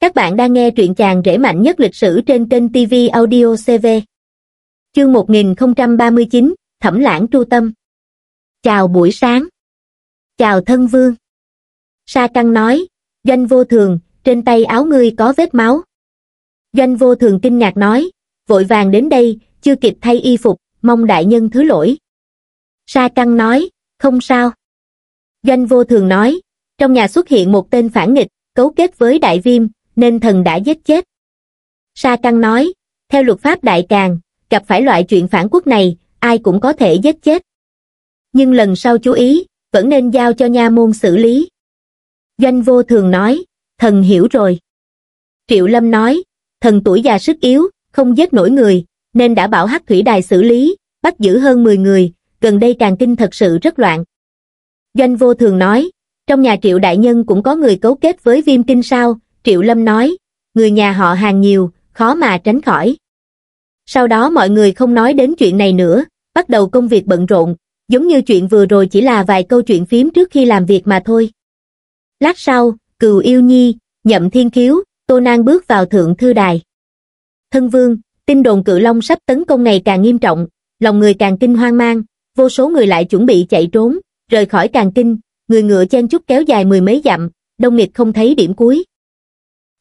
Các bạn đang nghe truyện chàng rễ mạnh nhất lịch sử trên kênh TV Audio CV. Chương 1039, Thẩm lãng tru tâm. Chào buổi sáng. Chào thân vương. Sa Căng nói, doanh vô thường, trên tay áo ngươi có vết máu. Doanh vô thường kinh ngạc nói, vội vàng đến đây, chưa kịp thay y phục, mong đại nhân thứ lỗi. Sa Căng nói, không sao. Doanh vô thường nói, trong nhà xuất hiện một tên phản nghịch, cấu kết với đại viêm, nên thần đã giết chết. Sa Căng nói, theo luật pháp đại càng, gặp phải loại chuyện phản quốc này, ai cũng có thể giết chết. Nhưng lần sau chú ý, vẫn nên giao cho nha môn xử lý. Doanh vô thường nói, thần hiểu rồi. Triệu Lâm nói, thần tuổi già sức yếu, không giết nổi người, nên đã bảo hắc thủy đài xử lý, bắt giữ hơn 10 người, gần đây càng kinh thật sự rất loạn. Doanh vô thường nói, trong nhà triệu đại nhân cũng có người cấu kết với viêm kinh sao, Triệu Lâm nói, người nhà họ hàng nhiều, khó mà tránh khỏi. Sau đó mọi người không nói đến chuyện này nữa, bắt đầu công việc bận rộn, giống như chuyện vừa rồi chỉ là vài câu chuyện phím trước khi làm việc mà thôi. Lát sau, Cừu Yêu Nhi, Nhậm Thiên Khiếu, Tô Nang bước vào Thượng Thư Đài. Thân Vương, tin đồn cự long sắp tấn công ngày càng nghiêm trọng, lòng người càng kinh hoang mang, vô số người lại chuẩn bị chạy trốn, rời khỏi càng kinh, người ngựa chen chút kéo dài mười mấy dặm, đông nghịch không thấy điểm cuối.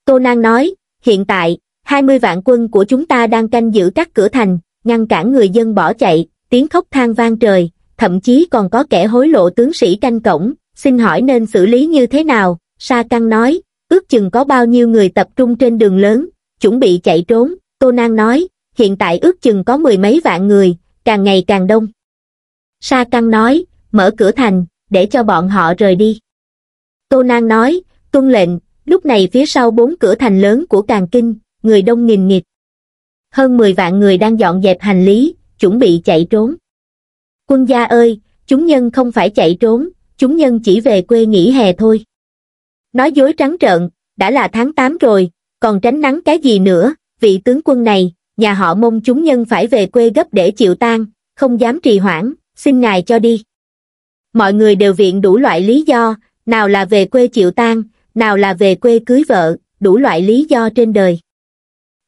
Tô Nang nói, hiện tại, 20 vạn quân của chúng ta đang canh giữ các cửa thành, ngăn cản người dân bỏ chạy, tiếng khóc than vang trời, thậm chí còn có kẻ hối lộ tướng sĩ canh cổng, xin hỏi nên xử lý như thế nào, Sa Căng nói, ước chừng có bao nhiêu người tập trung trên đường lớn, chuẩn bị chạy trốn, Tô Nang nói, hiện tại ước chừng có mười mấy vạn người, càng ngày càng đông. Sa Căng nói, mở cửa thành, để cho bọn họ rời đi. Tô Nang nói, tuân lệnh, Lúc này phía sau bốn cửa thành lớn của Càng Kinh, người đông nghìn nghịt. Hơn 10 vạn người đang dọn dẹp hành lý, chuẩn bị chạy trốn. Quân gia ơi, chúng nhân không phải chạy trốn, chúng nhân chỉ về quê nghỉ hè thôi. Nói dối trắng trợn, đã là tháng 8 rồi, còn tránh nắng cái gì nữa, vị tướng quân này, nhà họ mông chúng nhân phải về quê gấp để chịu tan không dám trì hoãn, xin ngài cho đi. Mọi người đều viện đủ loại lý do, nào là về quê chịu tang, nào là về quê cưới vợ, đủ loại lý do trên đời.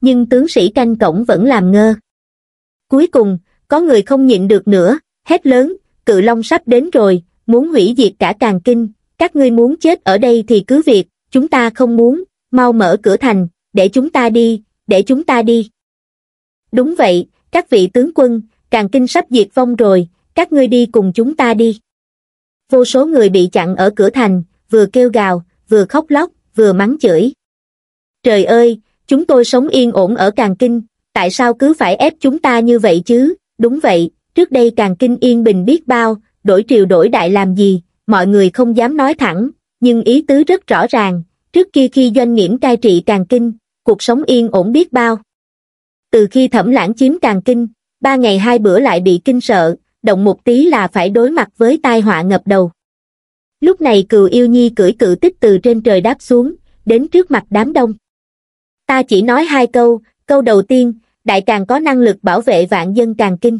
Nhưng tướng sĩ canh cổng vẫn làm ngơ. Cuối cùng, có người không nhịn được nữa, hét lớn, cự long sắp đến rồi, muốn hủy diệt cả càng kinh, các ngươi muốn chết ở đây thì cứ việc, chúng ta không muốn, mau mở cửa thành, để chúng ta đi, để chúng ta đi. Đúng vậy, các vị tướng quân, càng kinh sắp diệt vong rồi, các ngươi đi cùng chúng ta đi. Vô số người bị chặn ở cửa thành, vừa kêu gào, vừa khóc lóc vừa mắng chửi trời ơi chúng tôi sống yên ổn ở càng kinh tại sao cứ phải ép chúng ta như vậy chứ đúng vậy trước đây càng kinh yên bình biết bao đổi triều đổi đại làm gì mọi người không dám nói thẳng nhưng ý tứ rất rõ ràng trước kia khi doanh nghiễm cai trị càng kinh cuộc sống yên ổn biết bao từ khi thẩm lãng chiếm càng kinh ba ngày hai bữa lại bị kinh sợ động một tí là phải đối mặt với tai họa ngập đầu lúc này cừu yêu nhi cưỡi cự tích từ trên trời đáp xuống đến trước mặt đám đông ta chỉ nói hai câu câu đầu tiên đại càng có năng lực bảo vệ vạn dân càng kinh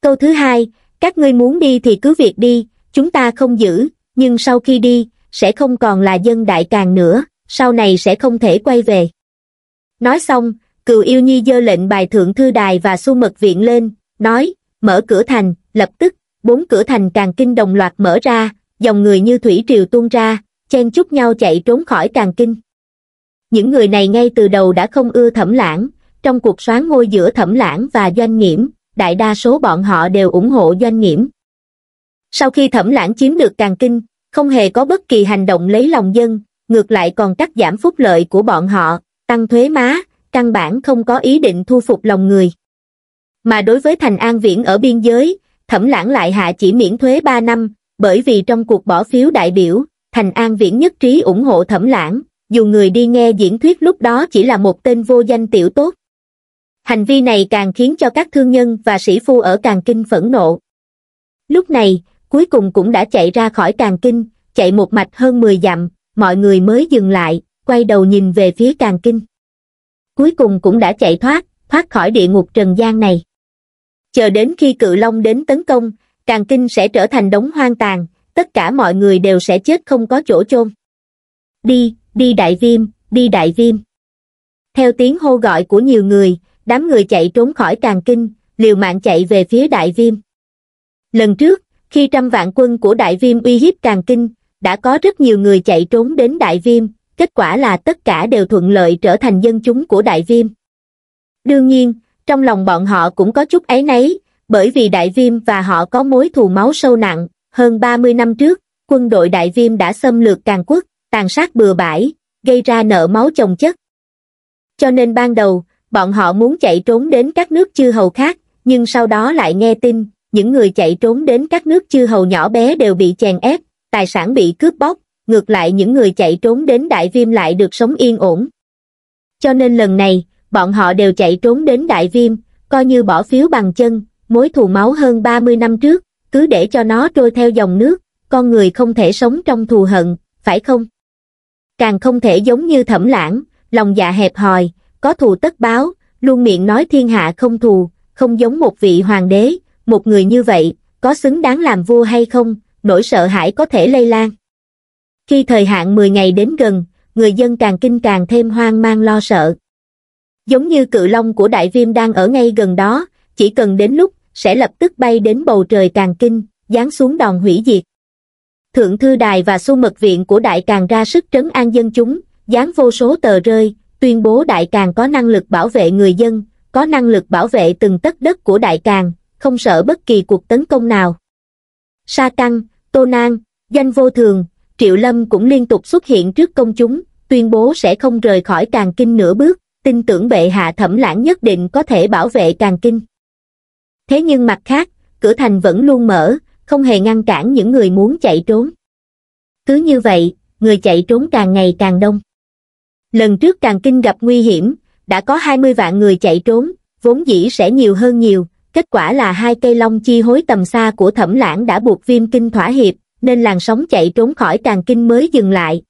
câu thứ hai các ngươi muốn đi thì cứ việc đi chúng ta không giữ nhưng sau khi đi sẽ không còn là dân đại càng nữa sau này sẽ không thể quay về nói xong cừu yêu nhi dơ lệnh bài thượng thư đài và su mật viện lên nói mở cửa thành lập tức bốn cửa thành càng kinh đồng loạt mở ra dòng người như thủy triều tuôn ra, chen chúc nhau chạy trốn khỏi càng kinh. Những người này ngay từ đầu đã không ưa thẩm lãng, trong cuộc soán ngôi giữa thẩm lãng và doanh nghiễm, đại đa số bọn họ đều ủng hộ doanh nghiễm. Sau khi thẩm lãng chiếm được càng kinh, không hề có bất kỳ hành động lấy lòng dân, ngược lại còn cắt giảm phúc lợi của bọn họ, tăng thuế má, căn bản không có ý định thu phục lòng người. Mà đối với thành an viễn ở biên giới, thẩm lãng lại hạ chỉ miễn thuế 3 năm, bởi vì trong cuộc bỏ phiếu đại biểu, Thành An Viễn nhất trí ủng hộ thẩm lãng, dù người đi nghe diễn thuyết lúc đó chỉ là một tên vô danh tiểu tốt. Hành vi này càng khiến cho các thương nhân và sĩ phu ở Càng Kinh phẫn nộ. Lúc này, cuối cùng cũng đã chạy ra khỏi Càng Kinh, chạy một mạch hơn 10 dặm, mọi người mới dừng lại, quay đầu nhìn về phía Càng Kinh. Cuối cùng cũng đã chạy thoát, thoát khỏi địa ngục trần gian này. Chờ đến khi cự long đến tấn công, Càng Kinh sẽ trở thành đống hoang tàn, tất cả mọi người đều sẽ chết không có chỗ chôn. Đi, đi đại viêm, đi đại viêm. Theo tiếng hô gọi của nhiều người, đám người chạy trốn khỏi Càng Kinh, liều mạng chạy về phía đại viêm. Lần trước, khi trăm vạn quân của đại viêm uy hiếp Càng Kinh, đã có rất nhiều người chạy trốn đến đại viêm, kết quả là tất cả đều thuận lợi trở thành dân chúng của đại viêm. Đương nhiên, trong lòng bọn họ cũng có chút ấy nấy, bởi vì Đại Viêm và họ có mối thù máu sâu nặng, hơn 30 năm trước, quân đội Đại Viêm đã xâm lược Càn Quốc, tàn sát bừa bãi, gây ra nợ máu chồng chất. Cho nên ban đầu, bọn họ muốn chạy trốn đến các nước chư hầu khác, nhưng sau đó lại nghe tin, những người chạy trốn đến các nước chư hầu nhỏ bé đều bị chèn ép, tài sản bị cướp bóc, ngược lại những người chạy trốn đến Đại Viêm lại được sống yên ổn. Cho nên lần này, bọn họ đều chạy trốn đến Đại Viêm, coi như bỏ phiếu bằng chân, mối thù máu hơn 30 năm trước, cứ để cho nó trôi theo dòng nước, con người không thể sống trong thù hận, phải không? Càng không thể giống như thẩm lãng, lòng dạ hẹp hòi, có thù tất báo, luôn miệng nói thiên hạ không thù, không giống một vị hoàng đế, một người như vậy, có xứng đáng làm vua hay không, nỗi sợ hãi có thể lây lan. Khi thời hạn 10 ngày đến gần, người dân càng kinh càng thêm hoang mang lo sợ. Giống như cự long của đại viêm đang ở ngay gần đó, chỉ cần đến lúc sẽ lập tức bay đến bầu trời Càng Kinh, giáng xuống đòn hủy diệt. Thượng Thư Đài và Xu Mật Viện của Đại Càng ra sức trấn an dân chúng, dán vô số tờ rơi, tuyên bố Đại Càng có năng lực bảo vệ người dân, có năng lực bảo vệ từng tất đất của Đại Càng, không sợ bất kỳ cuộc tấn công nào. Sa Căng, Tô Nang, Danh Vô Thường, Triệu Lâm cũng liên tục xuất hiện trước công chúng, tuyên bố sẽ không rời khỏi Càng Kinh nửa bước, tin tưởng bệ hạ thẩm lãng nhất định có thể bảo vệ Càng Kinh thế nhưng mặt khác cửa thành vẫn luôn mở không hề ngăn cản những người muốn chạy trốn cứ như vậy người chạy trốn càng ngày càng đông lần trước càng kinh gặp nguy hiểm đã có 20 vạn người chạy trốn vốn dĩ sẽ nhiều hơn nhiều kết quả là hai cây long chi hối tầm xa của thẩm lãng đã buộc viêm kinh thỏa hiệp nên làn sóng chạy trốn khỏi càng kinh mới dừng lại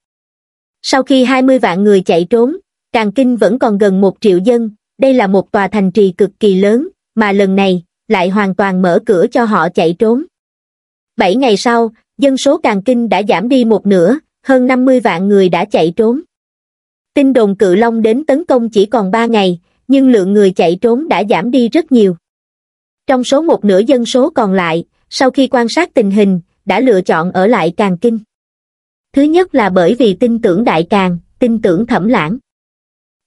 sau khi 20 vạn người chạy trốn càng kinh vẫn còn gần một triệu dân đây là một tòa thành trì cực kỳ lớn mà lần này lại hoàn toàn mở cửa cho họ chạy trốn bảy ngày sau dân số càng kinh đã giảm đi một nửa hơn năm mươi vạn người đã chạy trốn tin đồn cự long đến tấn công chỉ còn ba ngày nhưng lượng người chạy trốn đã giảm đi rất nhiều trong số một nửa dân số còn lại sau khi quan sát tình hình đã lựa chọn ở lại càng kinh thứ nhất là bởi vì tin tưởng đại càng tin tưởng thẩm lãng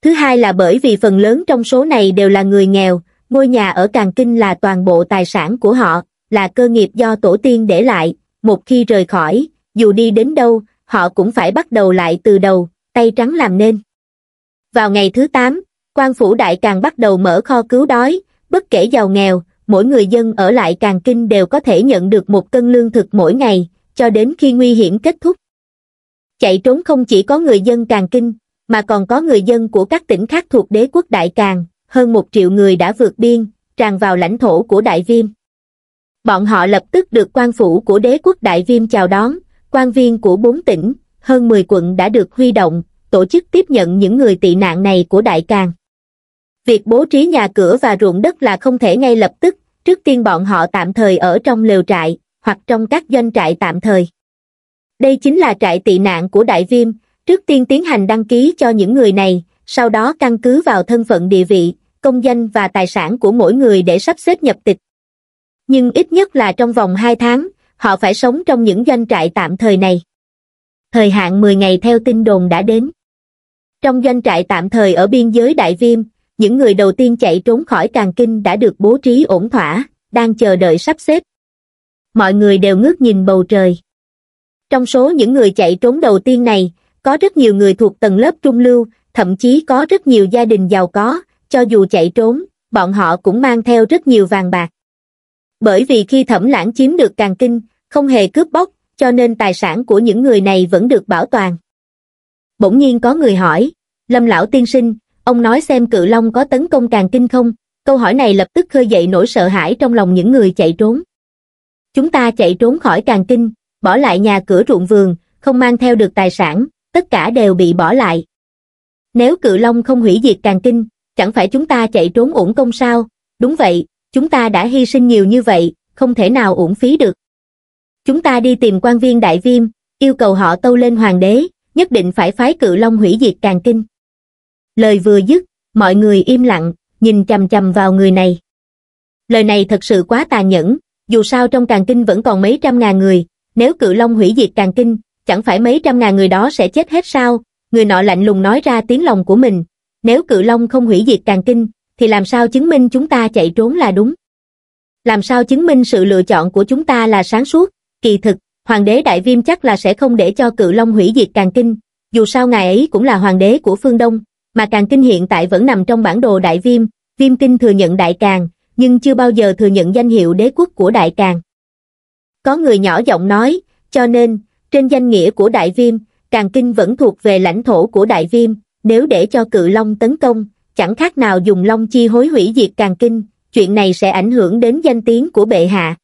thứ hai là bởi vì phần lớn trong số này đều là người nghèo Ngôi nhà ở Càng Kinh là toàn bộ tài sản của họ, là cơ nghiệp do tổ tiên để lại, một khi rời khỏi, dù đi đến đâu, họ cũng phải bắt đầu lại từ đầu, tay trắng làm nên. Vào ngày thứ 8, quan phủ đại càng bắt đầu mở kho cứu đói, bất kể giàu nghèo, mỗi người dân ở lại càng kinh đều có thể nhận được một cân lương thực mỗi ngày, cho đến khi nguy hiểm kết thúc. Chạy trốn không chỉ có người dân càng kinh, mà còn có người dân của các tỉnh khác thuộc đế quốc đại càng, hơn một triệu người đã vượt biên, tràn vào lãnh thổ của Đại Viêm. Bọn họ lập tức được quan phủ của đế quốc Đại Viêm chào đón, quan viên của bốn tỉnh, hơn 10 quận đã được huy động, tổ chức tiếp nhận những người tị nạn này của Đại Càng. Việc bố trí nhà cửa và ruộng đất là không thể ngay lập tức, trước tiên bọn họ tạm thời ở trong lều trại, hoặc trong các doanh trại tạm thời. Đây chính là trại tị nạn của Đại Viêm, trước tiên tiến hành đăng ký cho những người này, sau đó căn cứ vào thân phận địa vị, công danh và tài sản của mỗi người để sắp xếp nhập tịch nhưng ít nhất là trong vòng hai tháng họ phải sống trong những doanh trại tạm thời này thời hạn mười ngày theo tin đồn đã đến trong doanh trại tạm thời ở biên giới đại viêm những người đầu tiên chạy trốn khỏi càng kinh đã được bố trí ổn thỏa đang chờ đợi sắp xếp mọi người đều ngước nhìn bầu trời trong số những người chạy trốn đầu tiên này có rất nhiều người thuộc tầng lớp trung lưu thậm chí có rất nhiều gia đình giàu có cho dù chạy trốn, bọn họ cũng mang theo rất nhiều vàng bạc. Bởi vì khi thẩm lãng chiếm được càng kinh, không hề cướp bóc, cho nên tài sản của những người này vẫn được bảo toàn. Bỗng nhiên có người hỏi, Lâm Lão Tiên Sinh, ông nói xem cự long có tấn công càng kinh không? Câu hỏi này lập tức khơi dậy nỗi sợ hãi trong lòng những người chạy trốn. Chúng ta chạy trốn khỏi càng kinh, bỏ lại nhà cửa ruộng vườn, không mang theo được tài sản, tất cả đều bị bỏ lại. Nếu cự long không hủy diệt càng kinh, chẳng phải chúng ta chạy trốn uổng công sao? Đúng vậy, chúng ta đã hy sinh nhiều như vậy, không thể nào uổng phí được. Chúng ta đi tìm quan viên đại viêm, yêu cầu họ tâu lên hoàng đế, nhất định phải phái cự long hủy diệt càng kinh. Lời vừa dứt, mọi người im lặng, nhìn chầm chầm vào người này. Lời này thật sự quá tàn nhẫn, dù sao trong càng kinh vẫn còn mấy trăm ngàn người, nếu cự long hủy diệt càng kinh, chẳng phải mấy trăm ngàn người đó sẽ chết hết sao, người nọ lạnh lùng nói ra tiếng lòng của mình, nếu cự long không hủy diệt càng kinh, thì làm sao chứng minh chúng ta chạy trốn là đúng? Làm sao chứng minh sự lựa chọn của chúng ta là sáng suốt? Kỳ thực, Hoàng đế Đại Viêm chắc là sẽ không để cho cự long hủy diệt càng kinh, dù sao ngài ấy cũng là hoàng đế của phương Đông, mà càng kinh hiện tại vẫn nằm trong bản đồ Đại Viêm, Viêm Kinh thừa nhận Đại Càng, nhưng chưa bao giờ thừa nhận danh hiệu đế quốc của Đại Càng. Có người nhỏ giọng nói, cho nên, trên danh nghĩa của Đại Viêm, Càng Kinh vẫn thuộc về lãnh thổ của Đại Viêm, nếu để cho cự long tấn công, chẳng khác nào dùng long chi hối hủy diệt càng kinh, chuyện này sẽ ảnh hưởng đến danh tiếng của bệ hạ.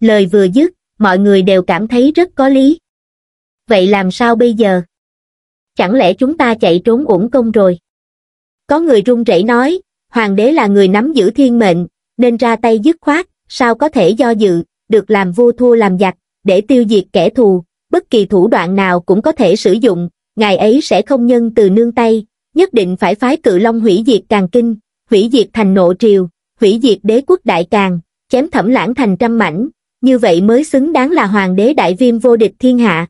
Lời vừa dứt, mọi người đều cảm thấy rất có lý. Vậy làm sao bây giờ? Chẳng lẽ chúng ta chạy trốn uổng công rồi? Có người run rẩy nói, hoàng đế là người nắm giữ thiên mệnh, nên ra tay dứt khoát, sao có thể do dự, được làm vua thua làm giặc, để tiêu diệt kẻ thù, bất kỳ thủ đoạn nào cũng có thể sử dụng, ngài ấy sẽ không nhân từ nương tay, nhất định phải phái cự long hủy diệt càng kinh, hủy diệt thành nộ triều, hủy diệt đế quốc đại càng, chém thẩm lãng thành trăm mảnh, như vậy mới xứng đáng là hoàng đế đại viêm vô địch thiên hạ.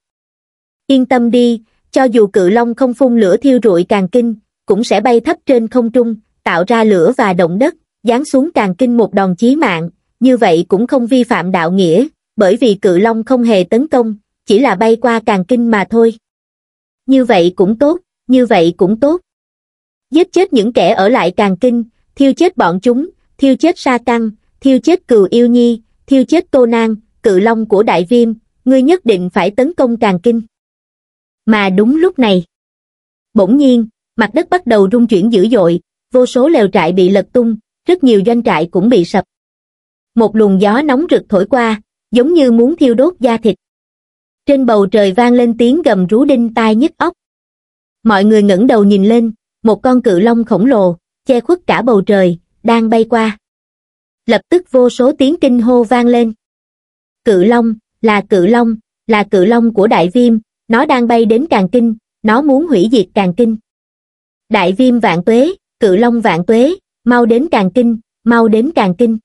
Yên tâm đi, cho dù cự long không phun lửa thiêu rụi càng kinh, cũng sẽ bay thấp trên không trung, tạo ra lửa và động đất, giáng xuống càng kinh một đòn chí mạng, như vậy cũng không vi phạm đạo nghĩa, bởi vì cự long không hề tấn công, chỉ là bay qua càng kinh mà thôi như vậy cũng tốt, như vậy cũng tốt. Giết chết những kẻ ở lại càng kinh, thiêu chết bọn chúng, thiêu chết sa căng, thiêu chết cừu yêu nhi, thiêu chết cô nang, cự long của đại viêm, ngươi nhất định phải tấn công càng kinh. Mà đúng lúc này, bỗng nhiên, mặt đất bắt đầu rung chuyển dữ dội, vô số lều trại bị lật tung, rất nhiều doanh trại cũng bị sập. Một luồng gió nóng rực thổi qua, giống như muốn thiêu đốt da thịt trên bầu trời vang lên tiếng gầm rú đinh tai nhức óc. Mọi người ngẩng đầu nhìn lên, một con cự long khổng lồ, che khuất cả bầu trời, đang bay qua. Lập tức vô số tiếng kinh hô vang lên. Cự long, là cự long, là cự long của đại viêm, nó đang bay đến càng kinh, nó muốn hủy diệt càng kinh. Đại viêm vạn tuế, cự long vạn tuế, mau đến càng kinh, mau đến càng kinh.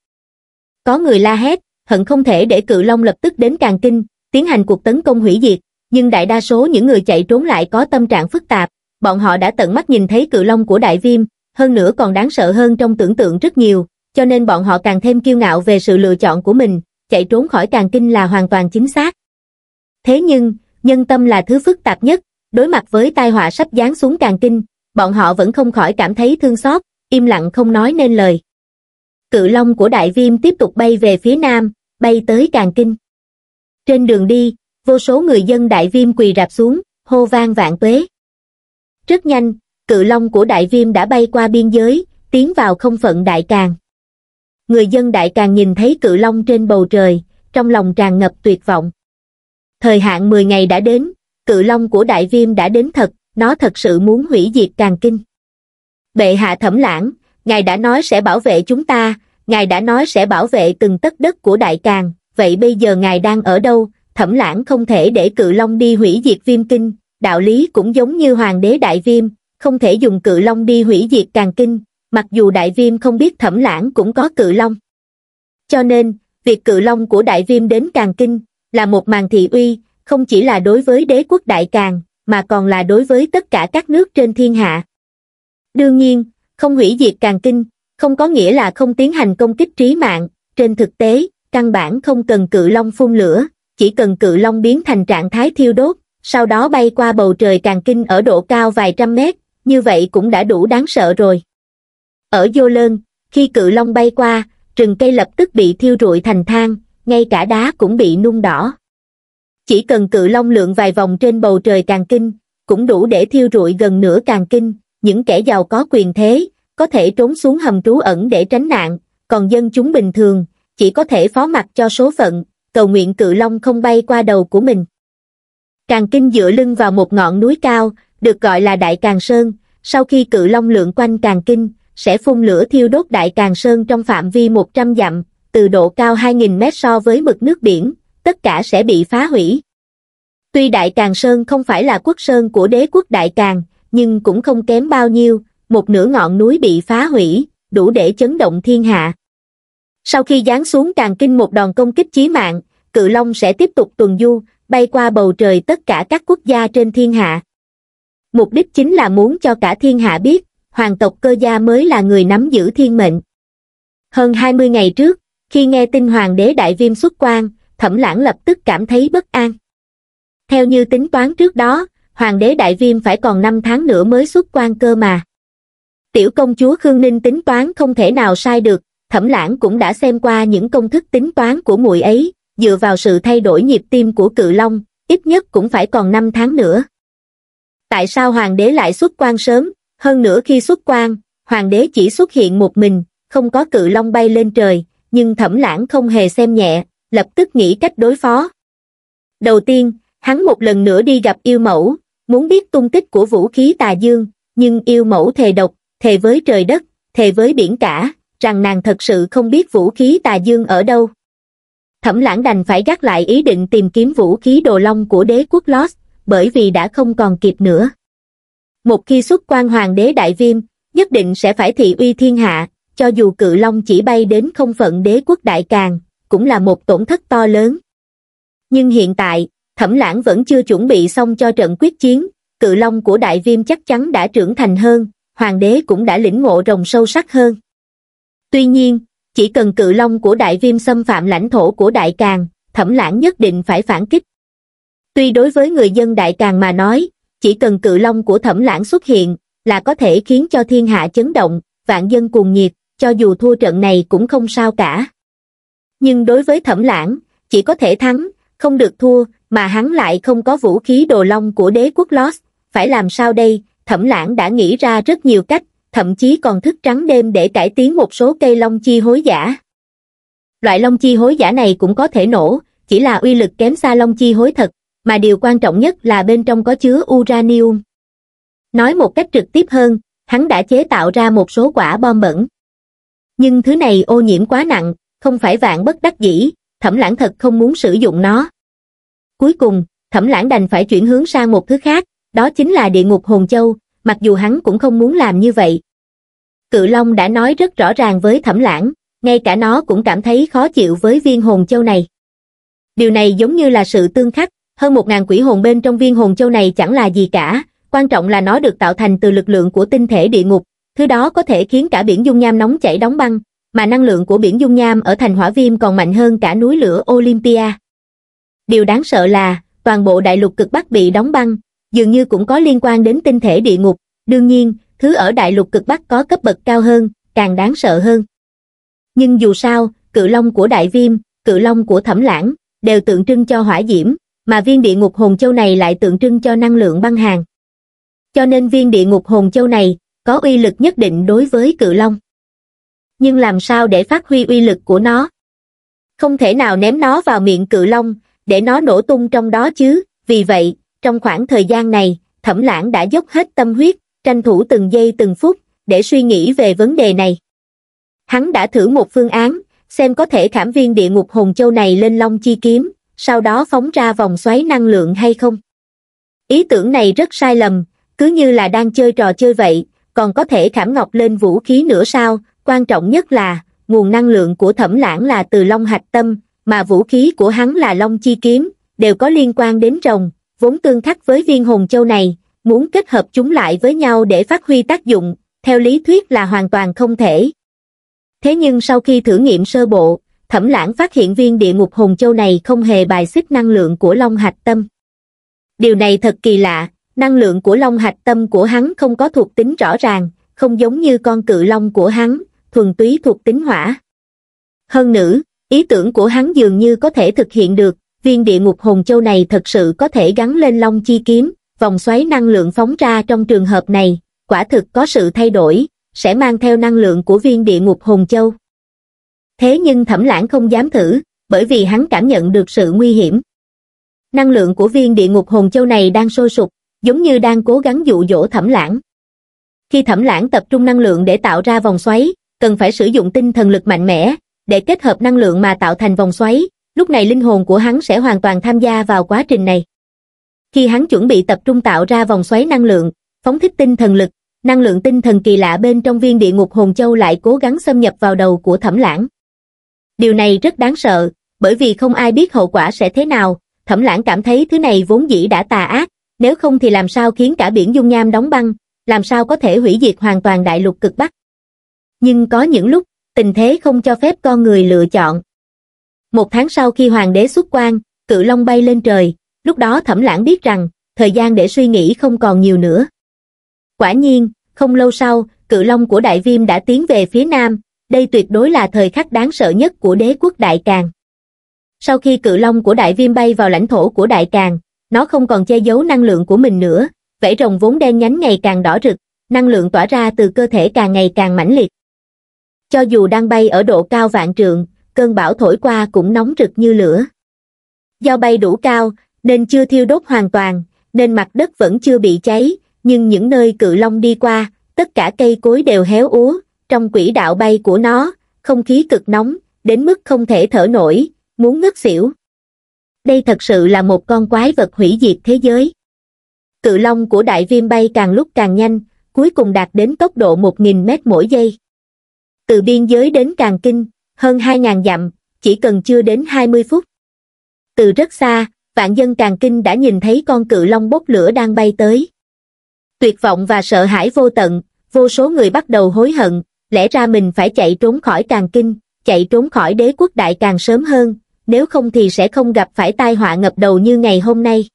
Có người la hét, hận không thể để cự long lập tức đến càng kinh, tiến hành cuộc tấn công hủy diệt, nhưng đại đa số những người chạy trốn lại có tâm trạng phức tạp, bọn họ đã tận mắt nhìn thấy cự long của đại viêm, hơn nữa còn đáng sợ hơn trong tưởng tượng rất nhiều, cho nên bọn họ càng thêm kiêu ngạo về sự lựa chọn của mình, chạy trốn khỏi càng kinh là hoàn toàn chính xác. Thế nhưng, nhân tâm là thứ phức tạp nhất, đối mặt với tai họa sắp giáng xuống càng kinh, bọn họ vẫn không khỏi cảm thấy thương xót, im lặng không nói nên lời. Cự long của đại viêm tiếp tục bay về phía nam, bay tới càng kinh. Trên đường đi, vô số người dân đại viêm quỳ rạp xuống, hô vang vạn tuế. Rất nhanh, cự long của đại viêm đã bay qua biên giới, tiến vào không phận đại càng. Người dân đại càng nhìn thấy cự long trên bầu trời, trong lòng tràn ngập tuyệt vọng. Thời hạn 10 ngày đã đến, cự long của đại viêm đã đến thật, nó thật sự muốn hủy diệt càng kinh. Bệ hạ thẩm lãng, ngài đã nói sẽ bảo vệ chúng ta, ngài đã nói sẽ bảo vệ từng tất đất của đại càng, vậy bây giờ ngài đang ở đâu, thẩm lãng không thể để cự long đi hủy diệt viêm kinh, đạo lý cũng giống như hoàng đế đại viêm, không thể dùng cự long đi hủy diệt càng kinh, mặc dù đại viêm không biết thẩm lãng cũng có cự long. Cho nên, việc cự long của đại viêm đến càng kinh, là một màn thị uy, không chỉ là đối với đế quốc đại càng, mà còn là đối với tất cả các nước trên thiên hạ. Đương nhiên, không hủy diệt càng kinh, không có nghĩa là không tiến hành công kích trí mạng, trên thực tế, căn bản không cần cự long phun lửa, chỉ cần cự long biến thành trạng thái thiêu đốt, sau đó bay qua bầu trời càng kinh ở độ cao vài trăm mét, như vậy cũng đã đủ đáng sợ rồi. Ở vô Lơn, khi cự long bay qua, rừng cây lập tức bị thiêu rụi thành thang, ngay cả đá cũng bị nung đỏ. Chỉ cần cự long lượn vài vòng trên bầu trời càng kinh, cũng đủ để thiêu rụi gần nửa càng kinh, những kẻ giàu có quyền thế, có thể trốn xuống hầm trú ẩn để tránh nạn, còn dân chúng bình thường, chỉ có thể phó mặc cho số phận, cầu nguyện cự long không bay qua đầu của mình. Càng Kinh dựa lưng vào một ngọn núi cao, được gọi là Đại Càng Sơn, sau khi cự long lượn quanh Càng Kinh, sẽ phun lửa thiêu đốt Đại Càng Sơn trong phạm vi 100 dặm, từ độ cao 2.000 mét so với mực nước biển, tất cả sẽ bị phá hủy. Tuy Đại Càng Sơn không phải là quốc sơn của đế quốc Đại Càng, nhưng cũng không kém bao nhiêu, một nửa ngọn núi bị phá hủy, đủ để chấn động thiên hạ sau khi giáng xuống càng kinh một đòn công kích chí mạng cự long sẽ tiếp tục tuần du bay qua bầu trời tất cả các quốc gia trên thiên hạ mục đích chính là muốn cho cả thiên hạ biết hoàng tộc cơ gia mới là người nắm giữ thiên mệnh hơn hai mươi ngày trước khi nghe tin hoàng đế đại viêm xuất quan thẩm lãng lập tức cảm thấy bất an theo như tính toán trước đó hoàng đế đại viêm phải còn năm tháng nữa mới xuất quan cơ mà tiểu công chúa khương ninh tính toán không thể nào sai được thẩm lãng cũng đã xem qua những công thức tính toán của muội ấy, dựa vào sự thay đổi nhịp tim của cự long, ít nhất cũng phải còn 5 tháng nữa. Tại sao hoàng đế lại xuất quan sớm, hơn nữa khi xuất quan, hoàng đế chỉ xuất hiện một mình, không có cự long bay lên trời, nhưng thẩm lãng không hề xem nhẹ, lập tức nghĩ cách đối phó. Đầu tiên, hắn một lần nữa đi gặp yêu mẫu, muốn biết tung tích của vũ khí tà dương, nhưng yêu mẫu thề độc, thề với trời đất, thề với biển cả, rằng nàng thật sự không biết vũ khí tà dương ở đâu. Thẩm lãng đành phải gác lại ý định tìm kiếm vũ khí đồ long của đế quốc Lost, bởi vì đã không còn kịp nữa. Một khi xuất quan hoàng đế đại viêm, nhất định sẽ phải thị uy thiên hạ, cho dù cự long chỉ bay đến không phận đế quốc đại càng, cũng là một tổn thất to lớn. Nhưng hiện tại, thẩm lãng vẫn chưa chuẩn bị xong cho trận quyết chiến, cự long của đại viêm chắc chắn đã trưởng thành hơn, hoàng đế cũng đã lĩnh ngộ rồng sâu sắc hơn. Tuy nhiên, chỉ cần cự long của đại viêm xâm phạm lãnh thổ của đại càng, thẩm lãng nhất định phải phản kích. Tuy đối với người dân đại càng mà nói, chỉ cần cự long của thẩm lãng xuất hiện, là có thể khiến cho thiên hạ chấn động, vạn dân cuồng nhiệt, cho dù thua trận này cũng không sao cả. Nhưng đối với thẩm lãng, chỉ có thể thắng, không được thua, mà hắn lại không có vũ khí đồ long của đế quốc Lost, phải làm sao đây, thẩm lãng đã nghĩ ra rất nhiều cách, thậm chí còn thức trắng đêm để cải tiến một số cây long chi hối giả. Loại long chi hối giả này cũng có thể nổ, chỉ là uy lực kém xa long chi hối thật, mà điều quan trọng nhất là bên trong có chứa uranium. Nói một cách trực tiếp hơn, hắn đã chế tạo ra một số quả bom bẩn. Nhưng thứ này ô nhiễm quá nặng, không phải vạn bất đắc dĩ, thẩm lãng thật không muốn sử dụng nó. Cuối cùng, thẩm lãng đành phải chuyển hướng sang một thứ khác, đó chính là địa ngục Hồn Châu, mặc dù hắn cũng không muốn làm như vậy. Cự Long đã nói rất rõ ràng với Thẩm Lãng, ngay cả nó cũng cảm thấy khó chịu với viên hồn châu này. Điều này giống như là sự tương khắc, hơn một ngàn quỷ hồn bên trong viên hồn châu này chẳng là gì cả, quan trọng là nó được tạo thành từ lực lượng của tinh thể địa ngục, thứ đó có thể khiến cả biển dung nham nóng chảy đóng băng, mà năng lượng của biển dung nham ở thành hỏa viêm còn mạnh hơn cả núi lửa Olympia. Điều đáng sợ là, toàn bộ đại lục cực bắc bị đóng băng, dường như cũng có liên quan đến tinh thể địa ngục, đương nhiên, thứ ở đại lục cực Bắc có cấp bậc cao hơn, càng đáng sợ hơn. Nhưng dù sao, cự long của đại viêm, cự long của thẩm lãng, đều tượng trưng cho hỏa diễm, mà viên địa ngục hồn châu này lại tượng trưng cho năng lượng băng hàng. Cho nên viên địa ngục hồn châu này có uy lực nhất định đối với cự long. Nhưng làm sao để phát huy uy lực của nó? Không thể nào ném nó vào miệng cự long, để nó nổ tung trong đó chứ, vì vậy, trong khoảng thời gian này, thẩm lãng đã dốc hết tâm huyết, tranh thủ từng giây từng phút, để suy nghĩ về vấn đề này. Hắn đã thử một phương án, xem có thể khảm viên địa ngục hồn châu này lên long chi kiếm, sau đó phóng ra vòng xoáy năng lượng hay không. Ý tưởng này rất sai lầm, cứ như là đang chơi trò chơi vậy, còn có thể khảm ngọc lên vũ khí nữa sao, quan trọng nhất là, nguồn năng lượng của thẩm lãng là từ long hạch tâm, mà vũ khí của hắn là long chi kiếm, đều có liên quan đến rồng, vốn tương khắc với viên hồn châu này muốn kết hợp chúng lại với nhau để phát huy tác dụng theo lý thuyết là hoàn toàn không thể thế nhưng sau khi thử nghiệm sơ bộ thẩm lãng phát hiện viên địa ngục hồn châu này không hề bài xích năng lượng của long hạch tâm điều này thật kỳ lạ năng lượng của long hạch tâm của hắn không có thuộc tính rõ ràng không giống như con cự long của hắn thuần túy thuộc tính hỏa hơn nữa ý tưởng của hắn dường như có thể thực hiện được viên địa ngục hồn châu này thật sự có thể gắn lên long chi kiếm, vòng xoáy năng lượng phóng ra trong trường hợp này, quả thực có sự thay đổi, sẽ mang theo năng lượng của viên địa ngục hồn châu. Thế nhưng thẩm lãng không dám thử, bởi vì hắn cảm nhận được sự nguy hiểm. Năng lượng của viên địa ngục hồn châu này đang sôi sục, giống như đang cố gắng dụ dỗ thẩm lãng. Khi thẩm lãng tập trung năng lượng để tạo ra vòng xoáy, cần phải sử dụng tinh thần lực mạnh mẽ, để kết hợp năng lượng mà tạo thành vòng xoáy, lúc này linh hồn của hắn sẽ hoàn toàn tham gia vào quá trình này. Khi hắn chuẩn bị tập trung tạo ra vòng xoáy năng lượng, phóng thích tinh thần lực, năng lượng tinh thần kỳ lạ bên trong viên địa ngục hồn châu lại cố gắng xâm nhập vào đầu của thẩm lãng. Điều này rất đáng sợ, bởi vì không ai biết hậu quả sẽ thế nào, thẩm lãng cảm thấy thứ này vốn dĩ đã tà ác, nếu không thì làm sao khiến cả biển dung nham đóng băng, làm sao có thể hủy diệt hoàn toàn đại lục cực Bắc. Nhưng có những lúc, tình thế không cho phép con người lựa chọn. Một tháng sau khi hoàng đế xuất quan, cự long bay lên trời, lúc đó thẩm lãng biết rằng, thời gian để suy nghĩ không còn nhiều nữa. Quả nhiên, không lâu sau, cự long của đại viêm đã tiến về phía nam, đây tuyệt đối là thời khắc đáng sợ nhất của đế quốc Đại Càng. Sau khi cự long của đại viêm bay vào lãnh thổ của Đại Càng, nó không còn che giấu năng lượng của mình nữa, vảy rồng vốn đen nhánh ngày càng đỏ rực, năng lượng tỏa ra từ cơ thể càng ngày càng mãnh liệt. Cho dù đang bay ở độ cao vạn trượng, cơn bão thổi qua cũng nóng rực như lửa. Do bay đủ cao, nên chưa thiêu đốt hoàn toàn, nên mặt đất vẫn chưa bị cháy, nhưng những nơi cự long đi qua, tất cả cây cối đều héo úa, trong quỹ đạo bay của nó, không khí cực nóng, đến mức không thể thở nổi, muốn ngất xỉu. Đây thật sự là một con quái vật hủy diệt thế giới. Cự long của đại viêm bay càng lúc càng nhanh, cuối cùng đạt đến tốc độ 1.000 mét mỗi giây. Từ biên giới đến Càng Kinh, hơn 2.000 dặm, chỉ cần chưa đến 20 phút. Từ rất xa, vạn dân càng kinh đã nhìn thấy con cự long bốc lửa đang bay tới. Tuyệt vọng và sợ hãi vô tận, vô số người bắt đầu hối hận, lẽ ra mình phải chạy trốn khỏi càng kinh, chạy trốn khỏi đế quốc đại càng sớm hơn, nếu không thì sẽ không gặp phải tai họa ngập đầu như ngày hôm nay.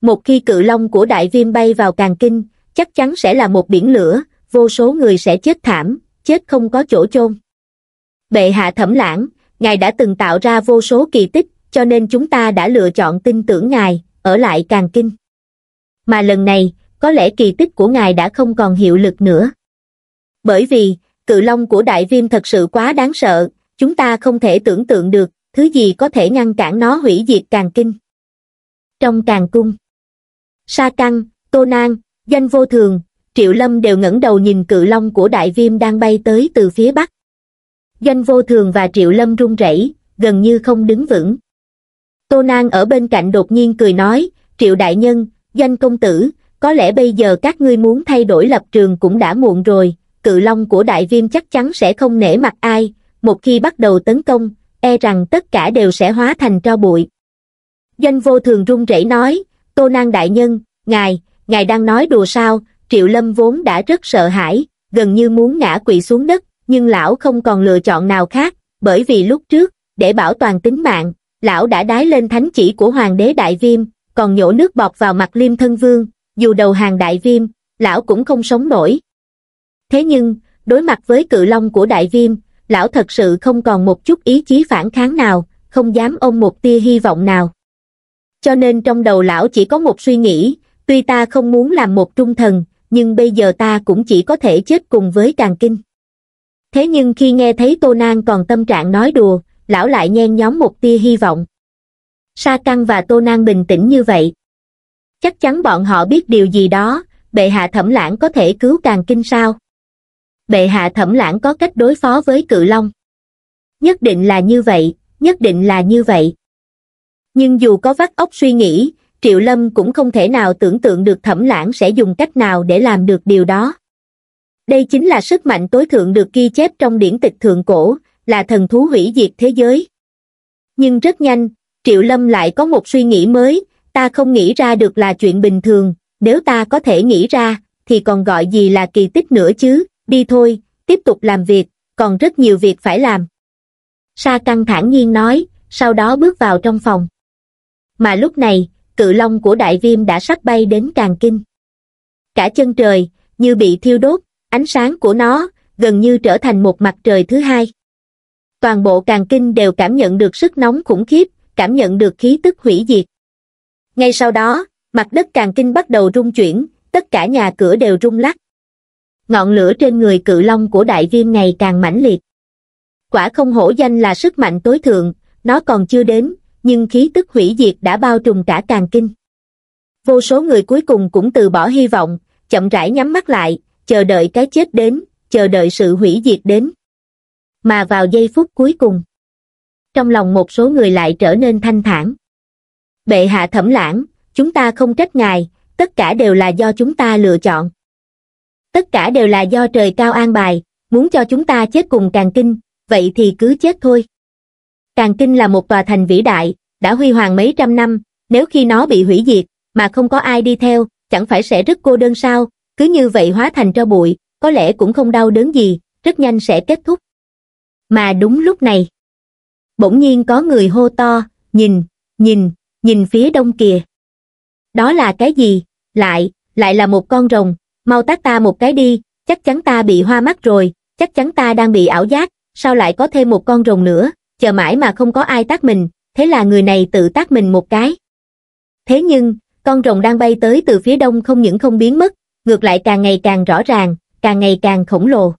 Một khi cự long của đại viêm bay vào càng kinh, chắc chắn sẽ là một biển lửa, vô số người sẽ chết thảm, chết không có chỗ chôn bệ hạ thẩm lãng, ngài đã từng tạo ra vô số kỳ tích, cho nên chúng ta đã lựa chọn tin tưởng ngài, ở lại càng kinh. Mà lần này, có lẽ kỳ tích của ngài đã không còn hiệu lực nữa. Bởi vì, cự long của đại viêm thật sự quá đáng sợ, chúng ta không thể tưởng tượng được, thứ gì có thể ngăn cản nó hủy diệt càng kinh. Trong càng cung, Sa Căng, Tô Nang, Danh Vô Thường, Triệu Lâm đều ngẩng đầu nhìn cự long của đại viêm đang bay tới từ phía bắc doanh vô thường và triệu lâm run rẩy gần như không đứng vững tô nang ở bên cạnh đột nhiên cười nói triệu đại nhân doanh công tử có lẽ bây giờ các ngươi muốn thay đổi lập trường cũng đã muộn rồi cự long của đại viêm chắc chắn sẽ không nể mặt ai một khi bắt đầu tấn công e rằng tất cả đều sẽ hóa thành tro bụi doanh vô thường run rẩy nói tô nang đại nhân ngài ngài đang nói đùa sao triệu lâm vốn đã rất sợ hãi gần như muốn ngã quỵ xuống đất nhưng lão không còn lựa chọn nào khác, bởi vì lúc trước, để bảo toàn tính mạng, lão đã đái lên thánh chỉ của Hoàng đế Đại Viêm, còn nhổ nước bọt vào mặt Liêm Thân Vương, dù đầu hàng Đại Viêm, lão cũng không sống nổi. Thế nhưng, đối mặt với cự long của Đại Viêm, lão thật sự không còn một chút ý chí phản kháng nào, không dám ôm một tia hy vọng nào. Cho nên trong đầu lão chỉ có một suy nghĩ, tuy ta không muốn làm một trung thần, nhưng bây giờ ta cũng chỉ có thể chết cùng với càng kinh thế nhưng khi nghe thấy tô nang còn tâm trạng nói đùa lão lại nhen nhóm một tia hy vọng sa căng và tô nang bình tĩnh như vậy chắc chắn bọn họ biết điều gì đó bệ hạ thẩm lãng có thể cứu càng kinh sao bệ hạ thẩm lãng có cách đối phó với cự long nhất định là như vậy nhất định là như vậy nhưng dù có vắt óc suy nghĩ triệu lâm cũng không thể nào tưởng tượng được thẩm lãng sẽ dùng cách nào để làm được điều đó đây chính là sức mạnh tối thượng được ghi chép trong điển tịch thượng cổ là thần thú hủy diệt thế giới nhưng rất nhanh triệu lâm lại có một suy nghĩ mới ta không nghĩ ra được là chuyện bình thường nếu ta có thể nghĩ ra thì còn gọi gì là kỳ tích nữa chứ đi thôi tiếp tục làm việc còn rất nhiều việc phải làm sa căng thẳng nhiên nói sau đó bước vào trong phòng mà lúc này cự long của đại viêm đã sắp bay đến càng kinh cả chân trời như bị thiêu đốt ánh sáng của nó gần như trở thành một mặt trời thứ hai. Toàn bộ càng kinh đều cảm nhận được sức nóng khủng khiếp, cảm nhận được khí tức hủy diệt. Ngay sau đó, mặt đất càng kinh bắt đầu rung chuyển, tất cả nhà cửa đều rung lắc. Ngọn lửa trên người cự long của đại viêm ngày càng mãnh liệt. Quả không hổ danh là sức mạnh tối thượng, nó còn chưa đến, nhưng khí tức hủy diệt đã bao trùm cả càng kinh. Vô số người cuối cùng cũng từ bỏ hy vọng, chậm rãi nhắm mắt lại, chờ đợi cái chết đến, chờ đợi sự hủy diệt đến. Mà vào giây phút cuối cùng, trong lòng một số người lại trở nên thanh thản. Bệ hạ thẩm lãng, chúng ta không trách ngài, tất cả đều là do chúng ta lựa chọn. Tất cả đều là do trời cao an bài, muốn cho chúng ta chết cùng Càng Kinh, vậy thì cứ chết thôi. Càng Kinh là một tòa thành vĩ đại, đã huy hoàng mấy trăm năm, nếu khi nó bị hủy diệt, mà không có ai đi theo, chẳng phải sẽ rất cô đơn sao, cứ như vậy hóa thành tro bụi, có lẽ cũng không đau đớn gì, rất nhanh sẽ kết thúc. Mà đúng lúc này, bỗng nhiên có người hô to, nhìn, nhìn, nhìn phía đông kìa. Đó là cái gì? Lại, lại là một con rồng, mau tát ta một cái đi, chắc chắn ta bị hoa mắt rồi, chắc chắn ta đang bị ảo giác, sao lại có thêm một con rồng nữa, chờ mãi mà không có ai tát mình, thế là người này tự tát mình một cái. Thế nhưng, con rồng đang bay tới từ phía đông không những không biến mất, ngược lại càng ngày càng rõ ràng, càng ngày càng khổng lồ.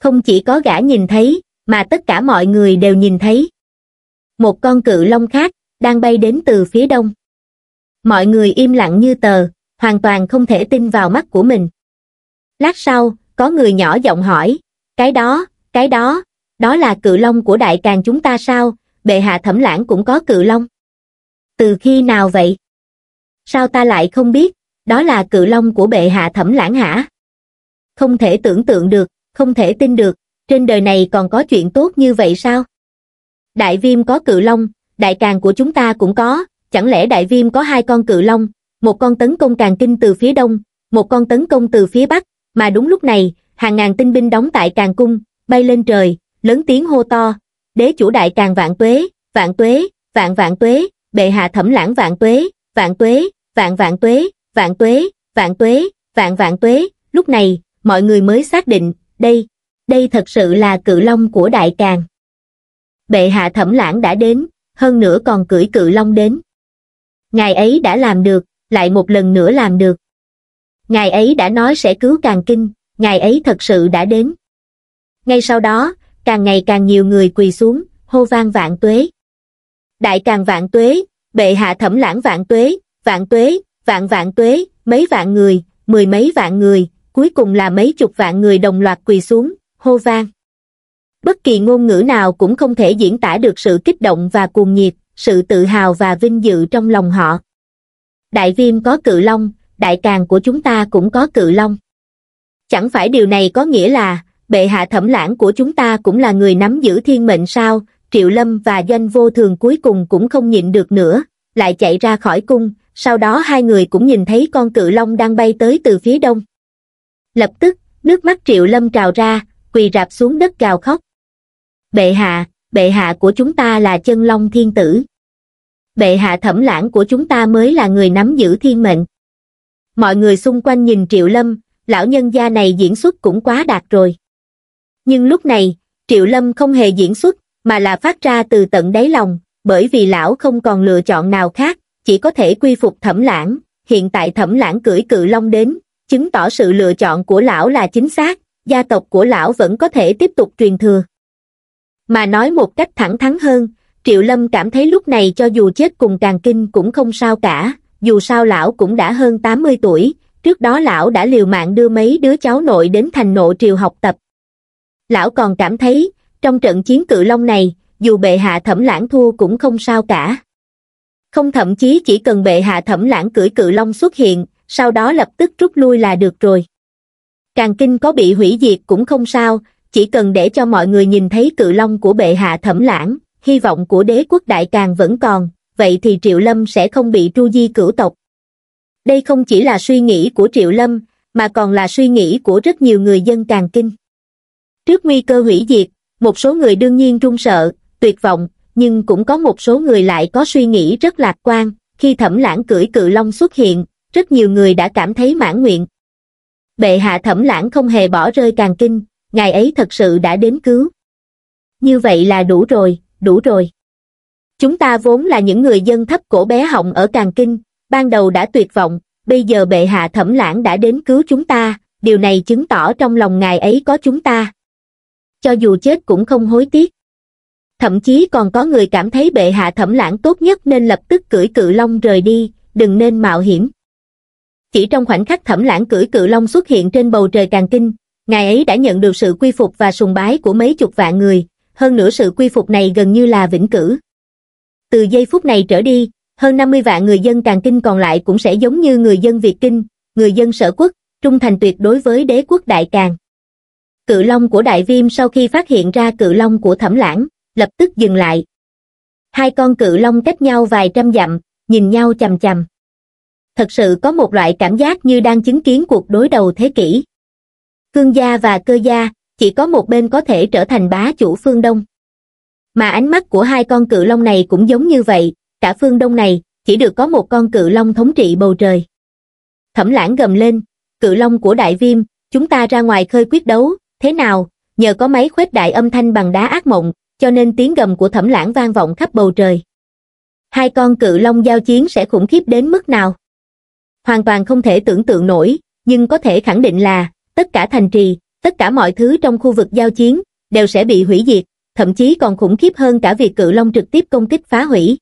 Không chỉ có gã nhìn thấy, mà tất cả mọi người đều nhìn thấy. Một con cự long khác, đang bay đến từ phía đông. Mọi người im lặng như tờ, hoàn toàn không thể tin vào mắt của mình. Lát sau, có người nhỏ giọng hỏi, cái đó, cái đó, đó là cự long của đại càng chúng ta sao, bệ hạ thẩm lãng cũng có cự long. Từ khi nào vậy? Sao ta lại không biết, đó là cự long của bệ hạ thẩm lãng hả? Không thể tưởng tượng được, không thể tin được, trên đời này còn có chuyện tốt như vậy sao? Đại viêm có cự long, đại càng của chúng ta cũng có, chẳng lẽ đại viêm có hai con cự long, một con tấn công càng kinh từ phía đông, một con tấn công từ phía bắc, mà đúng lúc này, hàng ngàn tinh binh đóng tại càng cung, bay lên trời, lớn tiếng hô to, đế chủ đại càng vạn tuế, vạn tuế, vạn vạn tuế, bệ hạ thẩm lãng vạn tuế, vạn tuế, vạn vạn tuế, vạn tuế, vạn tuế, vạn vạn tuế, lúc này, mọi người mới xác định, đây, đây thật sự là cự long của đại càng. Bệ hạ thẩm lãng đã đến, hơn nữa còn cưỡi cự long đến. Ngài ấy đã làm được, lại một lần nữa làm được. Ngài ấy đã nói sẽ cứu càng kinh, ngài ấy thật sự đã đến. Ngay sau đó, càng ngày càng nhiều người quỳ xuống, hô vang vạn tuế. Đại càng vạn tuế, bệ hạ thẩm lãng vạn tuế, vạn tuế, vạn vạn tuế, mấy vạn người, mười mấy vạn người, cuối cùng là mấy chục vạn người đồng loạt quỳ xuống, hô vang. Bất kỳ ngôn ngữ nào cũng không thể diễn tả được sự kích động và cuồng nhiệt, sự tự hào và vinh dự trong lòng họ. Đại viêm có cự long, đại càng của chúng ta cũng có cự long. Chẳng phải điều này có nghĩa là, bệ hạ thẩm lãng của chúng ta cũng là người nắm giữ thiên mệnh sao, Triệu Lâm và Doanh Vô Thường cuối cùng cũng không nhịn được nữa, lại chạy ra khỏi cung, sau đó hai người cũng nhìn thấy con cự long đang bay tới từ phía đông. Lập tức, nước mắt Triệu Lâm trào ra, quỳ rạp xuống đất gào khóc. Bệ hạ, bệ hạ của chúng ta là chân long thiên tử. Bệ hạ thẩm lãng của chúng ta mới là người nắm giữ thiên mệnh. Mọi người xung quanh nhìn Triệu Lâm, lão nhân gia này diễn xuất cũng quá đạt rồi. Nhưng lúc này, Triệu Lâm không hề diễn xuất, mà là phát ra từ tận đáy lòng, bởi vì lão không còn lựa chọn nào khác, chỉ có thể quy phục thẩm lãng, hiện tại thẩm lãng cưỡi cự long đến, chứng tỏ sự lựa chọn của lão là chính xác, gia tộc của lão vẫn có thể tiếp tục truyền thừa. Mà nói một cách thẳng thắn hơn, Triệu Lâm cảm thấy lúc này cho dù chết cùng Càng Kinh cũng không sao cả, dù sao lão cũng đã hơn 80 tuổi, trước đó lão đã liều mạng đưa mấy đứa cháu nội đến thành nộ triều học tập. Lão còn cảm thấy, trong trận chiến cự long này, dù bệ hạ thẩm lãng thua cũng không sao cả. Không thậm chí chỉ cần bệ hạ thẩm lãng cưỡi cự long xuất hiện, sau đó lập tức rút lui là được rồi. Càng kinh có bị hủy diệt cũng không sao, chỉ cần để cho mọi người nhìn thấy cự long của bệ hạ thẩm lãng, hy vọng của đế quốc đại càng vẫn còn, vậy thì Triệu Lâm sẽ không bị tru di cửu tộc. Đây không chỉ là suy nghĩ của Triệu Lâm, mà còn là suy nghĩ của rất nhiều người dân càng kinh. Trước nguy cơ hủy diệt, một số người đương nhiên run sợ, tuyệt vọng, nhưng cũng có một số người lại có suy nghĩ rất lạc quan, khi thẩm lãng cưỡi cự long xuất hiện, rất nhiều người đã cảm thấy mãn nguyện. Bệ hạ thẩm lãng không hề bỏ rơi càng kinh, ngài ấy thật sự đã đến cứu. Như vậy là đủ rồi, đủ rồi. Chúng ta vốn là những người dân thấp cổ bé họng ở càng kinh, ban đầu đã tuyệt vọng, bây giờ bệ hạ thẩm lãng đã đến cứu chúng ta, điều này chứng tỏ trong lòng ngài ấy có chúng ta. Cho dù chết cũng không hối tiếc thậm chí còn có người cảm thấy bệ hạ thẩm lãng tốt nhất nên lập tức cưỡi cự long rời đi, đừng nên mạo hiểm. Chỉ trong khoảnh khắc thẩm lãng cưỡi cự long xuất hiện trên bầu trời càng kinh, ngài ấy đã nhận được sự quy phục và sùng bái của mấy chục vạn người, hơn nữa sự quy phục này gần như là vĩnh cửu. Từ giây phút này trở đi, hơn 50 vạn người dân càng kinh còn lại cũng sẽ giống như người dân Việt Kinh, người dân sở quốc, trung thành tuyệt đối với đế quốc Đại Càng. Cự Long của Đại Viêm sau khi phát hiện ra cự Long của Thẩm Lãng, lập tức dừng lại hai con cự long cách nhau vài trăm dặm nhìn nhau chằm chằm thật sự có một loại cảm giác như đang chứng kiến cuộc đối đầu thế kỷ cương gia và cơ gia chỉ có một bên có thể trở thành bá chủ phương đông mà ánh mắt của hai con cự long này cũng giống như vậy cả phương đông này chỉ được có một con cự long thống trị bầu trời thẩm lãng gầm lên cự long của đại viêm chúng ta ra ngoài khơi quyết đấu thế nào nhờ có máy khuếch đại âm thanh bằng đá ác mộng cho nên tiếng gầm của thẩm lãng vang vọng khắp bầu trời. Hai con cự long giao chiến sẽ khủng khiếp đến mức nào? Hoàn toàn không thể tưởng tượng nổi, nhưng có thể khẳng định là, tất cả thành trì, tất cả mọi thứ trong khu vực giao chiến, đều sẽ bị hủy diệt, thậm chí còn khủng khiếp hơn cả việc cự long trực tiếp công kích phá hủy.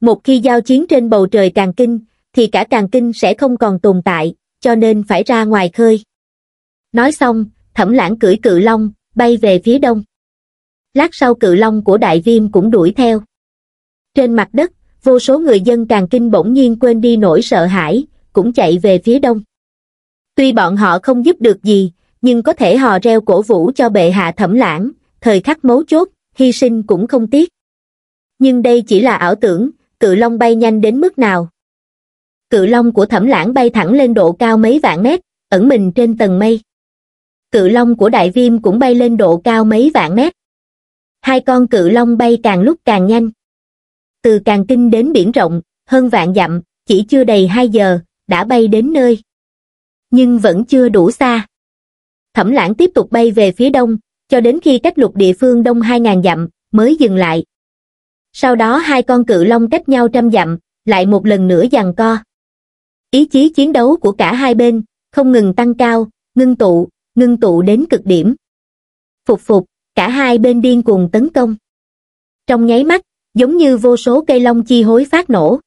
Một khi giao chiến trên bầu trời càng kinh, thì cả càng kinh sẽ không còn tồn tại, cho nên phải ra ngoài khơi. Nói xong, thẩm lãng cưỡi cự long, bay về phía đông lát sau cự long của đại viêm cũng đuổi theo. Trên mặt đất, vô số người dân càng kinh bỗng nhiên quên đi nỗi sợ hãi, cũng chạy về phía đông. Tuy bọn họ không giúp được gì, nhưng có thể hò reo cổ vũ cho bệ hạ thẩm lãng, thời khắc mấu chốt, hy sinh cũng không tiếc. Nhưng đây chỉ là ảo tưởng, cự long bay nhanh đến mức nào. Cự long của thẩm lãng bay thẳng lên độ cao mấy vạn mét, ẩn mình trên tầng mây. Cự long của đại viêm cũng bay lên độ cao mấy vạn mét hai con cự long bay càng lúc càng nhanh từ càng kinh đến biển rộng hơn vạn dặm chỉ chưa đầy hai giờ đã bay đến nơi nhưng vẫn chưa đủ xa thẩm lãng tiếp tục bay về phía đông cho đến khi cách lục địa phương đông hai ngàn dặm mới dừng lại sau đó hai con cự long cách nhau trăm dặm lại một lần nữa giằng co ý chí chiến đấu của cả hai bên không ngừng tăng cao ngưng tụ ngưng tụ đến cực điểm phục phục cả hai bên điên cuồng tấn công. Trong nháy mắt, giống như vô số cây long chi hối phát nổ.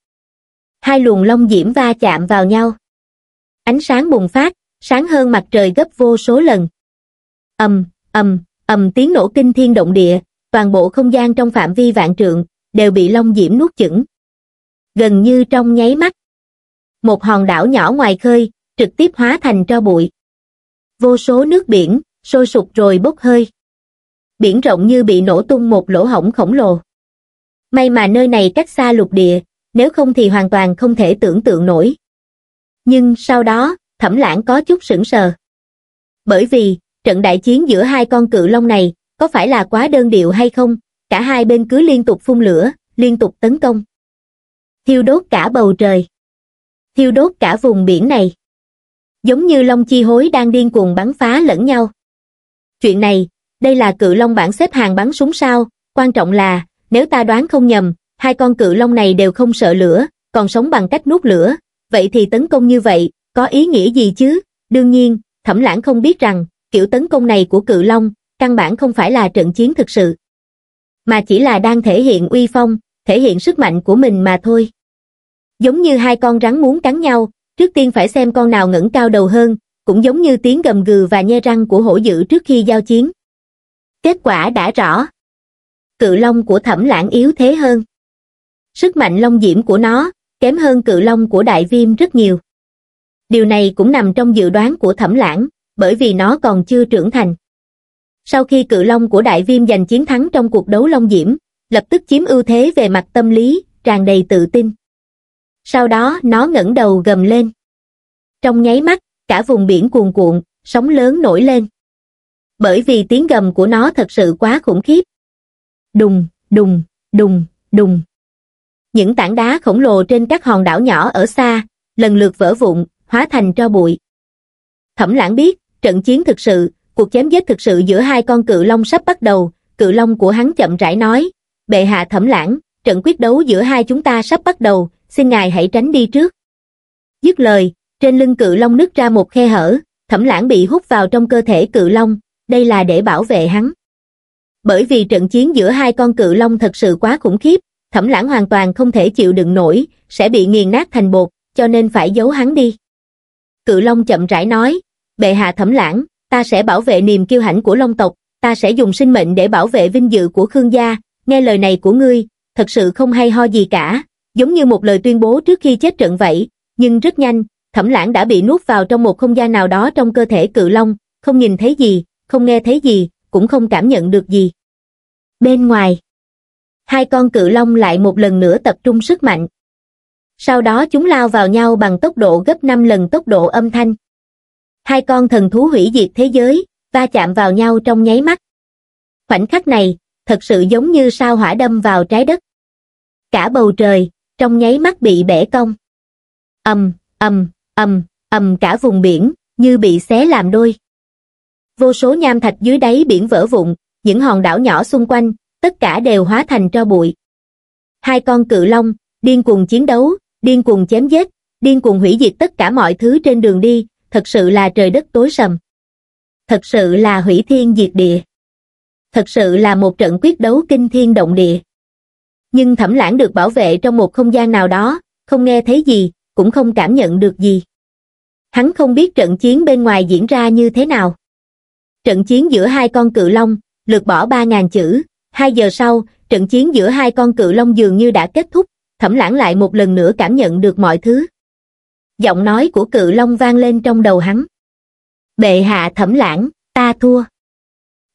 Hai luồng long diễm va chạm vào nhau. Ánh sáng bùng phát, sáng hơn mặt trời gấp vô số lần. ầm, ầm, ầm tiếng nổ kinh thiên động địa, toàn bộ không gian trong phạm vi vạn trượng đều bị long diễm nuốt chửng. Gần như trong nháy mắt, một hòn đảo nhỏ ngoài khơi trực tiếp hóa thành tro bụi. Vô số nước biển sôi sụp rồi bốc hơi biển rộng như bị nổ tung một lỗ hổng khổng lồ. May mà nơi này cách xa lục địa, nếu không thì hoàn toàn không thể tưởng tượng nổi. Nhưng sau đó, thẩm lãng có chút sững sờ. Bởi vì, trận đại chiến giữa hai con cự long này, có phải là quá đơn điệu hay không, cả hai bên cứ liên tục phun lửa, liên tục tấn công. Thiêu đốt cả bầu trời. Thiêu đốt cả vùng biển này. Giống như long chi hối đang điên cuồng bắn phá lẫn nhau. Chuyện này, đây là cự long bản xếp hàng bắn súng sao, quan trọng là, nếu ta đoán không nhầm, hai con cự long này đều không sợ lửa, còn sống bằng cách nuốt lửa, vậy thì tấn công như vậy, có ý nghĩa gì chứ? Đương nhiên, Thẩm Lãng không biết rằng, kiểu tấn công này của cự long, căn bản không phải là trận chiến thực sự, mà chỉ là đang thể hiện uy phong, thể hiện sức mạnh của mình mà thôi. Giống như hai con rắn muốn cắn nhau, trước tiên phải xem con nào ngẩng cao đầu hơn, cũng giống như tiếng gầm gừ và nhe răng của hổ dữ trước khi giao chiến. Kết quả đã rõ. Cự long của thẩm lãng yếu thế hơn. Sức mạnh long diễm của nó kém hơn cự long của đại viêm rất nhiều. Điều này cũng nằm trong dự đoán của thẩm lãng, bởi vì nó còn chưa trưởng thành. Sau khi cự long của đại viêm giành chiến thắng trong cuộc đấu long diễm, lập tức chiếm ưu thế về mặt tâm lý, tràn đầy tự tin. Sau đó nó ngẩng đầu gầm lên. Trong nháy mắt, cả vùng biển cuồn cuộn, sóng lớn nổi lên bởi vì tiếng gầm của nó thật sự quá khủng khiếp. Đùng, đùng, đùng, đùng. Những tảng đá khổng lồ trên các hòn đảo nhỏ ở xa, lần lượt vỡ vụn, hóa thành tro bụi. Thẩm lãng biết, trận chiến thực sự, cuộc chém giết thực sự giữa hai con cự long sắp bắt đầu, cự long của hắn chậm rãi nói, bệ hạ thẩm lãng, trận quyết đấu giữa hai chúng ta sắp bắt đầu, xin ngài hãy tránh đi trước. Dứt lời, trên lưng cự long nứt ra một khe hở, thẩm lãng bị hút vào trong cơ thể cự long, đây là để bảo vệ hắn. Bởi vì trận chiến giữa hai con cự long thật sự quá khủng khiếp, thẩm lãng hoàn toàn không thể chịu đựng nổi, sẽ bị nghiền nát thành bột, cho nên phải giấu hắn đi. Cự long chậm rãi nói, bệ hạ thẩm lãng, ta sẽ bảo vệ niềm kiêu hãnh của long tộc, ta sẽ dùng sinh mệnh để bảo vệ vinh dự của Khương gia, nghe lời này của ngươi, thật sự không hay ho gì cả, giống như một lời tuyên bố trước khi chết trận vậy, nhưng rất nhanh, thẩm lãng đã bị nuốt vào trong một không gian nào đó trong cơ thể cự long, không nhìn thấy gì, không nghe thấy gì, cũng không cảm nhận được gì. Bên ngoài, hai con cự long lại một lần nữa tập trung sức mạnh. Sau đó chúng lao vào nhau bằng tốc độ gấp 5 lần tốc độ âm thanh. Hai con thần thú hủy diệt thế giới, va chạm vào nhau trong nháy mắt. Khoảnh khắc này, thật sự giống như sao hỏa đâm vào trái đất. Cả bầu trời, trong nháy mắt bị bẻ cong. Ầm, ầm, ầm, ầm cả vùng biển, như bị xé làm đôi vô số nham thạch dưới đáy biển vỡ vụn, những hòn đảo nhỏ xung quanh, tất cả đều hóa thành tro bụi. Hai con cự long, điên cuồng chiến đấu, điên cuồng chém giết, điên cuồng hủy diệt tất cả mọi thứ trên đường đi, thật sự là trời đất tối sầm. Thật sự là hủy thiên diệt địa. Thật sự là một trận quyết đấu kinh thiên động địa. Nhưng thẩm lãng được bảo vệ trong một không gian nào đó, không nghe thấy gì, cũng không cảm nhận được gì. Hắn không biết trận chiến bên ngoài diễn ra như thế nào trận chiến giữa hai con cự long lược bỏ ba ngàn chữ hai giờ sau trận chiến giữa hai con cự long dường như đã kết thúc thẩm lãng lại một lần nữa cảm nhận được mọi thứ giọng nói của cự long vang lên trong đầu hắn bệ hạ thẩm lãng ta thua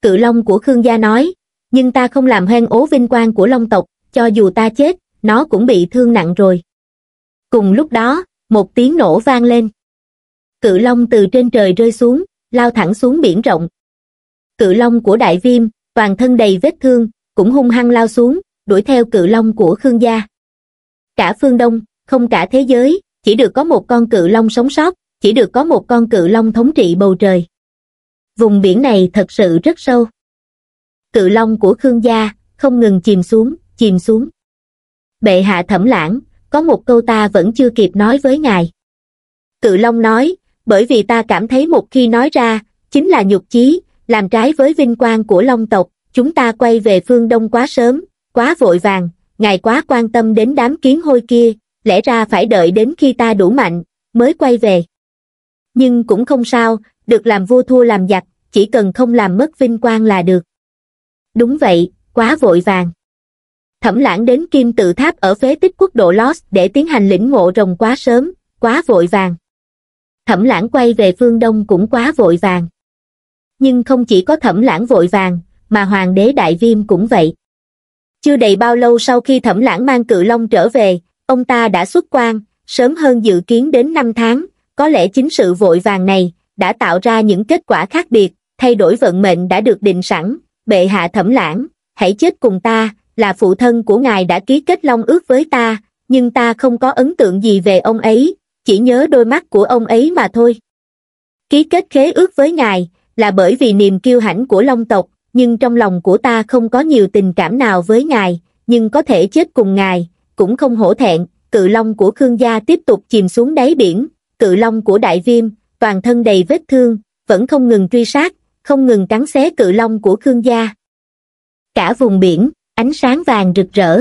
cự long của khương gia nói nhưng ta không làm hoang ố vinh quang của long tộc cho dù ta chết nó cũng bị thương nặng rồi cùng lúc đó một tiếng nổ vang lên cự long từ trên trời rơi xuống lao thẳng xuống biển rộng cự long của đại viêm toàn thân đầy vết thương cũng hung hăng lao xuống đuổi theo cự long của khương gia cả phương đông không cả thế giới chỉ được có một con cự long sống sót chỉ được có một con cự long thống trị bầu trời vùng biển này thật sự rất sâu cự long của khương gia không ngừng chìm xuống chìm xuống bệ hạ thẩm lãng có một câu ta vẫn chưa kịp nói với ngài cự long nói bởi vì ta cảm thấy một khi nói ra chính là nhục chí làm trái với vinh quang của long tộc, chúng ta quay về phương đông quá sớm, quá vội vàng, ngài quá quan tâm đến đám kiến hôi kia, lẽ ra phải đợi đến khi ta đủ mạnh, mới quay về. Nhưng cũng không sao, được làm vua thua làm giặc, chỉ cần không làm mất vinh quang là được. Đúng vậy, quá vội vàng. Thẩm lãng đến kim tự tháp ở phế tích quốc độ Lost để tiến hành lĩnh ngộ rồng quá sớm, quá vội vàng. Thẩm lãng quay về phương Đông cũng quá vội vàng nhưng không chỉ có thẩm lãng vội vàng, mà hoàng đế đại viêm cũng vậy. Chưa đầy bao lâu sau khi thẩm lãng mang cự long trở về, ông ta đã xuất quan, sớm hơn dự kiến đến 5 tháng, có lẽ chính sự vội vàng này đã tạo ra những kết quả khác biệt, thay đổi vận mệnh đã được định sẵn, bệ hạ thẩm lãng, hãy chết cùng ta, là phụ thân của ngài đã ký kết long ước với ta, nhưng ta không có ấn tượng gì về ông ấy, chỉ nhớ đôi mắt của ông ấy mà thôi. Ký kết khế ước với ngài, là bởi vì niềm kiêu hãnh của long tộc nhưng trong lòng của ta không có nhiều tình cảm nào với ngài nhưng có thể chết cùng ngài cũng không hổ thẹn cự long của khương gia tiếp tục chìm xuống đáy biển cự long của đại viêm toàn thân đầy vết thương vẫn không ngừng truy sát không ngừng cắn xé cự long của khương gia cả vùng biển ánh sáng vàng rực rỡ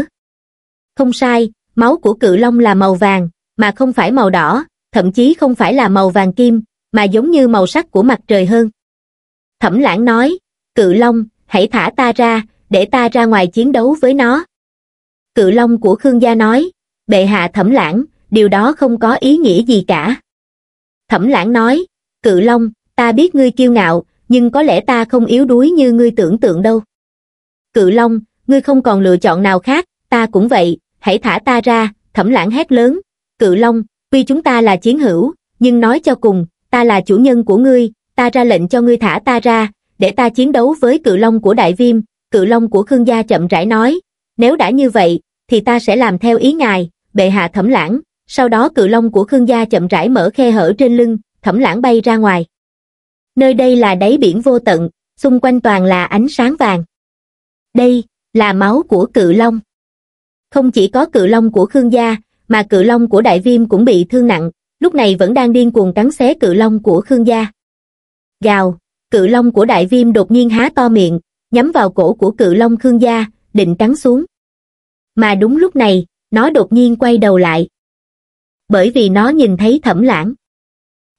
không sai máu của cự long là màu vàng mà không phải màu đỏ thậm chí không phải là màu vàng kim mà giống như màu sắc của mặt trời hơn thẩm lãng nói cự long hãy thả ta ra để ta ra ngoài chiến đấu với nó cự long của khương gia nói bệ hạ thẩm lãng điều đó không có ý nghĩa gì cả thẩm lãng nói cự long ta biết ngươi kiêu ngạo nhưng có lẽ ta không yếu đuối như ngươi tưởng tượng đâu cự long ngươi không còn lựa chọn nào khác ta cũng vậy hãy thả ta ra thẩm lãng hét lớn cự long tuy chúng ta là chiến hữu nhưng nói cho cùng ta là chủ nhân của ngươi ta ra lệnh cho ngươi thả ta ra, để ta chiến đấu với cự long của đại viêm, cự long của Khương gia chậm rãi nói, nếu đã như vậy, thì ta sẽ làm theo ý ngài, bệ hạ thẩm lãng, sau đó cự long của Khương gia chậm rãi mở khe hở trên lưng, thẩm lãng bay ra ngoài. Nơi đây là đáy biển vô tận, xung quanh toàn là ánh sáng vàng. Đây là máu của cự long. Không chỉ có cự long của Khương gia, mà cự long của Đại Viêm cũng bị thương nặng, lúc này vẫn đang điên cuồng cắn xé cự long của Khương gia. Gào, cự long của đại viêm đột nhiên há to miệng, nhắm vào cổ của cự long Khương Gia, định cắn xuống. Mà đúng lúc này, nó đột nhiên quay đầu lại. Bởi vì nó nhìn thấy thẩm lãng.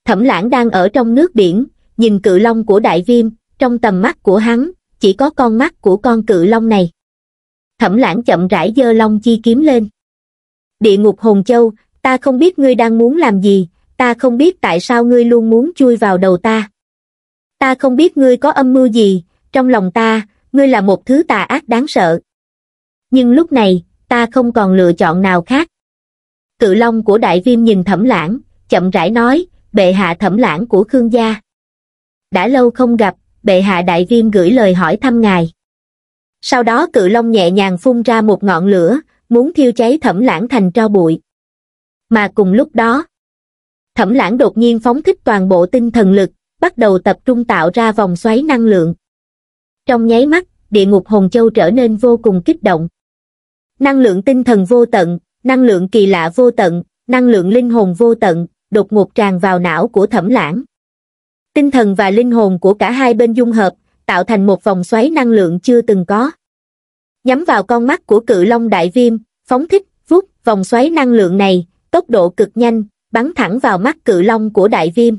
Thẩm lãng đang ở trong nước biển, nhìn cự long của đại viêm, trong tầm mắt của hắn, chỉ có con mắt của con cự long này. Thẩm lãng chậm rãi giơ long chi kiếm lên. Địa ngục hồn châu, ta không biết ngươi đang muốn làm gì, ta không biết tại sao ngươi luôn muốn chui vào đầu ta ta không biết ngươi có âm mưu gì trong lòng ta ngươi là một thứ tà ác đáng sợ nhưng lúc này ta không còn lựa chọn nào khác cự long của đại viêm nhìn thẩm lãng chậm rãi nói bệ hạ thẩm lãng của khương gia đã lâu không gặp bệ hạ đại viêm gửi lời hỏi thăm ngài sau đó cự long nhẹ nhàng phun ra một ngọn lửa muốn thiêu cháy thẩm lãng thành tro bụi mà cùng lúc đó thẩm lãng đột nhiên phóng thích toàn bộ tinh thần lực bắt đầu tập trung tạo ra vòng xoáy năng lượng trong nháy mắt địa ngục hồn châu trở nên vô cùng kích động năng lượng tinh thần vô tận năng lượng kỳ lạ vô tận năng lượng linh hồn vô tận đột ngột tràn vào não của thẩm lãng tinh thần và linh hồn của cả hai bên dung hợp tạo thành một vòng xoáy năng lượng chưa từng có nhắm vào con mắt của cự long đại viêm phóng thích vút vòng xoáy năng lượng này tốc độ cực nhanh bắn thẳng vào mắt cự long của đại viêm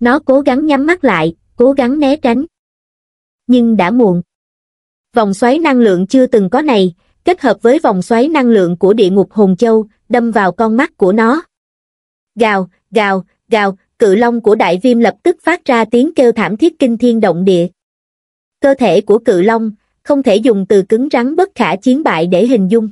nó cố gắng nhắm mắt lại cố gắng né tránh nhưng đã muộn vòng xoáy năng lượng chưa từng có này kết hợp với vòng xoáy năng lượng của địa ngục hồn châu đâm vào con mắt của nó gào gào gào cự long của đại viêm lập tức phát ra tiếng kêu thảm thiết kinh thiên động địa cơ thể của cự long không thể dùng từ cứng rắn bất khả chiến bại để hình dung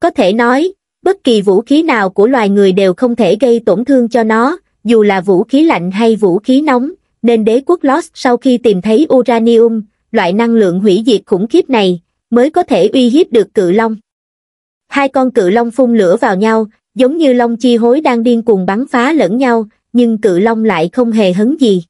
có thể nói bất kỳ vũ khí nào của loài người đều không thể gây tổn thương cho nó dù là vũ khí lạnh hay vũ khí nóng, nên đế quốc Lost sau khi tìm thấy uranium, loại năng lượng hủy diệt khủng khiếp này, mới có thể uy hiếp được cự long. Hai con cự long phun lửa vào nhau, giống như long chi hối đang điên cuồng bắn phá lẫn nhau, nhưng cự long lại không hề hấn gì.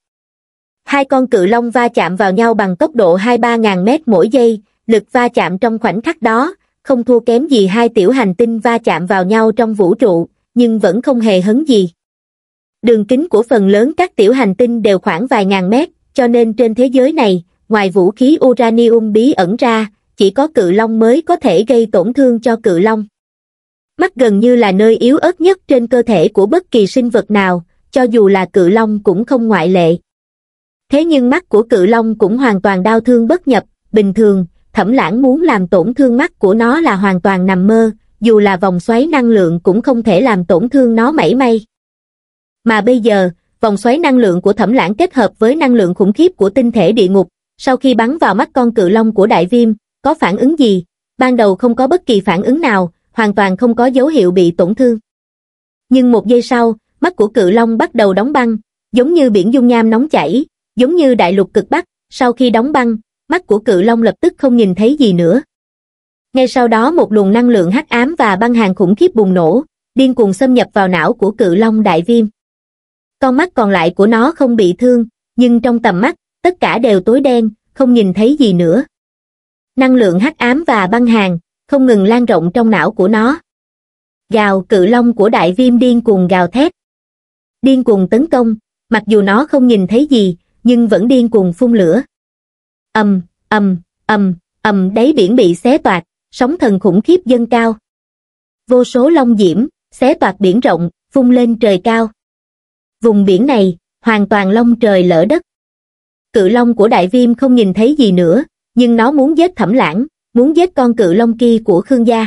Hai con cự long va chạm vào nhau bằng tốc độ 2-3 ngàn mét mỗi giây, lực va chạm trong khoảnh khắc đó, không thua kém gì hai tiểu hành tinh va chạm vào nhau trong vũ trụ, nhưng vẫn không hề hấn gì đường kính của phần lớn các tiểu hành tinh đều khoảng vài ngàn mét cho nên trên thế giới này ngoài vũ khí uranium bí ẩn ra chỉ có cự long mới có thể gây tổn thương cho cự long mắt gần như là nơi yếu ớt nhất trên cơ thể của bất kỳ sinh vật nào cho dù là cự long cũng không ngoại lệ thế nhưng mắt của cự long cũng hoàn toàn đau thương bất nhập bình thường thẩm lãng muốn làm tổn thương mắt của nó là hoàn toàn nằm mơ dù là vòng xoáy năng lượng cũng không thể làm tổn thương nó mảy may mà bây giờ, vòng xoáy năng lượng của thẩm lãng kết hợp với năng lượng khủng khiếp của tinh thể địa ngục, sau khi bắn vào mắt con cự long của đại viêm, có phản ứng gì? Ban đầu không có bất kỳ phản ứng nào, hoàn toàn không có dấu hiệu bị tổn thương. Nhưng một giây sau, mắt của cự long bắt đầu đóng băng, giống như biển dung nham nóng chảy, giống như đại lục cực bắc, sau khi đóng băng, mắt của cự long lập tức không nhìn thấy gì nữa. Ngay sau đó một luồng năng lượng hắc ám và băng hàng khủng khiếp bùng nổ, điên cuồng xâm nhập vào não của cự long đại viêm con mắt còn lại của nó không bị thương, nhưng trong tầm mắt, tất cả đều tối đen, không nhìn thấy gì nữa. Năng lượng hắc ám và băng hàng, không ngừng lan rộng trong não của nó. Gào cự long của đại viêm điên cuồng gào thét. Điên cuồng tấn công, mặc dù nó không nhìn thấy gì, nhưng vẫn điên cuồng phun lửa. ầm, ầm, ầm, ầm đáy biển bị xé toạc, sóng thần khủng khiếp dâng cao. Vô số long diễm, xé toạc biển rộng, phun lên trời cao vùng biển này, hoàn toàn long trời lỡ đất. Cự long của đại viêm không nhìn thấy gì nữa, nhưng nó muốn giết thẩm lãng, muốn giết con cự long kia của Khương gia.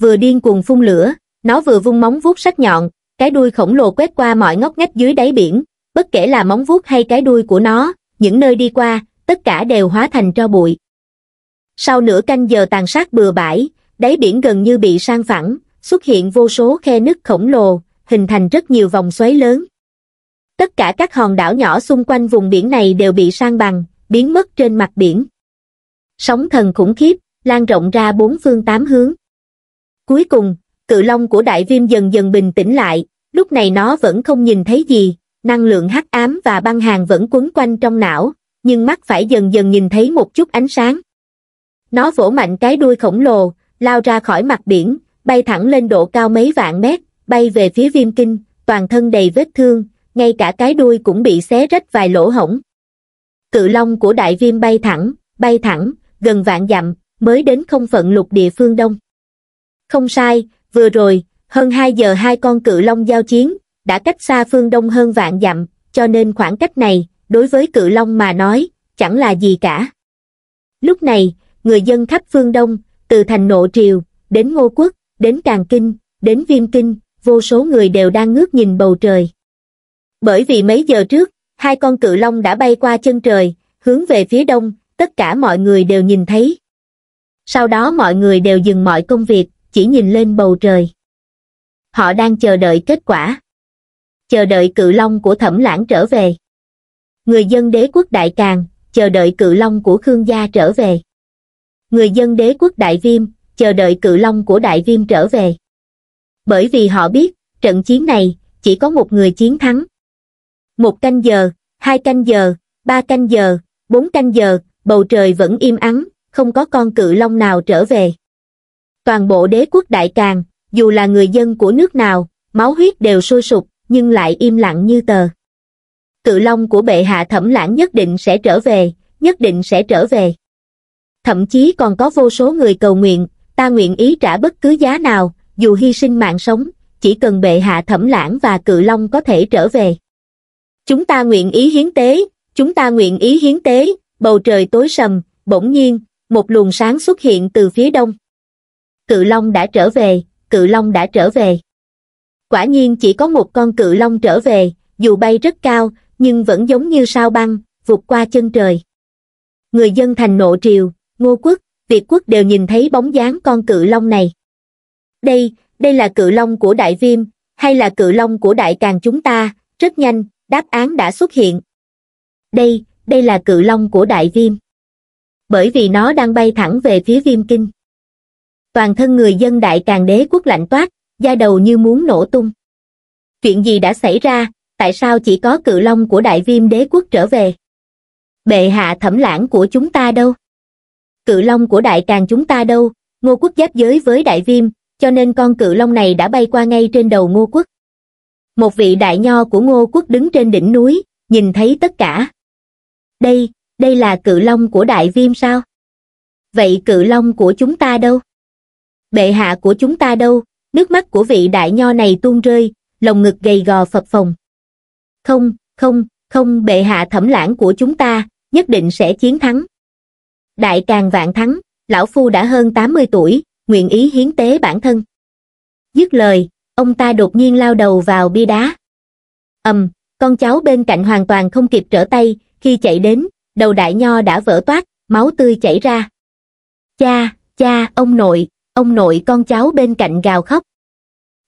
Vừa điên cuồng phun lửa, nó vừa vung móng vuốt sắc nhọn, cái đuôi khổng lồ quét qua mọi ngóc ngách dưới đáy biển, bất kể là móng vuốt hay cái đuôi của nó, những nơi đi qua, tất cả đều hóa thành tro bụi. Sau nửa canh giờ tàn sát bừa bãi, đáy biển gần như bị sang phẳng, xuất hiện vô số khe nứt khổng lồ, hình thành rất nhiều vòng xoáy lớn. Tất cả các hòn đảo nhỏ xung quanh vùng biển này đều bị sang bằng, biến mất trên mặt biển. Sóng thần khủng khiếp, lan rộng ra bốn phương tám hướng. Cuối cùng, cự long của đại viêm dần dần bình tĩnh lại, lúc này nó vẫn không nhìn thấy gì, năng lượng hắc ám và băng hàng vẫn quấn quanh trong não, nhưng mắt phải dần dần nhìn thấy một chút ánh sáng. Nó vỗ mạnh cái đuôi khổng lồ, lao ra khỏi mặt biển, bay thẳng lên độ cao mấy vạn mét, bay về phía viêm kinh, toàn thân đầy vết thương, ngay cả cái đuôi cũng bị xé rách vài lỗ hổng. Cự long của đại viêm bay thẳng, bay thẳng, gần vạn dặm, mới đến không phận lục địa phương đông. Không sai, vừa rồi, hơn 2 giờ hai con cự long giao chiến, đã cách xa phương đông hơn vạn dặm, cho nên khoảng cách này, đối với cự long mà nói, chẳng là gì cả. Lúc này, người dân khắp phương đông, từ thành nộ triều, đến ngô quốc, đến càng kinh, đến viêm kinh, vô số người đều đang ngước nhìn bầu trời. Bởi vì mấy giờ trước, hai con cự long đã bay qua chân trời, hướng về phía đông, tất cả mọi người đều nhìn thấy. Sau đó mọi người đều dừng mọi công việc, chỉ nhìn lên bầu trời. Họ đang chờ đợi kết quả. Chờ đợi cự long của thẩm lãng trở về. Người dân đế quốc Đại Càng, chờ đợi cự long của Khương Gia trở về. Người dân đế quốc Đại Viêm, chờ đợi cự long của Đại Viêm trở về bởi vì họ biết, trận chiến này, chỉ có một người chiến thắng. Một canh giờ, hai canh giờ, ba canh giờ, bốn canh giờ, bầu trời vẫn im ắng, không có con cự long nào trở về. Toàn bộ đế quốc Đại Càng, dù là người dân của nước nào, máu huyết đều sôi sục, nhưng lại im lặng như tờ. Cự long của bệ hạ thẩm lãng nhất định sẽ trở về, nhất định sẽ trở về. Thậm chí còn có vô số người cầu nguyện, ta nguyện ý trả bất cứ giá nào, dù hy sinh mạng sống, chỉ cần bệ hạ thẩm lãng và cự long có thể trở về. Chúng ta nguyện ý hiến tế, chúng ta nguyện ý hiến tế, bầu trời tối sầm, bỗng nhiên, một luồng sáng xuất hiện từ phía đông. Cự long đã trở về, cự long đã trở về. Quả nhiên chỉ có một con cự long trở về, dù bay rất cao, nhưng vẫn giống như sao băng, vụt qua chân trời. Người dân thành nộ triều, ngô quốc, việt quốc đều nhìn thấy bóng dáng con cự long này đây đây là cự long của đại viêm hay là cự long của đại càng chúng ta rất nhanh đáp án đã xuất hiện đây đây là cự long của đại viêm bởi vì nó đang bay thẳng về phía viêm kinh toàn thân người dân đại càng đế quốc lạnh toát da đầu như muốn nổ tung chuyện gì đã xảy ra tại sao chỉ có cự long của đại viêm đế quốc trở về bệ hạ thẩm lãng của chúng ta đâu cự long của đại càng chúng ta đâu ngô quốc giáp giới với đại viêm cho nên con cự long này đã bay qua ngay trên đầu ngô quốc một vị đại nho của ngô quốc đứng trên đỉnh núi nhìn thấy tất cả đây đây là cự long của đại viêm sao vậy cự long của chúng ta đâu bệ hạ của chúng ta đâu nước mắt của vị đại nho này tuôn rơi lồng ngực gầy gò phập phồng không không không bệ hạ thẩm lãng của chúng ta nhất định sẽ chiến thắng đại càng vạn thắng lão phu đã hơn 80 tuổi nguyện ý hiến tế bản thân dứt lời ông ta đột nhiên lao đầu vào bia đá ầm con cháu bên cạnh hoàn toàn không kịp trở tay khi chạy đến đầu đại nho đã vỡ toát máu tươi chảy ra cha cha ông nội ông nội con cháu bên cạnh gào khóc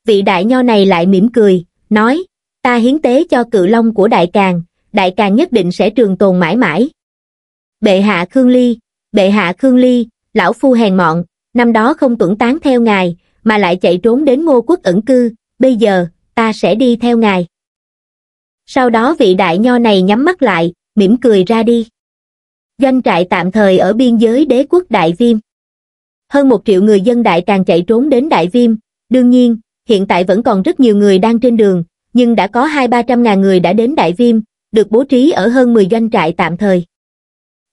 vị đại nho này lại mỉm cười nói ta hiến tế cho cự long của đại càng đại càng nhất định sẽ trường tồn mãi mãi bệ hạ khương ly bệ hạ khương ly lão phu hèn mọn năm đó không tuẩn tán theo ngài, mà lại chạy trốn đến ngô quốc ẩn cư, bây giờ, ta sẽ đi theo ngài. Sau đó vị đại nho này nhắm mắt lại, mỉm cười ra đi. Doanh trại tạm thời ở biên giới đế quốc Đại Viêm. Hơn một triệu người dân đại càng chạy trốn đến Đại Viêm, đương nhiên, hiện tại vẫn còn rất nhiều người đang trên đường, nhưng đã có hai ba trăm ngàn người đã đến Đại Viêm, được bố trí ở hơn 10 doanh trại tạm thời.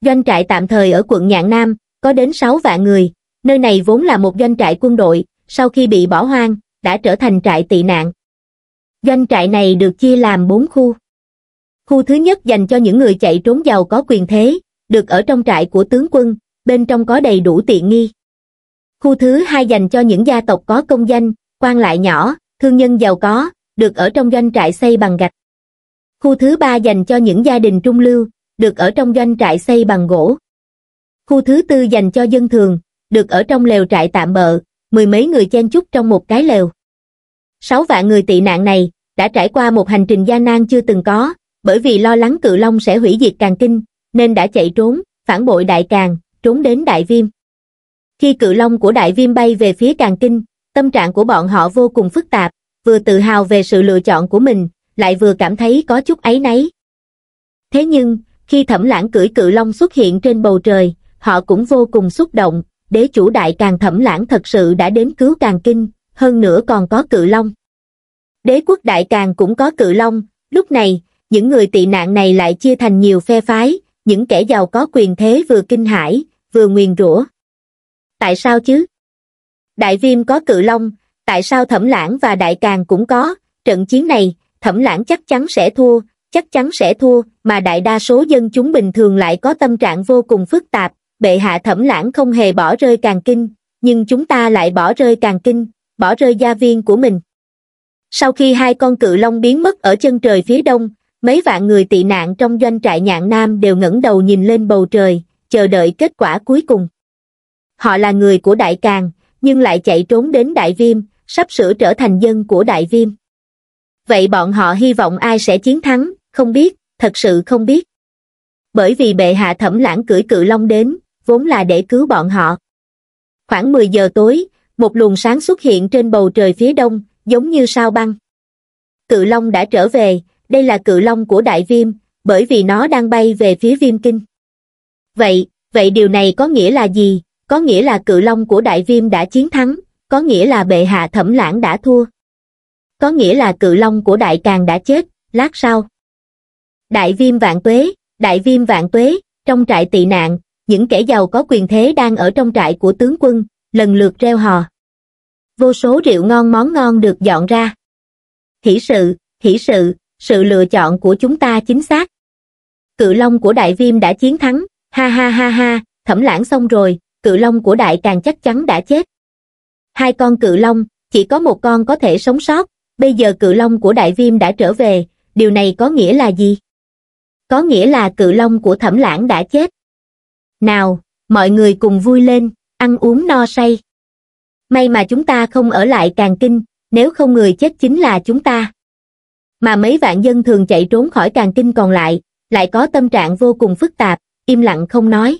Doanh trại tạm thời ở quận Nhạn Nam, có đến 6 vạn người, nơi này vốn là một doanh trại quân đội, sau khi bị bỏ hoang, đã trở thành trại tị nạn. Doanh trại này được chia làm 4 khu. Khu thứ nhất dành cho những người chạy trốn giàu có quyền thế, được ở trong trại của tướng quân, bên trong có đầy đủ tiện nghi. Khu thứ hai dành cho những gia tộc có công danh, quan lại nhỏ, thương nhân giàu có, được ở trong doanh trại xây bằng gạch. Khu thứ ba dành cho những gia đình trung lưu, được ở trong doanh trại xây bằng gỗ. Khu thứ tư dành cho dân thường, được ở trong lều trại tạm bợ, mười mấy người chen chúc trong một cái lều. Sáu vạn người tị nạn này đã trải qua một hành trình gian nan chưa từng có, bởi vì lo lắng cự long sẽ hủy diệt càng kinh, nên đã chạy trốn, phản bội đại càng, trốn đến đại viêm. Khi cự long của đại viêm bay về phía càng kinh, tâm trạng của bọn họ vô cùng phức tạp, vừa tự hào về sự lựa chọn của mình, lại vừa cảm thấy có chút ấy nấy. Thế nhưng, khi thẩm lãng cưỡi cự long xuất hiện trên bầu trời, họ cũng vô cùng xúc động, đế chủ đại càng thẩm lãng thật sự đã đến cứu càng kinh, hơn nữa còn có cự long. Đế quốc đại càng cũng có cự long, lúc này, những người tị nạn này lại chia thành nhiều phe phái, những kẻ giàu có quyền thế vừa kinh hãi, vừa nguyền rủa. Tại sao chứ? Đại viêm có cự long, tại sao thẩm lãng và đại càng cũng có, trận chiến này, thẩm lãng chắc chắn sẽ thua, chắc chắn sẽ thua, mà đại đa số dân chúng bình thường lại có tâm trạng vô cùng phức tạp, bệ hạ thẩm lãng không hề bỏ rơi càng kinh, nhưng chúng ta lại bỏ rơi càng kinh, bỏ rơi gia viên của mình. Sau khi hai con cự long biến mất ở chân trời phía đông, mấy vạn người tị nạn trong doanh trại nhạn nam đều ngẩng đầu nhìn lên bầu trời, chờ đợi kết quả cuối cùng. Họ là người của Đại Càng, nhưng lại chạy trốn đến Đại Viêm, sắp sửa trở thành dân của Đại Viêm. Vậy bọn họ hy vọng ai sẽ chiến thắng, không biết, thật sự không biết. Bởi vì bệ hạ thẩm lãng cưỡi cự long đến, vốn là để cứu bọn họ. Khoảng 10 giờ tối, một luồng sáng xuất hiện trên bầu trời phía đông, giống như sao băng. Cự Long đã trở về, đây là cự Long của Đại Viêm, bởi vì nó đang bay về phía Viêm Kinh. Vậy, vậy điều này có nghĩa là gì? Có nghĩa là cự Long của Đại Viêm đã chiến thắng, có nghĩa là bệ hạ thẩm lãng đã thua. Có nghĩa là cự Long của Đại Càng đã chết, lát sau. Đại Viêm vạn tuế, Đại Viêm vạn tuế, trong trại tị nạn, những kẻ giàu có quyền thế đang ở trong trại của tướng quân, lần lượt reo hò. Vô số rượu ngon món ngon được dọn ra. Hỷ sự, hỷ sự, sự lựa chọn của chúng ta chính xác. Cự long của đại viêm đã chiến thắng, ha ha ha ha, thẩm lãng xong rồi, cự long của đại càng chắc chắn đã chết. Hai con cự long, chỉ có một con có thể sống sót, bây giờ cự long của đại viêm đã trở về, điều này có nghĩa là gì? Có nghĩa là cự long của thẩm lãng đã chết. Nào, mọi người cùng vui lên, ăn uống no say. May mà chúng ta không ở lại càng kinh, nếu không người chết chính là chúng ta. Mà mấy vạn dân thường chạy trốn khỏi càng kinh còn lại, lại có tâm trạng vô cùng phức tạp, im lặng không nói.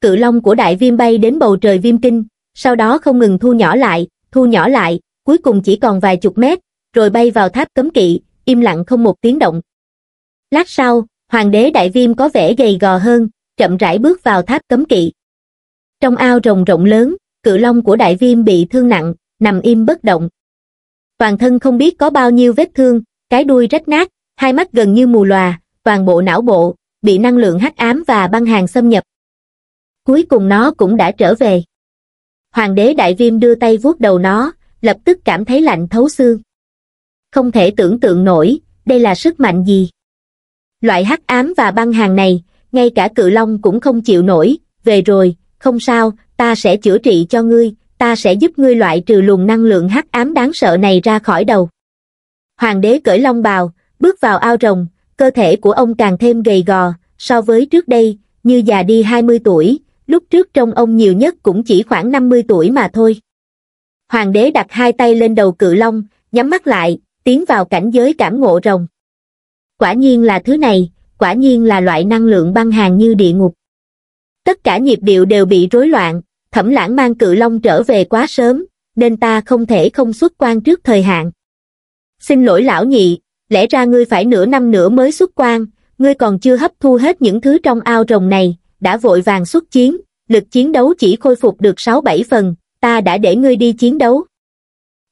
Cự long của đại viêm bay đến bầu trời viêm kinh, sau đó không ngừng thu nhỏ lại, thu nhỏ lại, cuối cùng chỉ còn vài chục mét, rồi bay vào tháp cấm kỵ, im lặng không một tiếng động. Lát sau, hoàng đế đại viêm có vẻ gầy gò hơn, chậm rãi bước vào tháp cấm kỵ. Trong ao rồng rộng lớn, cự long của đại viêm bị thương nặng, nằm im bất động. Toàn thân không biết có bao nhiêu vết thương, cái đuôi rách nát, hai mắt gần như mù lòa, toàn bộ não bộ, bị năng lượng hắc ám và băng hàng xâm nhập. Cuối cùng nó cũng đã trở về. Hoàng đế đại viêm đưa tay vuốt đầu nó, lập tức cảm thấy lạnh thấu xương. Không thể tưởng tượng nổi, đây là sức mạnh gì. Loại hắc ám và băng hàng này, ngay cả cự long cũng không chịu nổi, về rồi, không sao, ta sẽ chữa trị cho ngươi, ta sẽ giúp ngươi loại trừ luồng năng lượng hắc ám đáng sợ này ra khỏi đầu. Hoàng đế cởi long bào, bước vào ao rồng, cơ thể của ông càng thêm gầy gò, so với trước đây, như già đi 20 tuổi, lúc trước trong ông nhiều nhất cũng chỉ khoảng 50 tuổi mà thôi. Hoàng đế đặt hai tay lên đầu cự long, nhắm mắt lại, tiến vào cảnh giới cảm ngộ rồng. Quả nhiên là thứ này, quả nhiên là loại năng lượng băng hàng như địa ngục. Tất cả nhịp điệu đều bị rối loạn, thẩm lãng mang cự long trở về quá sớm, nên ta không thể không xuất quan trước thời hạn. Xin lỗi lão nhị, lẽ ra ngươi phải nửa năm nữa mới xuất quan, ngươi còn chưa hấp thu hết những thứ trong ao rồng này, đã vội vàng xuất chiến, lực chiến đấu chỉ khôi phục được 6-7 phần, ta đã để ngươi đi chiến đấu.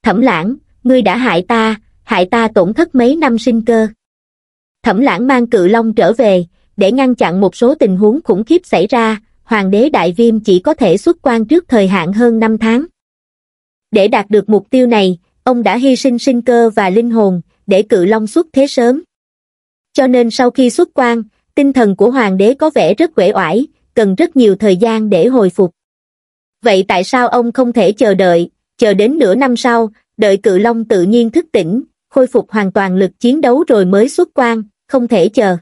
Thẩm lãng, ngươi đã hại ta, hại ta tổn thất mấy năm sinh cơ thẩm lãng mang cự long trở về để ngăn chặn một số tình huống khủng khiếp xảy ra hoàng đế đại viêm chỉ có thể xuất quan trước thời hạn hơn năm tháng để đạt được mục tiêu này ông đã hy sinh sinh cơ và linh hồn để cự long xuất thế sớm cho nên sau khi xuất quan tinh thần của hoàng đế có vẻ rất uể oải cần rất nhiều thời gian để hồi phục vậy tại sao ông không thể chờ đợi chờ đến nửa năm sau đợi cự long tự nhiên thức tỉnh khôi phục hoàn toàn lực chiến đấu rồi mới xuất quan không thể chờ.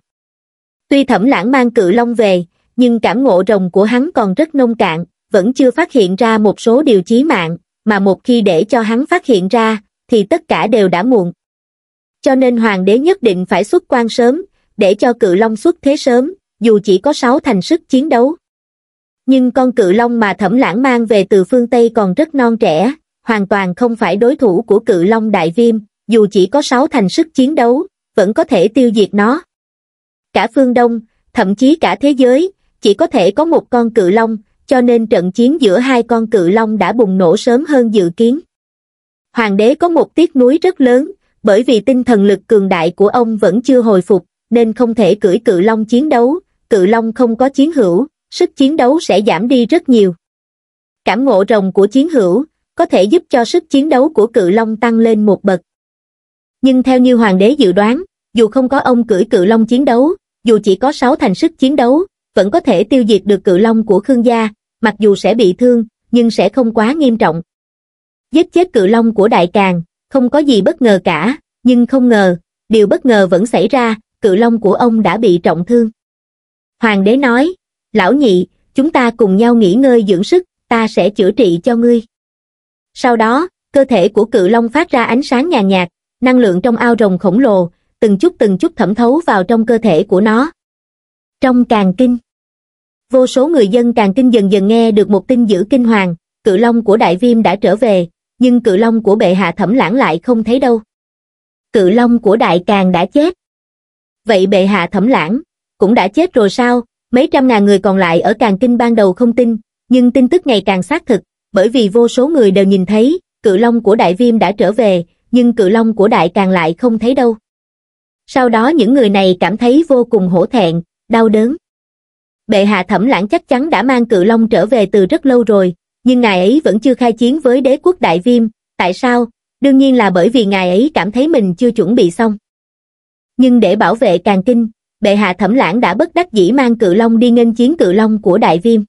Tuy thẩm lãng mang cự long về, nhưng cảm ngộ rồng của hắn còn rất nông cạn, vẫn chưa phát hiện ra một số điều chí mạng, mà một khi để cho hắn phát hiện ra, thì tất cả đều đã muộn. Cho nên hoàng đế nhất định phải xuất quan sớm, để cho cự long xuất thế sớm, dù chỉ có sáu thành sức chiến đấu. Nhưng con cự long mà thẩm lãng mang về từ phương Tây còn rất non trẻ, hoàn toàn không phải đối thủ của cự long đại viêm, dù chỉ có sáu thành sức chiến đấu, vẫn có thể tiêu diệt nó. Cả phương Đông, thậm chí cả thế giới, chỉ có thể có một con cự long, cho nên trận chiến giữa hai con cự long đã bùng nổ sớm hơn dự kiến. Hoàng đế có một tiếc nuối rất lớn, bởi vì tinh thần lực cường đại của ông vẫn chưa hồi phục, nên không thể cưỡi cự long chiến đấu, cự long không có chiến hữu, sức chiến đấu sẽ giảm đi rất nhiều. Cảm ngộ rồng của chiến hữu, có thể giúp cho sức chiến đấu của cự long tăng lên một bậc nhưng theo như hoàng đế dự đoán, dù không có ông cưỡi cự long chiến đấu, dù chỉ có sáu thành sức chiến đấu, vẫn có thể tiêu diệt được cự long của Khương gia, mặc dù sẽ bị thương, nhưng sẽ không quá nghiêm trọng. Giết chết cự long của Đại Càng, không có gì bất ngờ cả, nhưng không ngờ, điều bất ngờ vẫn xảy ra, cự long của ông đã bị trọng thương. Hoàng đế nói, lão nhị, chúng ta cùng nhau nghỉ ngơi dưỡng sức, ta sẽ chữa trị cho ngươi. Sau đó, cơ thể của cự long phát ra ánh sáng nhàn nhạt, năng lượng trong ao rồng khổng lồ, từng chút từng chút thẩm thấu vào trong cơ thể của nó. Trong càng kinh, vô số người dân càng kinh dần dần nghe được một tin dữ kinh hoàng, cự long của đại viêm đã trở về, nhưng cự long của bệ hạ thẩm lãng lại không thấy đâu. Cự long của đại càng đã chết. Vậy bệ hạ thẩm lãng, cũng đã chết rồi sao? Mấy trăm ngàn người còn lại ở càng kinh ban đầu không tin, nhưng tin tức ngày càng xác thực, bởi vì vô số người đều nhìn thấy, cự long của đại viêm đã trở về, nhưng cự long của đại càng lại không thấy đâu. Sau đó những người này cảm thấy vô cùng hổ thẹn, đau đớn. Bệ hạ thẩm lãng chắc chắn đã mang cự long trở về từ rất lâu rồi, nhưng ngài ấy vẫn chưa khai chiến với đế quốc đại viêm, tại sao? Đương nhiên là bởi vì ngài ấy cảm thấy mình chưa chuẩn bị xong. Nhưng để bảo vệ càng kinh, bệ hạ thẩm lãng đã bất đắc dĩ mang cự long đi nghênh chiến cự long của đại viêm.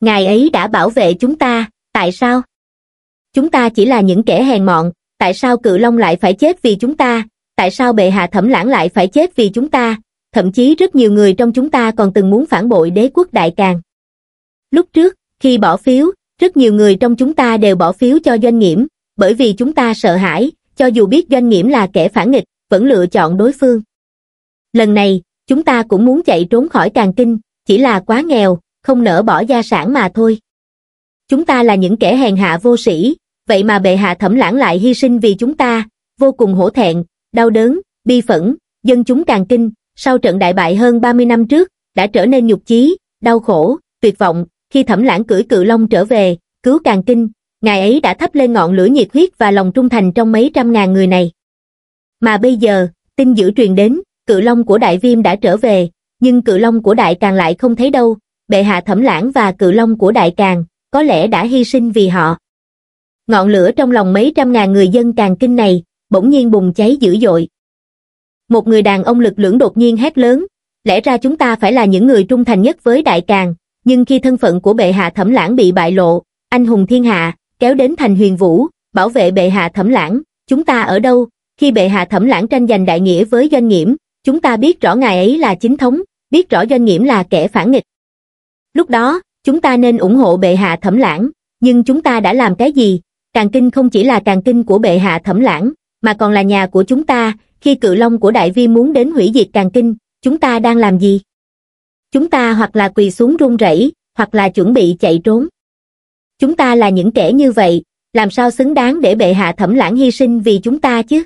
Ngài ấy đã bảo vệ chúng ta, tại sao? Chúng ta chỉ là những kẻ hèn mọn, tại sao cự long lại phải chết vì chúng ta, tại sao bệ hạ thẩm lãng lại phải chết vì chúng ta, thậm chí rất nhiều người trong chúng ta còn từng muốn phản bội đế quốc đại càng. Lúc trước, khi bỏ phiếu, rất nhiều người trong chúng ta đều bỏ phiếu cho doanh nghiễm, bởi vì chúng ta sợ hãi, cho dù biết doanh nghiễm là kẻ phản nghịch, vẫn lựa chọn đối phương. Lần này, chúng ta cũng muốn chạy trốn khỏi càng kinh, chỉ là quá nghèo, không nỡ bỏ gia sản mà thôi. Chúng ta là những kẻ hèn hạ vô sĩ, vậy mà bệ hạ thẩm lãng lại hy sinh vì chúng ta, vô cùng hổ thẹn, đau đớn, bi phẫn, dân chúng càng kinh, sau trận đại bại hơn 30 năm trước, đã trở nên nhục chí, đau khổ, tuyệt vọng, khi thẩm lãng cưỡi cự long trở về, cứu càng kinh, ngài ấy đã thắp lên ngọn lửa nhiệt huyết và lòng trung thành trong mấy trăm ngàn người này. Mà bây giờ, tin dữ truyền đến, cự long của đại viêm đã trở về, nhưng cự long của đại càng lại không thấy đâu, bệ hạ thẩm lãng và cự long của đại càng, có lẽ đã hy sinh vì họ ngọn lửa trong lòng mấy trăm ngàn người dân càng kinh này, bỗng nhiên bùng cháy dữ dội. Một người đàn ông lực lưỡng đột nhiên hét lớn, lẽ ra chúng ta phải là những người trung thành nhất với đại càng, nhưng khi thân phận của bệ hạ thẩm lãng bị bại lộ, anh hùng thiên hạ, kéo đến thành huyền vũ, bảo vệ bệ hạ thẩm lãng, chúng ta ở đâu, khi bệ hạ thẩm lãng tranh giành đại nghĩa với doanh nghiễm, chúng ta biết rõ ngài ấy là chính thống, biết rõ doanh nghiễm là kẻ phản nghịch. Lúc đó, chúng ta nên ủng hộ bệ hạ thẩm lãng, nhưng chúng ta đã làm cái gì, càng kinh không chỉ là càng kinh của bệ hạ thẩm lãng mà còn là nhà của chúng ta khi cự long của đại vi muốn đến hủy diệt càng kinh chúng ta đang làm gì chúng ta hoặc là quỳ xuống run rẩy hoặc là chuẩn bị chạy trốn chúng ta là những kẻ như vậy làm sao xứng đáng để bệ hạ thẩm lãng hy sinh vì chúng ta chứ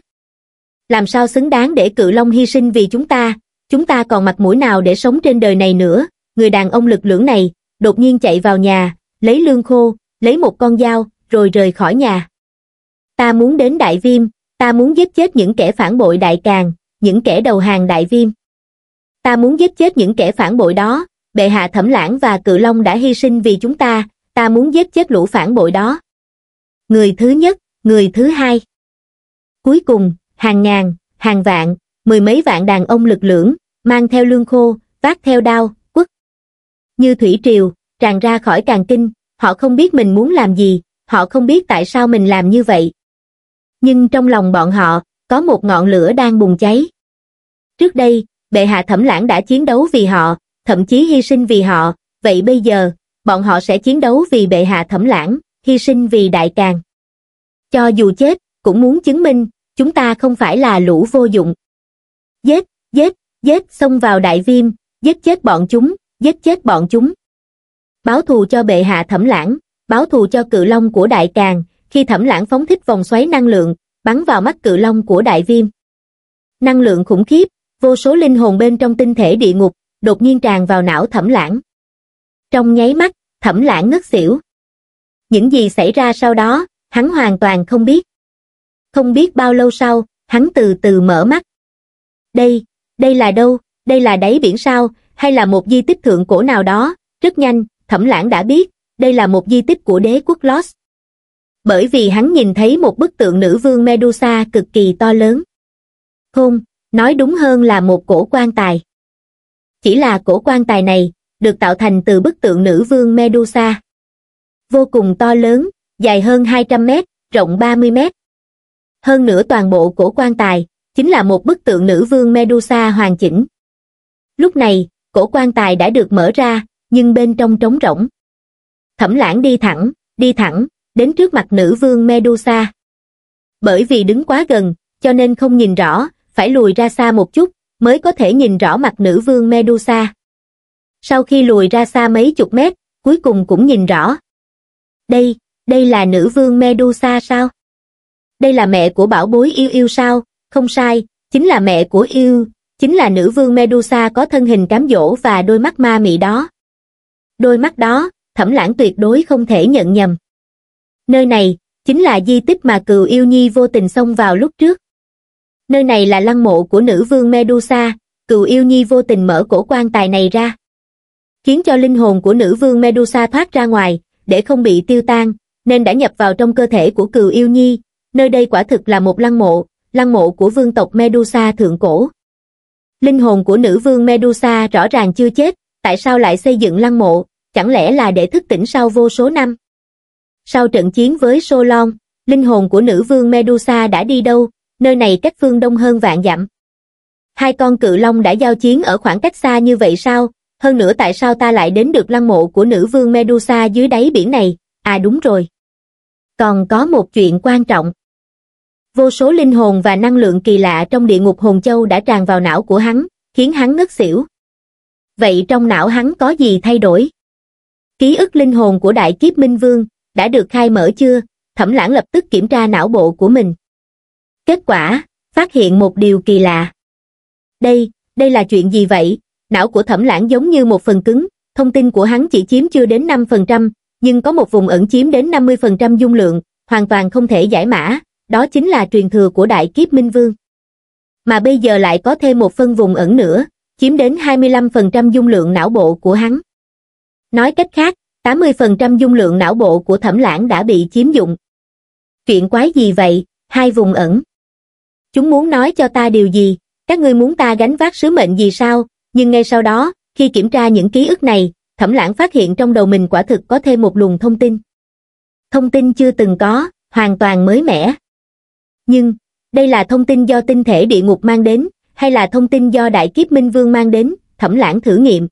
làm sao xứng đáng để cự long hy sinh vì chúng ta chúng ta còn mặt mũi nào để sống trên đời này nữa người đàn ông lực lưỡng này đột nhiên chạy vào nhà lấy lương khô lấy một con dao rồi rời khỏi nhà. Ta muốn đến Đại Viêm, ta muốn giết chết những kẻ phản bội Đại Càng, những kẻ đầu hàng Đại Viêm. Ta muốn giết chết những kẻ phản bội đó, bệ hạ thẩm lãng và cự long đã hy sinh vì chúng ta, ta muốn giết chết lũ phản bội đó. Người thứ nhất, người thứ hai. Cuối cùng, hàng ngàn, hàng vạn, mười mấy vạn đàn ông lực lưỡng, mang theo lương khô, vác theo đao, quất. Như thủy triều, tràn ra khỏi càng kinh, họ không biết mình muốn làm gì, họ không biết tại sao mình làm như vậy. Nhưng trong lòng bọn họ, có một ngọn lửa đang bùng cháy. Trước đây, bệ hạ thẩm lãng đã chiến đấu vì họ, thậm chí hy sinh vì họ, vậy bây giờ, bọn họ sẽ chiến đấu vì bệ hạ thẩm lãng, hy sinh vì đại càng. Cho dù chết, cũng muốn chứng minh, chúng ta không phải là lũ vô dụng. Giết, giết, giết xông vào đại viêm, giết chết bọn chúng, giết chết bọn chúng. Báo thù cho bệ hạ thẩm lãng, báo thù cho cự long của đại càng, khi thẩm lãng phóng thích vòng xoáy năng lượng, bắn vào mắt cự long của đại viêm. Năng lượng khủng khiếp, vô số linh hồn bên trong tinh thể địa ngục, đột nhiên tràn vào não thẩm lãng. Trong nháy mắt, thẩm lãng ngất xỉu. Những gì xảy ra sau đó, hắn hoàn toàn không biết. Không biết bao lâu sau, hắn từ từ mở mắt. Đây, đây là đâu, đây là đáy biển sao, hay là một di tích thượng cổ nào đó, rất nhanh, thẩm lãng đã biết, đây là một di tích của đế quốc Lost. Bởi vì hắn nhìn thấy một bức tượng nữ vương Medusa cực kỳ to lớn. Không, nói đúng hơn là một cổ quan tài. Chỉ là cổ quan tài này, được tạo thành từ bức tượng nữ vương Medusa. Vô cùng to lớn, dài hơn 200 mét, rộng 30 mét. Hơn nữa toàn bộ cổ quan tài, chính là một bức tượng nữ vương Medusa hoàn chỉnh. Lúc này, cổ quan tài đã được mở ra, nhưng bên trong trống rỗng. Thẩm lãng đi thẳng, đi thẳng, đến trước mặt nữ vương Medusa. Bởi vì đứng quá gần, cho nên không nhìn rõ, phải lùi ra xa một chút, mới có thể nhìn rõ mặt nữ vương Medusa. Sau khi lùi ra xa mấy chục mét, cuối cùng cũng nhìn rõ. Đây, đây là nữ vương Medusa sao? Đây là mẹ của bảo bối yêu yêu sao? Không sai, chính là mẹ của yêu, chính là nữ vương Medusa có thân hình cám dỗ và đôi mắt ma mị đó. Đôi mắt đó, thẩm lãng tuyệt đối không thể nhận nhầm. Nơi này, chính là di tích mà cựu yêu nhi vô tình xông vào lúc trước. Nơi này là lăng mộ của nữ vương Medusa, cựu yêu nhi vô tình mở cổ quan tài này ra. Khiến cho linh hồn của nữ vương Medusa thoát ra ngoài, để không bị tiêu tan, nên đã nhập vào trong cơ thể của cựu yêu nhi, nơi đây quả thực là một lăng mộ, lăng mộ của vương tộc Medusa thượng cổ. Linh hồn của nữ vương Medusa rõ ràng chưa chết, tại sao lại xây dựng lăng mộ, chẳng lẽ là để thức tỉnh sau vô số năm? Sau trận chiến với Solon, linh hồn của nữ vương Medusa đã đi đâu, nơi này cách phương đông hơn vạn dặm. Hai con cự long đã giao chiến ở khoảng cách xa như vậy sao? Hơn nữa tại sao ta lại đến được lăng mộ của nữ vương Medusa dưới đáy biển này? À đúng rồi. Còn có một chuyện quan trọng. Vô số linh hồn và năng lượng kỳ lạ trong địa ngục hồn châu đã tràn vào não của hắn, khiến hắn ngất xỉu. Vậy trong não hắn có gì thay đổi? ký ức linh hồn của đại kiếp minh vương đã được khai mở chưa thẩm lãng lập tức kiểm tra não bộ của mình kết quả phát hiện một điều kỳ lạ đây đây là chuyện gì vậy não của thẩm lãng giống như một phần cứng thông tin của hắn chỉ chiếm chưa đến năm phần trăm nhưng có một vùng ẩn chiếm đến năm mươi phần trăm dung lượng hoàn toàn không thể giải mã đó chính là truyền thừa của đại kiếp minh vương mà bây giờ lại có thêm một phân vùng ẩn nữa chiếm đến hai mươi lăm phần trăm dung lượng não bộ của hắn Nói cách khác, 80% dung lượng não bộ của thẩm lãng đã bị chiếm dụng. Chuyện quái gì vậy, hai vùng ẩn. Chúng muốn nói cho ta điều gì, các ngươi muốn ta gánh vác sứ mệnh gì sao, nhưng ngay sau đó, khi kiểm tra những ký ức này, thẩm lãng phát hiện trong đầu mình quả thực có thêm một luồng thông tin. Thông tin chưa từng có, hoàn toàn mới mẻ. Nhưng, đây là thông tin do tinh thể địa ngục mang đến, hay là thông tin do đại kiếp minh vương mang đến, thẩm lãng thử nghiệm.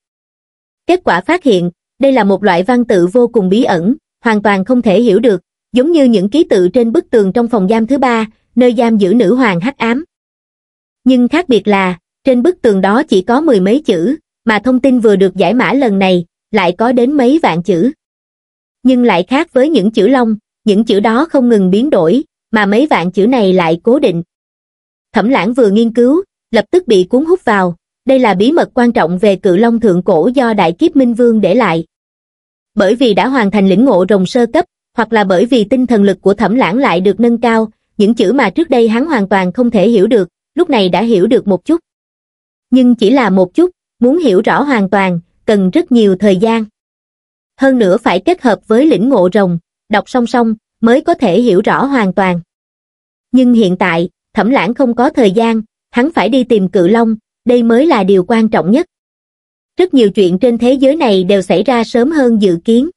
Kết quả phát hiện, đây là một loại văn tự vô cùng bí ẩn, hoàn toàn không thể hiểu được, giống như những ký tự trên bức tường trong phòng giam thứ ba, nơi giam giữ nữ hoàng hắc ám. Nhưng khác biệt là, trên bức tường đó chỉ có mười mấy chữ, mà thông tin vừa được giải mã lần này, lại có đến mấy vạn chữ. Nhưng lại khác với những chữ long, những chữ đó không ngừng biến đổi, mà mấy vạn chữ này lại cố định. Thẩm lãng vừa nghiên cứu, lập tức bị cuốn hút vào, đây là bí mật quan trọng về cự long thượng cổ do đại kiếp minh vương để lại bởi vì đã hoàn thành lĩnh ngộ rồng sơ cấp, hoặc là bởi vì tinh thần lực của thẩm lãng lại được nâng cao, những chữ mà trước đây hắn hoàn toàn không thể hiểu được, lúc này đã hiểu được một chút. Nhưng chỉ là một chút, muốn hiểu rõ hoàn toàn, cần rất nhiều thời gian. Hơn nữa phải kết hợp với lĩnh ngộ rồng, đọc song song, mới có thể hiểu rõ hoàn toàn. Nhưng hiện tại, thẩm lãng không có thời gian, hắn phải đi tìm cự long, đây mới là điều quan trọng nhất rất nhiều chuyện trên thế giới này đều xảy ra sớm hơn dự kiến.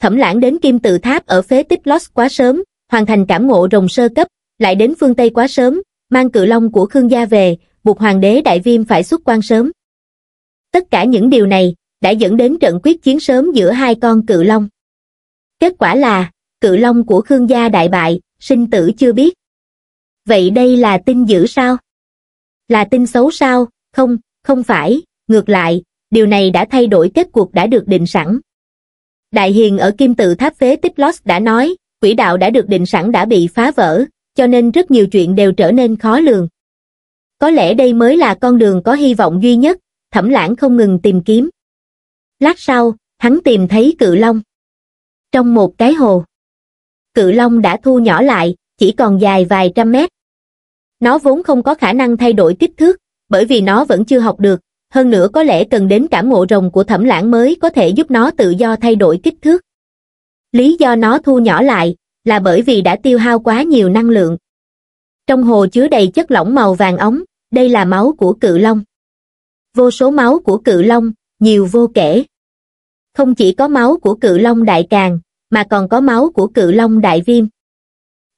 Thẩm lãng đến kim tự tháp ở phế tích Lost quá sớm, hoàn thành cảm ngộ rồng sơ cấp, lại đến phương Tây quá sớm, mang cự long của Khương gia về, buộc hoàng đế Đại Viêm phải xuất quan sớm. Tất cả những điều này đã dẫn đến trận quyết chiến sớm giữa hai con cự long. Kết quả là, cự long của Khương gia đại bại, sinh tử chưa biết. Vậy đây là tin dữ sao? Là tin xấu sao? Không, không phải, ngược lại điều này đã thay đổi kết cuộc đã được định sẵn đại hiền ở kim tự tháp phế tích los đã nói quỹ đạo đã được định sẵn đã bị phá vỡ cho nên rất nhiều chuyện đều trở nên khó lường có lẽ đây mới là con đường có hy vọng duy nhất thẩm lãng không ngừng tìm kiếm lát sau hắn tìm thấy cự long trong một cái hồ cự long đã thu nhỏ lại chỉ còn dài vài trăm mét nó vốn không có khả năng thay đổi kích thước bởi vì nó vẫn chưa học được hơn nữa có lẽ cần đến cảm ngộ rồng của thẩm lãng mới có thể giúp nó tự do thay đổi kích thước. Lý do nó thu nhỏ lại là bởi vì đã tiêu hao quá nhiều năng lượng. Trong hồ chứa đầy chất lỏng màu vàng ống, đây là máu của cự long. Vô số máu của cự long, nhiều vô kể. Không chỉ có máu của cự long đại càng, mà còn có máu của cự long đại viêm.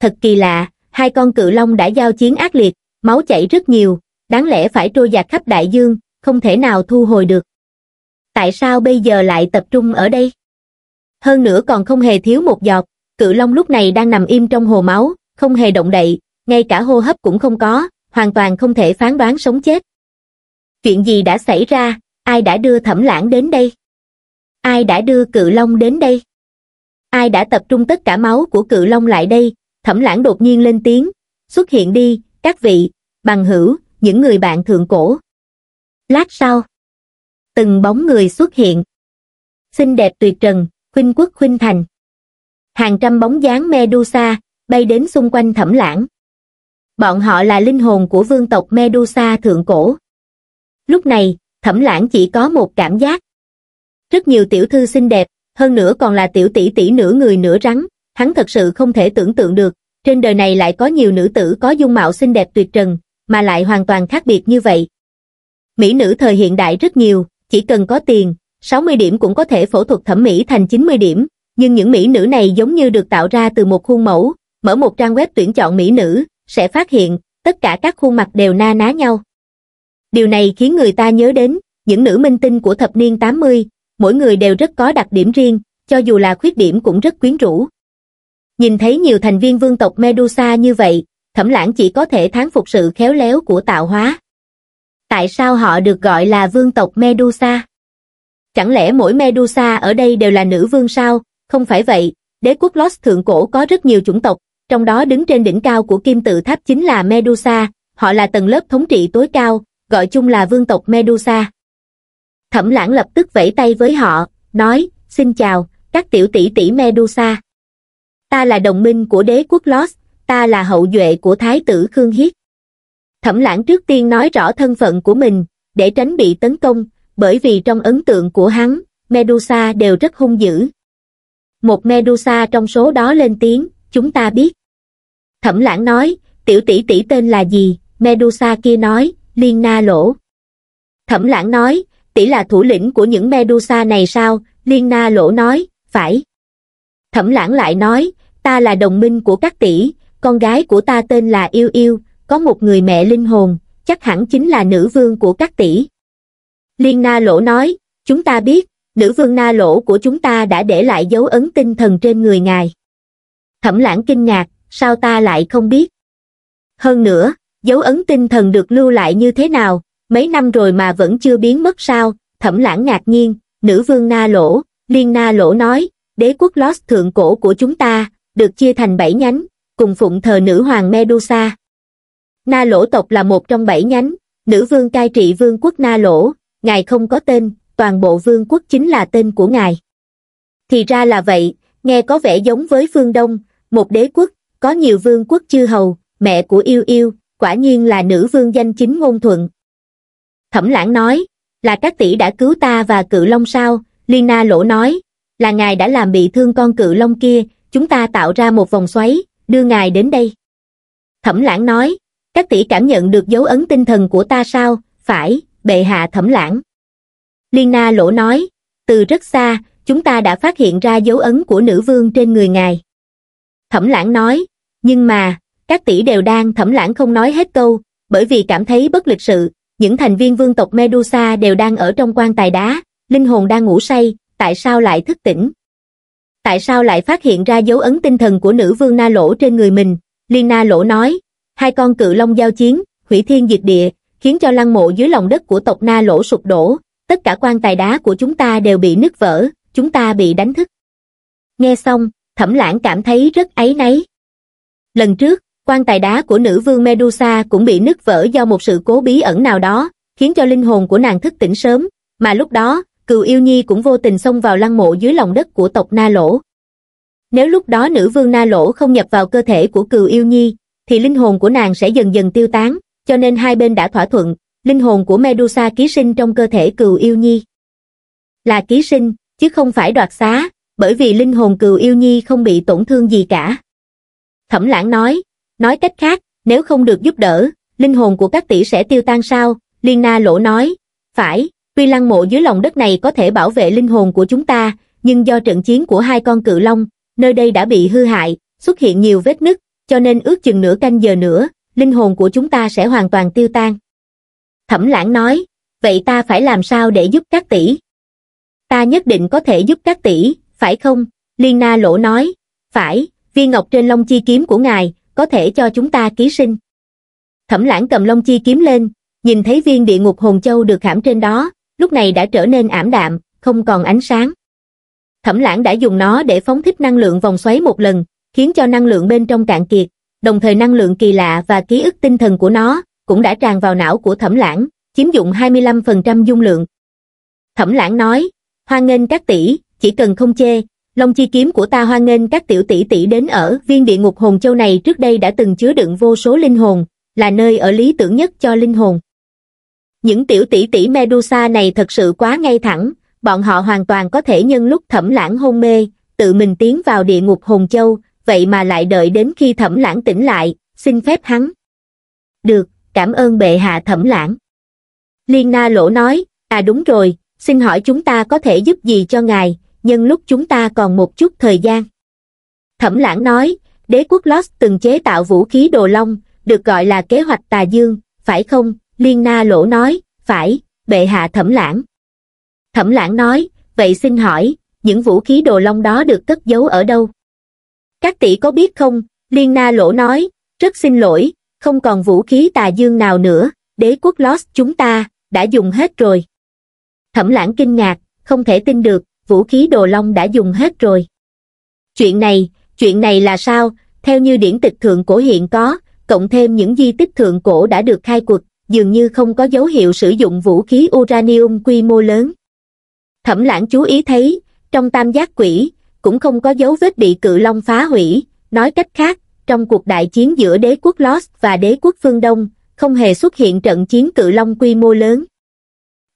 Thật kỳ lạ, hai con cự long đã giao chiến ác liệt, máu chảy rất nhiều, đáng lẽ phải trôi dạt khắp đại dương, không thể nào thu hồi được. Tại sao bây giờ lại tập trung ở đây? Hơn nữa còn không hề thiếu một giọt, cự long lúc này đang nằm im trong hồ máu, không hề động đậy, ngay cả hô hấp cũng không có, hoàn toàn không thể phán đoán sống chết. Chuyện gì đã xảy ra, ai đã đưa thẩm lãng đến đây? Ai đã đưa cự long đến đây? Ai đã tập trung tất cả máu của cự long lại đây? Thẩm lãng đột nhiên lên tiếng, xuất hiện đi, các vị, bằng hữu, những người bạn thượng cổ. Lát sau, từng bóng người xuất hiện. Xinh đẹp tuyệt trần, khuynh quốc khuynh thành. Hàng trăm bóng dáng Medusa bay đến xung quanh thẩm lãng. Bọn họ là linh hồn của vương tộc Medusa thượng cổ. Lúc này, thẩm lãng chỉ có một cảm giác. Rất nhiều tiểu thư xinh đẹp, hơn nữa còn là tiểu tỷ tỷ nửa người nửa rắn, hắn thật sự không thể tưởng tượng được, trên đời này lại có nhiều nữ tử có dung mạo xinh đẹp tuyệt trần, mà lại hoàn toàn khác biệt như vậy, Mỹ nữ thời hiện đại rất nhiều, chỉ cần có tiền, 60 điểm cũng có thể phẫu thuật thẩm mỹ thành 90 điểm, nhưng những mỹ nữ này giống như được tạo ra từ một khuôn mẫu, mở một trang web tuyển chọn mỹ nữ, sẽ phát hiện, tất cả các khuôn mặt đều na ná nhau. Điều này khiến người ta nhớ đến, những nữ minh tinh của thập niên 80, mỗi người đều rất có đặc điểm riêng, cho dù là khuyết điểm cũng rất quyến rũ. Nhìn thấy nhiều thành viên vương tộc Medusa như vậy, thẩm lãng chỉ có thể thán phục sự khéo léo của tạo hóa tại sao họ được gọi là vương tộc Medusa? Chẳng lẽ mỗi Medusa ở đây đều là nữ vương sao? Không phải vậy, đế quốc Lost thượng cổ có rất nhiều chủng tộc, trong đó đứng trên đỉnh cao của kim tự tháp chính là Medusa, họ là tầng lớp thống trị tối cao, gọi chung là vương tộc Medusa. Thẩm lãng lập tức vẫy tay với họ, nói, xin chào, các tiểu tỷ tỷ Medusa. Ta là đồng minh của đế quốc Lost. ta là hậu duệ của thái tử Khương Hiết. Thẩm lãng trước tiên nói rõ thân phận của mình, để tránh bị tấn công, bởi vì trong ấn tượng của hắn, Medusa đều rất hung dữ. Một Medusa trong số đó lên tiếng, chúng ta biết. Thẩm lãng nói, tiểu tỷ tỷ tên là gì, Medusa kia nói, Liên Na Lỗ. Thẩm lãng nói, tỷ là thủ lĩnh của những Medusa này sao, Liên Na Lỗ nói, phải. Thẩm lãng lại nói, ta là đồng minh của các tỷ, con gái của ta tên là Yêu Yêu, có một người mẹ linh hồn, chắc hẳn chính là nữ vương của các tỷ. Liên Na Lỗ nói, chúng ta biết, nữ vương Na Lỗ của chúng ta đã để lại dấu ấn tinh thần trên người ngài. Thẩm lãng kinh ngạc, sao ta lại không biết? Hơn nữa, dấu ấn tinh thần được lưu lại như thế nào, mấy năm rồi mà vẫn chưa biến mất sao, thẩm lãng ngạc nhiên, nữ vương Na Lỗ, Liên Na Lỗ nói, đế quốc Lost thượng cổ của chúng ta, được chia thành bảy nhánh, cùng phụng thờ nữ hoàng Medusa. Na Lỗ tộc là một trong bảy nhánh, nữ vương cai trị vương quốc Na Lỗ, ngài không có tên, toàn bộ vương quốc chính là tên của ngài. Thì ra là vậy, nghe có vẻ giống với phương Đông, một đế quốc, có nhiều vương quốc chư hầu, mẹ của yêu yêu, quả nhiên là nữ vương danh chính ngôn thuận. Thẩm lãng nói, là các tỷ đã cứu ta và cự long sao, Liên Na Lỗ nói, là ngài đã làm bị thương con cự long kia, chúng ta tạo ra một vòng xoáy, đưa ngài đến đây. Thẩm lãng nói, các tỷ cảm nhận được dấu ấn tinh thần của ta sao phải bệ hạ thẩm lãng liên na lỗ nói từ rất xa chúng ta đã phát hiện ra dấu ấn của nữ vương trên người ngài thẩm lãng nói nhưng mà các tỷ đều đang thẩm lãng không nói hết câu bởi vì cảm thấy bất lịch sự những thành viên vương tộc medusa đều đang ở trong quan tài đá linh hồn đang ngủ say tại sao lại thức tỉnh tại sao lại phát hiện ra dấu ấn tinh thần của nữ vương na lỗ trên người mình liên na lỗ nói hai con cự long giao chiến, hủy thiên diệt địa, khiến cho lăng mộ dưới lòng đất của tộc Na Lỗ sụp đổ, tất cả quan tài đá của chúng ta đều bị nứt vỡ, chúng ta bị đánh thức. Nghe xong, thẩm lãng cảm thấy rất ấy nấy Lần trước, quan tài đá của nữ vương Medusa cũng bị nứt vỡ do một sự cố bí ẩn nào đó, khiến cho linh hồn của nàng thức tỉnh sớm, mà lúc đó, cựu yêu nhi cũng vô tình xông vào lăng mộ dưới lòng đất của tộc Na Lỗ. Nếu lúc đó nữ vương Na Lỗ không nhập vào cơ thể của cừu yêu nhi, thì linh hồn của nàng sẽ dần dần tiêu tán, cho nên hai bên đã thỏa thuận, linh hồn của Medusa ký sinh trong cơ thể cừu yêu nhi. Là ký sinh, chứ không phải đoạt xá, bởi vì linh hồn cừu yêu nhi không bị tổn thương gì cả. Thẩm lãng nói, nói cách khác, nếu không được giúp đỡ, linh hồn của các tỷ sẽ tiêu tan sao, Liên Na Lỗ nói, phải, tuy lăng mộ dưới lòng đất này có thể bảo vệ linh hồn của chúng ta, nhưng do trận chiến của hai con cự long, nơi đây đã bị hư hại, xuất hiện nhiều vết nứt, cho nên ước chừng nửa canh giờ nữa, linh hồn của chúng ta sẽ hoàn toàn tiêu tan. Thẩm lãng nói, vậy ta phải làm sao để giúp các tỷ? Ta nhất định có thể giúp các tỷ, phải không? Liên Na Lỗ nói, phải, viên ngọc trên Long chi kiếm của ngài, có thể cho chúng ta ký sinh. Thẩm lãng cầm Long chi kiếm lên, nhìn thấy viên địa ngục hồn châu được khảm trên đó, lúc này đã trở nên ảm đạm, không còn ánh sáng. Thẩm lãng đã dùng nó để phóng thích năng lượng vòng xoáy một lần, khiến cho năng lượng bên trong cạn kiệt, đồng thời năng lượng kỳ lạ và ký ức tinh thần của nó cũng đã tràn vào não của thẩm lãng, chiếm dụng 25% dung lượng. Thẩm lãng nói, hoan nghênh các tỷ, chỉ cần không chê, Long chi kiếm của ta hoan nghênh các tiểu tỷ tỷ đến ở viên địa ngục hồn châu này trước đây đã từng chứa đựng vô số linh hồn, là nơi ở lý tưởng nhất cho linh hồn. Những tiểu tỷ tỷ Medusa này thật sự quá ngay thẳng, bọn họ hoàn toàn có thể nhân lúc thẩm lãng hôn mê, tự mình tiến vào địa ngục hồn châu, vậy mà lại đợi đến khi thẩm lãng tỉnh lại, xin phép hắn. Được, cảm ơn bệ hạ thẩm lãng. Liên na lỗ nói, à đúng rồi, xin hỏi chúng ta có thể giúp gì cho ngài, nhân lúc chúng ta còn một chút thời gian. Thẩm lãng nói, đế quốc Lost từng chế tạo vũ khí đồ long, được gọi là kế hoạch tà dương, phải không? Liên na lỗ nói, phải, bệ hạ thẩm lãng. Thẩm lãng nói, vậy xin hỏi, những vũ khí đồ long đó được cất giấu ở đâu? Các tỷ có biết không, Liên Na Lỗ nói, rất xin lỗi, không còn vũ khí tà dương nào nữa, đế quốc Lost chúng ta, đã dùng hết rồi. Thẩm lãng kinh ngạc, không thể tin được, vũ khí đồ long đã dùng hết rồi. Chuyện này, chuyện này là sao, theo như điển tịch thượng cổ hiện có, cộng thêm những di tích thượng cổ đã được khai quật, dường như không có dấu hiệu sử dụng vũ khí uranium quy mô lớn. Thẩm lãng chú ý thấy, trong tam giác quỷ, cũng không có dấu vết bị cự long phá hủy, nói cách khác, trong cuộc đại chiến giữa đế quốc Lost và đế quốc phương Đông, không hề xuất hiện trận chiến cự long quy mô lớn.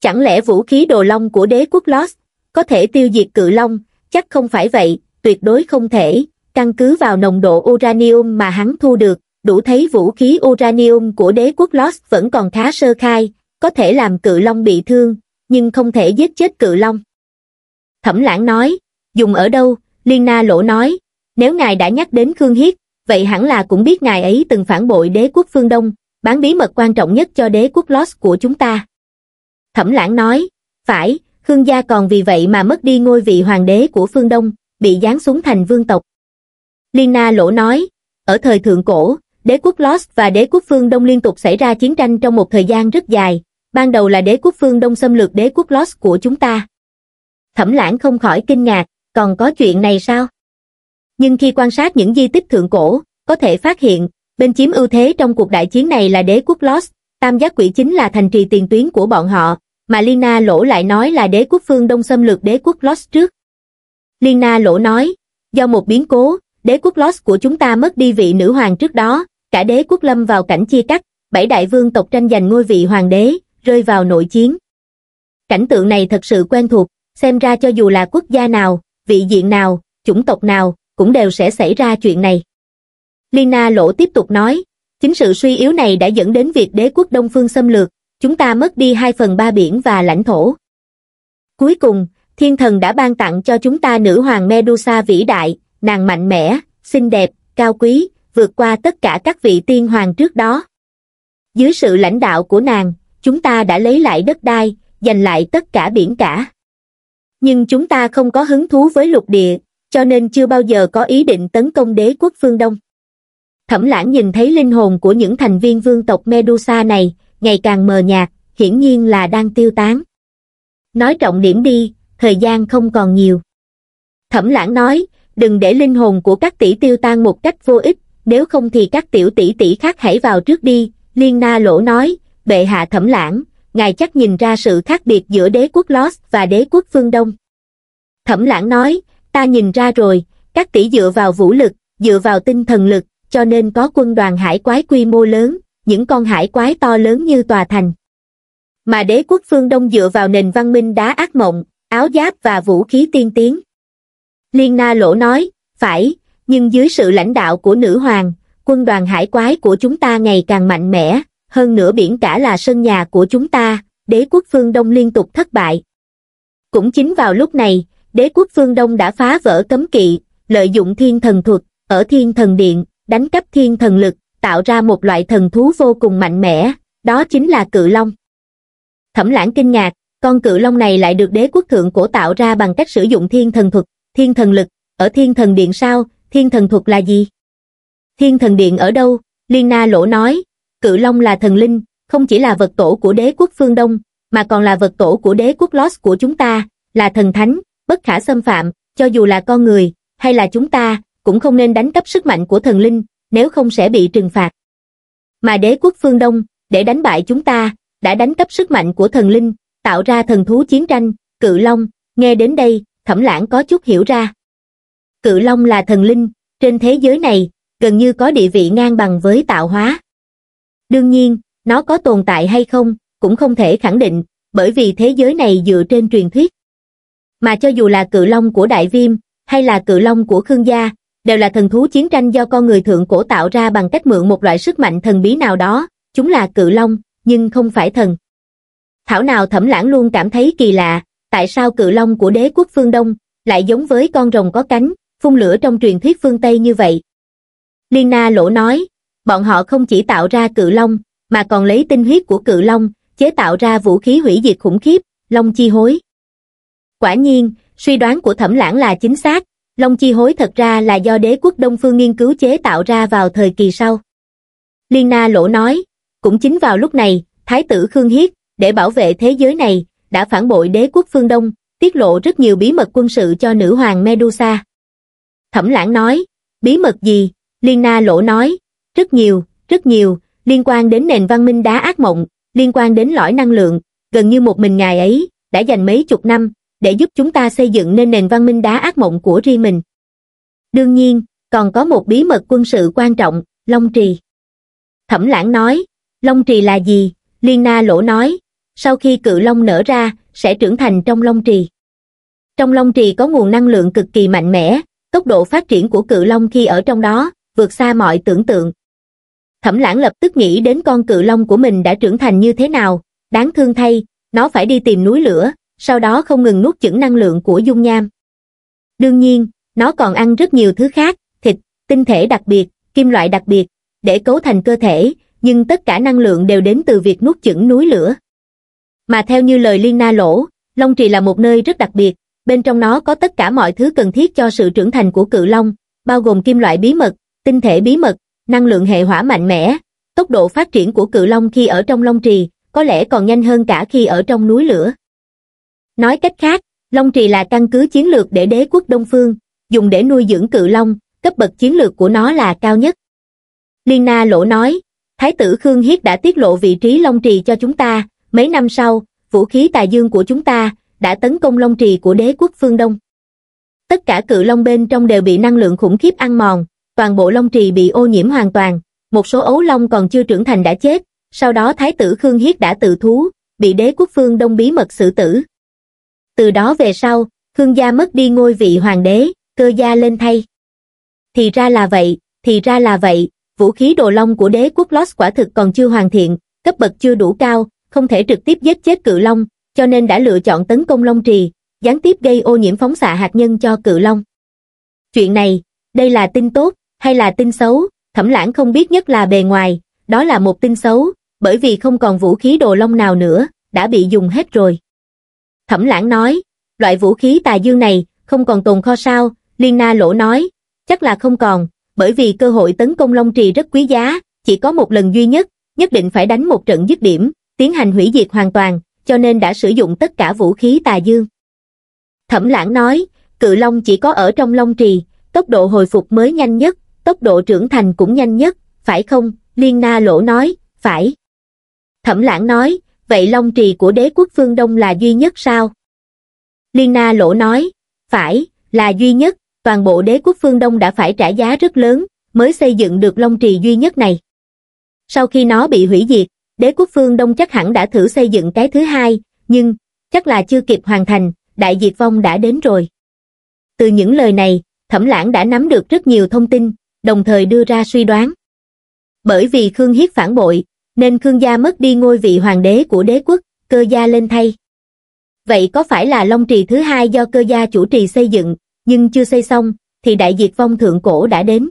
Chẳng lẽ vũ khí đồ long của đế quốc Lost có thể tiêu diệt cự long? Chắc không phải vậy, tuyệt đối không thể, căn cứ vào nồng độ uranium mà hắn thu được, đủ thấy vũ khí uranium của đế quốc Lost vẫn còn khá sơ khai, có thể làm cự long bị thương, nhưng không thể giết chết cự long. Thẩm lãng nói, dùng ở đâu, Liên Na Lỗ nói, nếu ngài đã nhắc đến Khương Hiết, vậy hẳn là cũng biết ngài ấy từng phản bội đế quốc phương Đông, bán bí mật quan trọng nhất cho đế quốc Lost của chúng ta. Thẩm lãng nói, phải, Khương gia còn vì vậy mà mất đi ngôi vị hoàng đế của phương Đông, bị giáng xuống thành vương tộc. Liên Na Lỗ nói, ở thời thượng cổ, đế quốc Lost và đế quốc phương Đông liên tục xảy ra chiến tranh trong một thời gian rất dài, ban đầu là đế quốc phương Đông xâm lược đế quốc Lost của chúng ta. Thẩm lãng không khỏi kinh ngạc, còn có chuyện này sao? Nhưng khi quan sát những di tích thượng cổ, có thể phát hiện, bên chiếm ưu thế trong cuộc đại chiến này là đế quốc Lost, tam giác quỷ chính là thành trì tiền tuyến của bọn họ, mà Lina Lỗ lại nói là đế quốc phương Đông xâm lược đế quốc Lost trước. Lina Lỗ nói, do một biến cố, đế quốc Lost của chúng ta mất đi vị nữ hoàng trước đó, cả đế quốc lâm vào cảnh chia cắt, bảy đại vương tộc tranh giành ngôi vị hoàng đế, rơi vào nội chiến. Cảnh tượng này thật sự quen thuộc, xem ra cho dù là quốc gia nào, vị diện nào, chủng tộc nào, cũng đều sẽ xảy ra chuyện này. Lina Lỗ tiếp tục nói, chính sự suy yếu này đã dẫn đến việc đế quốc Đông Phương xâm lược, chúng ta mất đi 2 phần 3 biển và lãnh thổ. Cuối cùng, thiên thần đã ban tặng cho chúng ta nữ hoàng Medusa vĩ đại, nàng mạnh mẽ, xinh đẹp, cao quý, vượt qua tất cả các vị tiên hoàng trước đó. Dưới sự lãnh đạo của nàng, chúng ta đã lấy lại đất đai, giành lại tất cả biển cả nhưng chúng ta không có hứng thú với lục địa cho nên chưa bao giờ có ý định tấn công đế quốc phương đông thẩm lãng nhìn thấy linh hồn của những thành viên vương tộc medusa này ngày càng mờ nhạt hiển nhiên là đang tiêu tán nói trọng điểm đi thời gian không còn nhiều thẩm lãng nói đừng để linh hồn của các tỷ tiêu tan một cách vô ích nếu không thì các tiểu tỷ tỷ khác hãy vào trước đi liên na lỗ nói bệ hạ thẩm lãng ngài chắc nhìn ra sự khác biệt giữa đế quốc Lost và đế quốc phương Đông. Thẩm lãng nói, ta nhìn ra rồi, các tỷ dựa vào vũ lực, dựa vào tinh thần lực, cho nên có quân đoàn hải quái quy mô lớn, những con hải quái to lớn như tòa thành. Mà đế quốc phương Đông dựa vào nền văn minh đá ác mộng, áo giáp và vũ khí tiên tiến. Liên Na Lỗ nói, phải, nhưng dưới sự lãnh đạo của nữ hoàng, quân đoàn hải quái của chúng ta ngày càng mạnh mẽ, hơn nữa biển cả là sân nhà của chúng ta, đế quốc phương Đông liên tục thất bại. Cũng chính vào lúc này, đế quốc phương Đông đã phá vỡ cấm kỵ, lợi dụng thiên thần thuật, ở thiên thần điện, đánh cắp thiên thần lực, tạo ra một loại thần thú vô cùng mạnh mẽ, đó chính là cự long. Thẩm lãng kinh ngạc, con cự long này lại được đế quốc thượng cổ tạo ra bằng cách sử dụng thiên thần thuật, thiên thần lực, ở thiên thần điện sao, thiên thần thuật là gì? Thiên thần điện ở đâu? Liên Na Lỗ nói, cự long là thần linh, không chỉ là vật tổ của đế quốc phương Đông, mà còn là vật tổ của đế quốc Lost của chúng ta, là thần thánh, bất khả xâm phạm, cho dù là con người, hay là chúng ta, cũng không nên đánh cắp sức mạnh của thần linh, nếu không sẽ bị trừng phạt. Mà đế quốc phương Đông, để đánh bại chúng ta, đã đánh cắp sức mạnh của thần linh, tạo ra thần thú chiến tranh, cự long, nghe đến đây, thẩm lãng có chút hiểu ra. Cự long là thần linh, trên thế giới này, gần như có địa vị ngang bằng với tạo hóa. Đương nhiên, nó có tồn tại hay không, cũng không thể khẳng định, bởi vì thế giới này dựa trên truyền thuyết. Mà cho dù là cự long của Đại Viêm, hay là cự long của Khương Gia, đều là thần thú chiến tranh do con người thượng cổ tạo ra bằng cách mượn một loại sức mạnh thần bí nào đó, chúng là cự long, nhưng không phải thần. Thảo nào thẩm lãng luôn cảm thấy kỳ lạ, tại sao cự long của đế quốc phương Đông lại giống với con rồng có cánh, phun lửa trong truyền thuyết phương Tây như vậy. Liên Na Lỗ nói, bọn họ không chỉ tạo ra cự long, mà còn lấy tinh huyết của cự long, chế tạo ra vũ khí hủy diệt khủng khiếp, long chi hối. Quả nhiên, suy đoán của thẩm lãng là chính xác, long chi hối thật ra là do đế quốc Đông Phương nghiên cứu chế tạo ra vào thời kỳ sau. Liên Na Lỗ nói, cũng chính vào lúc này, Thái tử Khương Hiết, để bảo vệ thế giới này, đã phản bội đế quốc phương Đông, tiết lộ rất nhiều bí mật quân sự cho nữ hoàng Medusa. Thẩm lãng nói, bí mật gì? Liên Na Lỗ nói, rất nhiều, rất nhiều, liên quan đến nền văn minh đá ác mộng, liên quan đến lõi năng lượng, gần như một mình ngài ấy đã dành mấy chục năm để giúp chúng ta xây dựng nên nền văn minh đá ác mộng của riêng mình. Đương nhiên, còn có một bí mật quân sự quan trọng, Long Trì. Thẩm lãng nói, Long Trì là gì? Liên Na Lỗ nói, sau khi cự long nở ra, sẽ trưởng thành trong Long Trì. Trong Long Trì có nguồn năng lượng cực kỳ mạnh mẽ, tốc độ phát triển của cự long khi ở trong đó, vượt xa mọi tưởng tượng thẩm lãng lập tức nghĩ đến con cự long của mình đã trưởng thành như thế nào, đáng thương thay, nó phải đi tìm núi lửa, sau đó không ngừng nuốt chửng năng lượng của dung nham. Đương nhiên, nó còn ăn rất nhiều thứ khác, thịt, tinh thể đặc biệt, kim loại đặc biệt, để cấu thành cơ thể, nhưng tất cả năng lượng đều đến từ việc nuốt chửng núi lửa. Mà theo như lời Liên Na Lỗ, Long Trì là một nơi rất đặc biệt, bên trong nó có tất cả mọi thứ cần thiết cho sự trưởng thành của cự long, bao gồm kim loại bí mật, tinh thể bí mật, năng lượng hệ hỏa mạnh mẽ, tốc độ phát triển của cự long khi ở trong long trì, có lẽ còn nhanh hơn cả khi ở trong núi lửa. Nói cách khác, Long Trì là căn cứ chiến lược để đế quốc Đông Phương, dùng để nuôi dưỡng cự long, cấp bậc chiến lược của nó là cao nhất. Lina Lỗ nói, Thái tử Khương Hiết đã tiết lộ vị trí Long Trì cho chúng ta, mấy năm sau, vũ khí tài dương của chúng ta đã tấn công Long Trì của đế quốc phương Đông. Tất cả cự long bên trong đều bị năng lượng khủng khiếp ăn mòn, toàn bộ Long Trì bị ô nhiễm hoàn toàn, một số ấu long còn chưa trưởng thành đã chết, sau đó Thái tử Khương Hiết đã tự thú, bị đế quốc phương đông bí mật xử tử. Từ đó về sau, Khương gia mất đi ngôi vị hoàng đế, cơ gia lên thay. Thì ra là vậy, thì ra là vậy, vũ khí đồ long của đế quốc Lost quả thực còn chưa hoàn thiện, cấp bậc chưa đủ cao, không thể trực tiếp giết chết cự long, cho nên đã lựa chọn tấn công long trì, gián tiếp gây ô nhiễm phóng xạ hạt nhân cho cự long. Chuyện này, đây là tin tốt, hay là tin xấu, thẩm lãng không biết nhất là bề ngoài, đó là một tin xấu, bởi vì không còn vũ khí đồ long nào nữa, đã bị dùng hết rồi. Thẩm lãng nói, loại vũ khí tà dương này, không còn tồn kho sao, Liên Na Lỗ nói, chắc là không còn, bởi vì cơ hội tấn công Long Trì rất quý giá, chỉ có một lần duy nhất, nhất định phải đánh một trận dứt điểm, tiến hành hủy diệt hoàn toàn, cho nên đã sử dụng tất cả vũ khí tà dương. Thẩm lãng nói, cự Long chỉ có ở trong Long Trì, tốc độ hồi phục mới nhanh nhất, tốc độ trưởng thành cũng nhanh nhất, phải không? Liên Na Lỗ nói, phải. Thẩm lãng nói, vậy Long Trì của đế quốc phương Đông là duy nhất sao? Liên Na Lỗ nói, phải, là duy nhất, toàn bộ đế quốc phương Đông đã phải trả giá rất lớn, mới xây dựng được Long Trì duy nhất này. Sau khi nó bị hủy diệt, đế quốc phương Đông chắc hẳn đã thử xây dựng cái thứ hai, nhưng, chắc là chưa kịp hoàn thành, đại diệt vong đã đến rồi. Từ những lời này, thẩm lãng đã nắm được rất nhiều thông tin, đồng thời đưa ra suy đoán. Bởi vì Khương Hiết phản bội, nên Khương gia mất đi ngôi vị hoàng đế của đế quốc, cơ gia lên thay. Vậy có phải là Long Trì thứ hai do cơ gia chủ trì xây dựng, nhưng chưa xây xong, thì đại diệt vong thượng cổ đã đến.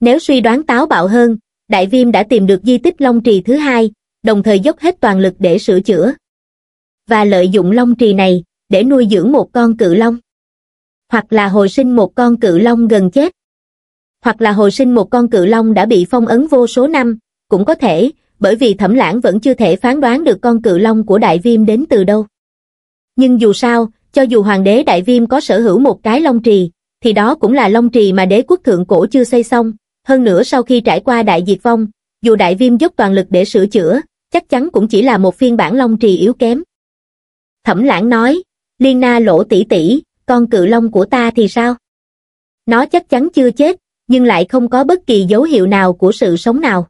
Nếu suy đoán táo bạo hơn, Đại Viêm đã tìm được di tích Long Trì thứ hai, đồng thời dốc hết toàn lực để sửa chữa. Và lợi dụng Long Trì này, để nuôi dưỡng một con cự long. Hoặc là hồi sinh một con cự long gần chết, hoặc là hồi sinh một con cự long đã bị phong ấn vô số năm, cũng có thể, bởi vì thẩm lãng vẫn chưa thể phán đoán được con cự long của đại viêm đến từ đâu. Nhưng dù sao, cho dù hoàng đế đại viêm có sở hữu một cái long trì, thì đó cũng là long trì mà đế quốc thượng cổ chưa xây xong, hơn nữa sau khi trải qua đại diệt vong, dù đại viêm dốc toàn lực để sửa chữa, chắc chắn cũng chỉ là một phiên bản long trì yếu kém. Thẩm lãng nói, Liên Na lỗ tỷ tỷ, con cự long của ta thì sao? Nó chắc chắn chưa chết, nhưng lại không có bất kỳ dấu hiệu nào của sự sống nào.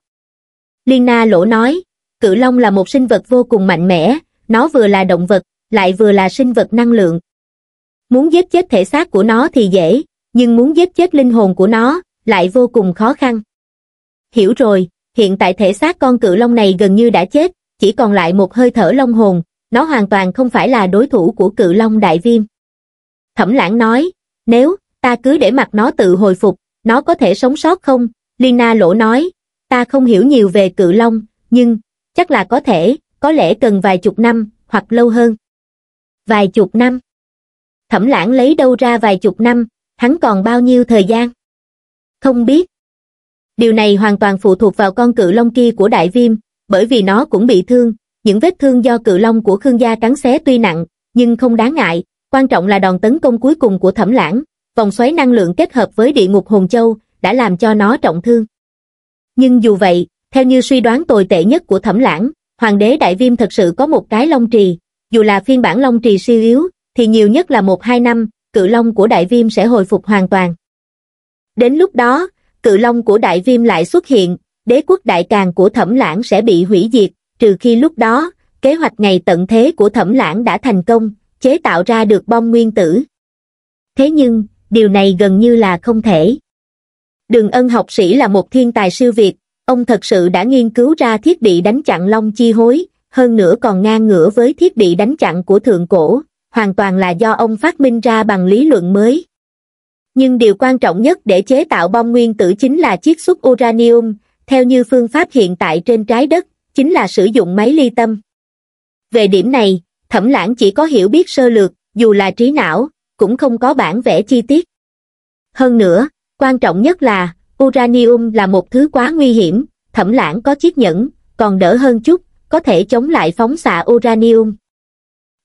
Liên Na Lỗ nói, cự long là một sinh vật vô cùng mạnh mẽ, nó vừa là động vật, lại vừa là sinh vật năng lượng. Muốn giết chết thể xác của nó thì dễ, nhưng muốn giết chết linh hồn của nó lại vô cùng khó khăn. Hiểu rồi, hiện tại thể xác con cự long này gần như đã chết, chỉ còn lại một hơi thở long hồn, nó hoàn toàn không phải là đối thủ của cự long đại viêm. Thẩm lãng nói, nếu ta cứ để mặc nó tự hồi phục, nó có thể sống sót không? Lina lỗ nói, ta không hiểu nhiều về cự long, nhưng, chắc là có thể, có lẽ cần vài chục năm, hoặc lâu hơn. Vài chục năm? Thẩm lãng lấy đâu ra vài chục năm, hắn còn bao nhiêu thời gian? Không biết. Điều này hoàn toàn phụ thuộc vào con cự long kia của đại viêm, bởi vì nó cũng bị thương, những vết thương do cự long của Khương gia cắn xé tuy nặng, nhưng không đáng ngại, quan trọng là đòn tấn công cuối cùng của thẩm lãng, vòng xoáy năng lượng kết hợp với địa ngục hồn châu đã làm cho nó trọng thương. Nhưng dù vậy, theo như suy đoán tồi tệ nhất của thẩm lãng, hoàng đế đại viêm thật sự có một cái long trì, dù là phiên bản long trì siêu yếu, thì nhiều nhất là một hai năm, cự long của đại viêm sẽ hồi phục hoàn toàn. Đến lúc đó, cự long của đại viêm lại xuất hiện, đế quốc đại càng của thẩm lãng sẽ bị hủy diệt, trừ khi lúc đó, kế hoạch ngày tận thế của thẩm lãng đã thành công, chế tạo ra được bom nguyên tử. Thế nhưng, điều này gần như là không thể. Đường ân học sĩ là một thiên tài siêu việt, ông thật sự đã nghiên cứu ra thiết bị đánh chặn long chi hối, hơn nữa còn ngang ngửa với thiết bị đánh chặn của thượng cổ, hoàn toàn là do ông phát minh ra bằng lý luận mới. Nhưng điều quan trọng nhất để chế tạo bom nguyên tử chính là chiết xuất uranium, theo như phương pháp hiện tại trên trái đất, chính là sử dụng máy ly tâm. Về điểm này, Thẩm Lãng chỉ có hiểu biết sơ lược, dù là trí não, cũng không có bản vẽ chi tiết. Hơn nữa, quan trọng nhất là, uranium là một thứ quá nguy hiểm, thẩm lãng có chiếc nhẫn, còn đỡ hơn chút, có thể chống lại phóng xạ uranium.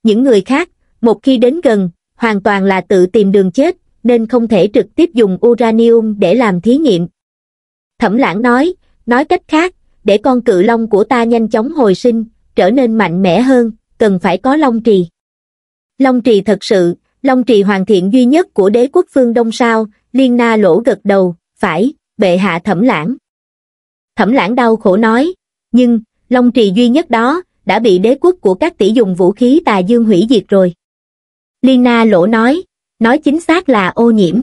Những người khác, một khi đến gần, hoàn toàn là tự tìm đường chết, nên không thể trực tiếp dùng uranium để làm thí nghiệm. Thẩm lãng nói, nói cách khác, để con cự long của ta nhanh chóng hồi sinh, trở nên mạnh mẽ hơn, cần phải có long trì. Long trì thật sự, long trì hoàn thiện duy nhất của đế quốc phương đông sao liên na lỗ gật đầu phải bệ hạ thẩm lãng thẩm lãng đau khổ nói nhưng long trì duy nhất đó đã bị đế quốc của các tỷ dùng vũ khí tà dương hủy diệt rồi liên na lỗ nói nói chính xác là ô nhiễm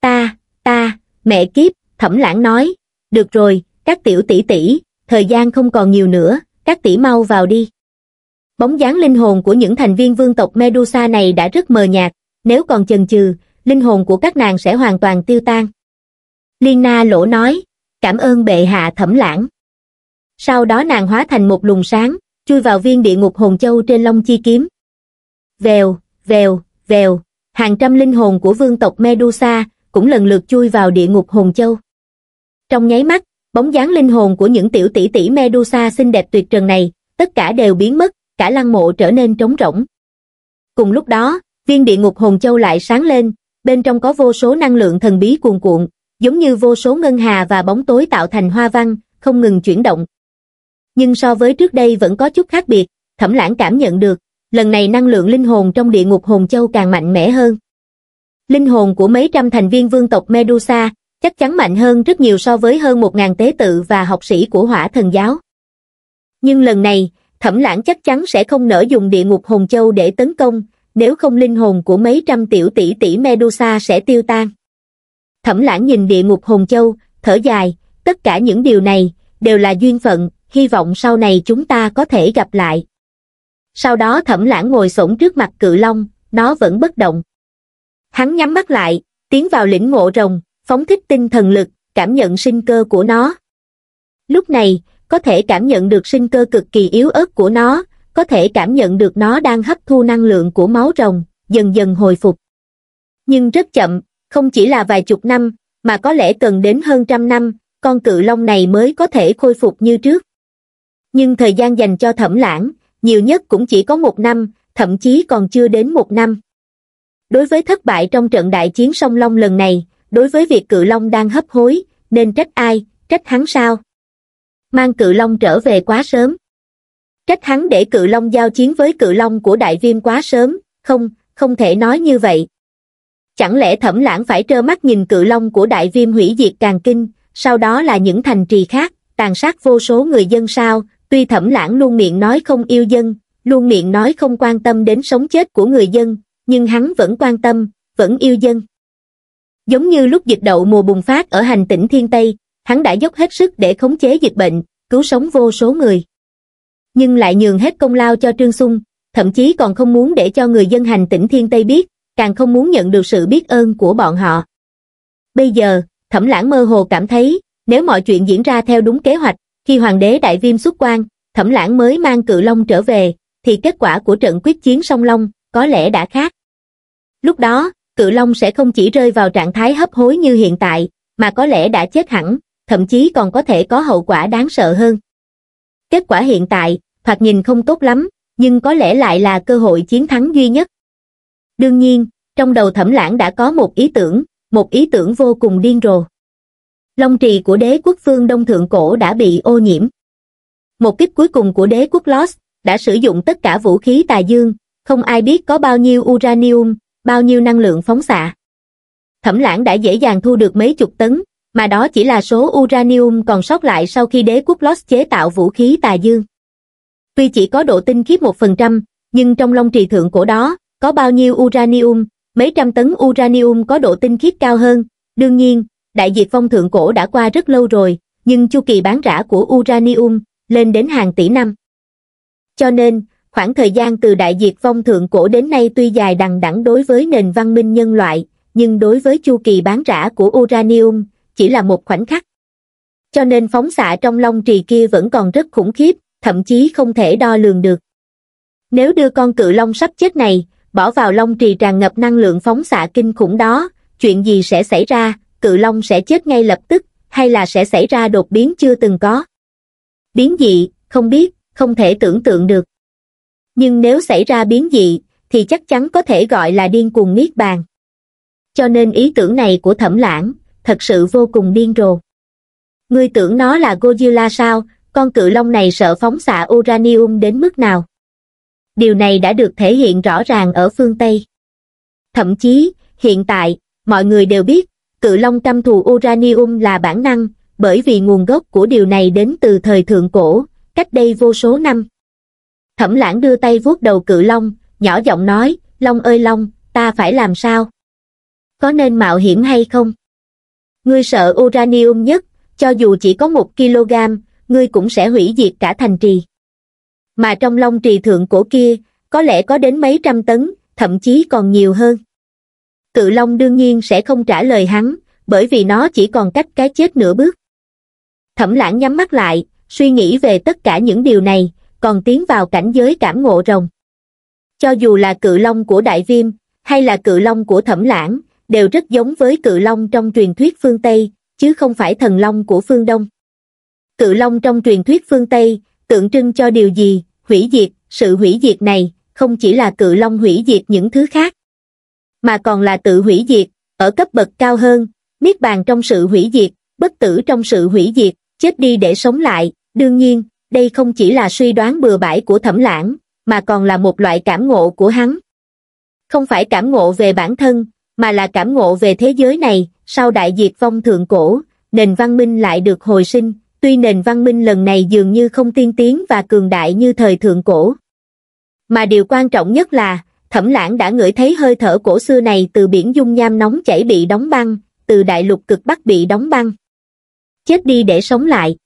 ta ta mẹ kiếp thẩm lãng nói được rồi các tiểu tỷ tỷ thời gian không còn nhiều nữa các tỷ mau vào đi Bóng dáng linh hồn của những thành viên vương tộc Medusa này đã rất mờ nhạt, nếu còn chần chừ, linh hồn của các nàng sẽ hoàn toàn tiêu tan. Liên Na lỗ nói, cảm ơn bệ hạ thẩm lãng. Sau đó nàng hóa thành một luồng sáng, chui vào viên địa ngục hồn châu trên long chi kiếm. Vèo, vèo, vèo, hàng trăm linh hồn của vương tộc Medusa cũng lần lượt chui vào địa ngục hồn châu. Trong nháy mắt, bóng dáng linh hồn của những tiểu tỷ tỷ Medusa xinh đẹp tuyệt trần này, tất cả đều biến mất, cả lăng mộ trở nên trống rỗng. Cùng lúc đó, viên địa ngục hồn châu lại sáng lên, bên trong có vô số năng lượng thần bí cuồn cuộn, giống như vô số ngân hà và bóng tối tạo thành hoa văn, không ngừng chuyển động. Nhưng so với trước đây vẫn có chút khác biệt, thẩm lãng cảm nhận được, lần này năng lượng linh hồn trong địa ngục hồn châu càng mạnh mẽ hơn. Linh hồn của mấy trăm thành viên vương tộc Medusa chắc chắn mạnh hơn rất nhiều so với hơn một ngàn tế tự và học sĩ của hỏa thần giáo. Nhưng lần này, thẩm lãng chắc chắn sẽ không nỡ dùng địa ngục hồn châu để tấn công, nếu không linh hồn của mấy trăm tiểu tỷ tỷ Medusa sẽ tiêu tan. Thẩm lãng nhìn địa ngục hồn châu, thở dài, tất cả những điều này, đều là duyên phận, hy vọng sau này chúng ta có thể gặp lại. Sau đó thẩm lãng ngồi sổng trước mặt cự long, nó vẫn bất động. Hắn nhắm mắt lại, tiến vào lĩnh ngộ rồng, phóng thích tinh thần lực, cảm nhận sinh cơ của nó. Lúc này, có thể cảm nhận được sinh cơ cực kỳ yếu ớt của nó, có thể cảm nhận được nó đang hấp thu năng lượng của máu rồng, dần dần hồi phục. Nhưng rất chậm, không chỉ là vài chục năm, mà có lẽ cần đến hơn trăm năm, con cự long này mới có thể khôi phục như trước. Nhưng thời gian dành cho thẩm lãng, nhiều nhất cũng chỉ có một năm, thậm chí còn chưa đến một năm. Đối với thất bại trong trận đại chiến sông long lần này, đối với việc cự long đang hấp hối, nên trách ai, trách hắn sao? mang cự long trở về quá sớm trách hắn để cự long giao chiến với cự long của đại viêm quá sớm không không thể nói như vậy chẳng lẽ thẩm lãng phải trơ mắt nhìn cự long của đại viêm hủy diệt càng kinh sau đó là những thành trì khác tàn sát vô số người dân sao tuy thẩm lãng luôn miệng nói không yêu dân luôn miệng nói không quan tâm đến sống chết của người dân nhưng hắn vẫn quan tâm vẫn yêu dân giống như lúc dịch đậu mùa bùng phát ở hành tỉnh thiên tây hắn đã dốc hết sức để khống chế dịch bệnh, cứu sống vô số người. Nhưng lại nhường hết công lao cho Trương xung thậm chí còn không muốn để cho người dân hành tỉnh Thiên Tây biết, càng không muốn nhận được sự biết ơn của bọn họ. Bây giờ, Thẩm Lãng mơ hồ cảm thấy, nếu mọi chuyện diễn ra theo đúng kế hoạch, khi Hoàng đế Đại Viêm xuất quan, Thẩm Lãng mới mang Cự Long trở về, thì kết quả của trận quyết chiến song Long có lẽ đã khác. Lúc đó, Cự Long sẽ không chỉ rơi vào trạng thái hấp hối như hiện tại, mà có lẽ đã chết hẳn, thậm chí còn có thể có hậu quả đáng sợ hơn. Kết quả hiện tại, thoạt nhìn không tốt lắm, nhưng có lẽ lại là cơ hội chiến thắng duy nhất. Đương nhiên, trong đầu thẩm lãng đã có một ý tưởng, một ý tưởng vô cùng điên rồ. Long trì của đế quốc phương Đông Thượng Cổ đã bị ô nhiễm. Một kích cuối cùng của đế quốc Lost đã sử dụng tất cả vũ khí tà dương, không ai biết có bao nhiêu uranium, bao nhiêu năng lượng phóng xạ. Thẩm lãng đã dễ dàng thu được mấy chục tấn, mà đó chỉ là số uranium còn sót lại sau khi đế quốc Lost chế tạo vũ khí tà dương. Tuy chỉ có độ tinh khiết 1%, nhưng trong long trì thượng cổ đó, có bao nhiêu uranium, mấy trăm tấn uranium có độ tinh khiết cao hơn. Đương nhiên, đại diệt phong thượng cổ đã qua rất lâu rồi, nhưng chu kỳ bán rã của uranium lên đến hàng tỷ năm. Cho nên, khoảng thời gian từ đại diệt phong thượng cổ đến nay tuy dài đằng đẵng đối với nền văn minh nhân loại, nhưng đối với chu kỳ bán rã của uranium chỉ là một khoảnh khắc. Cho nên phóng xạ trong long trì kia vẫn còn rất khủng khiếp, thậm chí không thể đo lường được. Nếu đưa con cự long sắp chết này, bỏ vào long trì tràn ngập năng lượng phóng xạ kinh khủng đó, chuyện gì sẽ xảy ra, cự long sẽ chết ngay lập tức, hay là sẽ xảy ra đột biến chưa từng có. Biến dị, không biết, không thể tưởng tượng được. Nhưng nếu xảy ra biến dị, thì chắc chắn có thể gọi là điên cuồng niết bàn. Cho nên ý tưởng này của thẩm lãng, thật sự vô cùng điên rồ. Ngươi tưởng nó là Godzilla sao, con cự long này sợ phóng xạ uranium đến mức nào. Điều này đã được thể hiện rõ ràng ở phương Tây. Thậm chí, hiện tại, mọi người đều biết, cự long căm thù uranium là bản năng, bởi vì nguồn gốc của điều này đến từ thời thượng cổ, cách đây vô số năm. Thẩm lãng đưa tay vuốt đầu cự long, nhỏ giọng nói, Long ơi Long, ta phải làm sao? Có nên mạo hiểm hay không? Ngươi sợ uranium nhất, cho dù chỉ có một kg, ngươi cũng sẽ hủy diệt cả thành trì. Mà trong long trì thượng cổ kia, có lẽ có đến mấy trăm tấn, thậm chí còn nhiều hơn. Cự Long đương nhiên sẽ không trả lời hắn, bởi vì nó chỉ còn cách cái chết nửa bước. Thẩm lãng nhắm mắt lại, suy nghĩ về tất cả những điều này, còn tiến vào cảnh giới cảm ngộ rồng. Cho dù là cự long của Đại Viêm, hay là cự long của Thẩm lãng, đều rất giống với cự long trong truyền thuyết phương Tây, chứ không phải thần long của phương Đông. Cự long trong truyền thuyết phương Tây, tượng trưng cho điều gì, hủy diệt, sự hủy diệt này, không chỉ là cự long hủy diệt những thứ khác, mà còn là tự hủy diệt, ở cấp bậc cao hơn, niết bàn trong sự hủy diệt, bất tử trong sự hủy diệt, chết đi để sống lại, đương nhiên, đây không chỉ là suy đoán bừa bãi của thẩm lãng, mà còn là một loại cảm ngộ của hắn. Không phải cảm ngộ về bản thân, mà là cảm ngộ về thế giới này, sau đại diệt vong thượng cổ, nền văn minh lại được hồi sinh, tuy nền văn minh lần này dường như không tiên tiến và cường đại như thời thượng cổ. Mà điều quan trọng nhất là, thẩm lãng đã ngửi thấy hơi thở cổ xưa này từ biển dung nham nóng chảy bị đóng băng, từ đại lục cực bắc bị đóng băng. Chết đi để sống lại.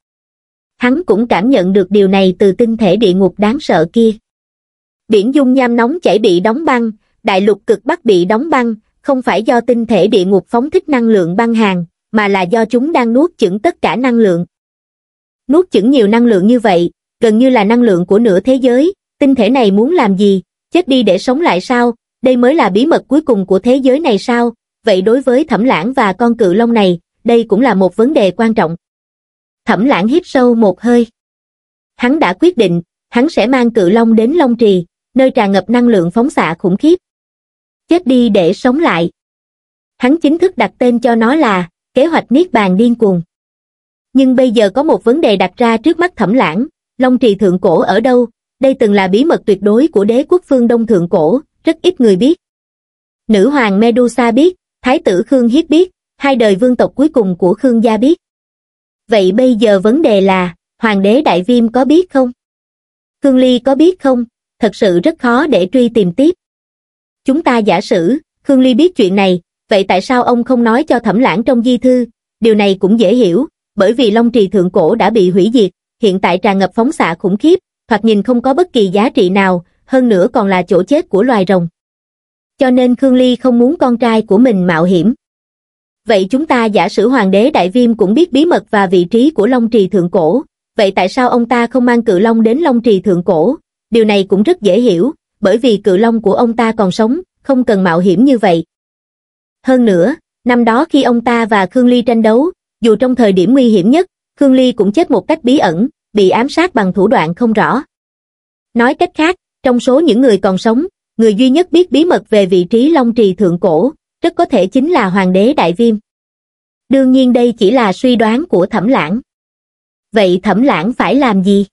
Hắn cũng cảm nhận được điều này từ tinh thể địa ngục đáng sợ kia. Biển dung nham nóng chảy bị đóng băng, đại lục cực bắc bị đóng băng, không phải do tinh thể địa ngục phóng thích năng lượng băng hàng, mà là do chúng đang nuốt chửng tất cả năng lượng. Nuốt chửng nhiều năng lượng như vậy, gần như là năng lượng của nửa thế giới, tinh thể này muốn làm gì, chết đi để sống lại sao, đây mới là bí mật cuối cùng của thế giới này sao, vậy đối với thẩm lãng và con cự long này, đây cũng là một vấn đề quan trọng. Thẩm lãng hít sâu một hơi. Hắn đã quyết định, hắn sẽ mang cự long đến Long Trì, nơi tràn ngập năng lượng phóng xạ khủng khiếp chết đi để sống lại. Hắn chính thức đặt tên cho nó là Kế hoạch Niết Bàn Điên Cuồng. Nhưng bây giờ có một vấn đề đặt ra trước mắt thẩm lãng, Long trì thượng cổ ở đâu, đây từng là bí mật tuyệt đối của đế quốc phương Đông thượng cổ, rất ít người biết. Nữ hoàng Medusa biết, thái tử Khương Hiết biết, hai đời vương tộc cuối cùng của Khương gia biết. Vậy bây giờ vấn đề là, hoàng đế Đại Viêm có biết không? Khương Ly có biết không? Thật sự rất khó để truy tìm tiếp. Chúng ta giả sử, Khương Ly biết chuyện này, vậy tại sao ông không nói cho thẩm lãng trong di thư? Điều này cũng dễ hiểu, bởi vì Long Trì Thượng Cổ đã bị hủy diệt, hiện tại tràn ngập phóng xạ khủng khiếp, thoạt nhìn không có bất kỳ giá trị nào, hơn nữa còn là chỗ chết của loài rồng. Cho nên Khương Ly không muốn con trai của mình mạo hiểm. Vậy chúng ta giả sử Hoàng đế Đại Viêm cũng biết bí mật và vị trí của Long Trì Thượng Cổ, vậy tại sao ông ta không mang cự Long đến Long Trì Thượng Cổ? Điều này cũng rất dễ hiểu, bởi vì cự long của ông ta còn sống, không cần mạo hiểm như vậy. Hơn nữa, năm đó khi ông ta và Khương Ly tranh đấu, dù trong thời điểm nguy hiểm nhất, Khương Ly cũng chết một cách bí ẩn, bị ám sát bằng thủ đoạn không rõ. Nói cách khác, trong số những người còn sống, người duy nhất biết bí mật về vị trí Long Trì Thượng Cổ, rất có thể chính là Hoàng đế Đại Viêm. Đương nhiên đây chỉ là suy đoán của Thẩm Lãng. Vậy Thẩm Lãng phải làm gì?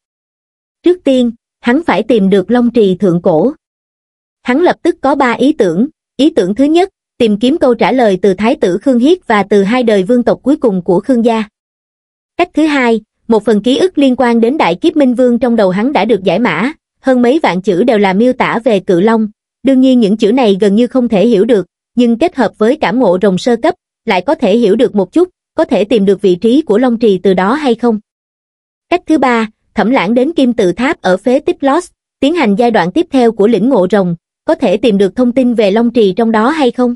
Trước tiên, hắn phải tìm được Long Trì Thượng Cổ hắn lập tức có ba ý tưởng ý tưởng thứ nhất tìm kiếm câu trả lời từ thái tử khương hiết và từ hai đời vương tộc cuối cùng của khương gia cách thứ hai một phần ký ức liên quan đến đại kiếp minh vương trong đầu hắn đã được giải mã hơn mấy vạn chữ đều là miêu tả về cự long đương nhiên những chữ này gần như không thể hiểu được nhưng kết hợp với cảm ngộ rồng sơ cấp lại có thể hiểu được một chút có thể tìm được vị trí của long trì từ đó hay không cách thứ ba thẩm lãng đến kim tự tháp ở phế tích lost tiến hành giai đoạn tiếp theo của lĩnh ngộ rồng có thể tìm được thông tin về Long Trì trong đó hay không?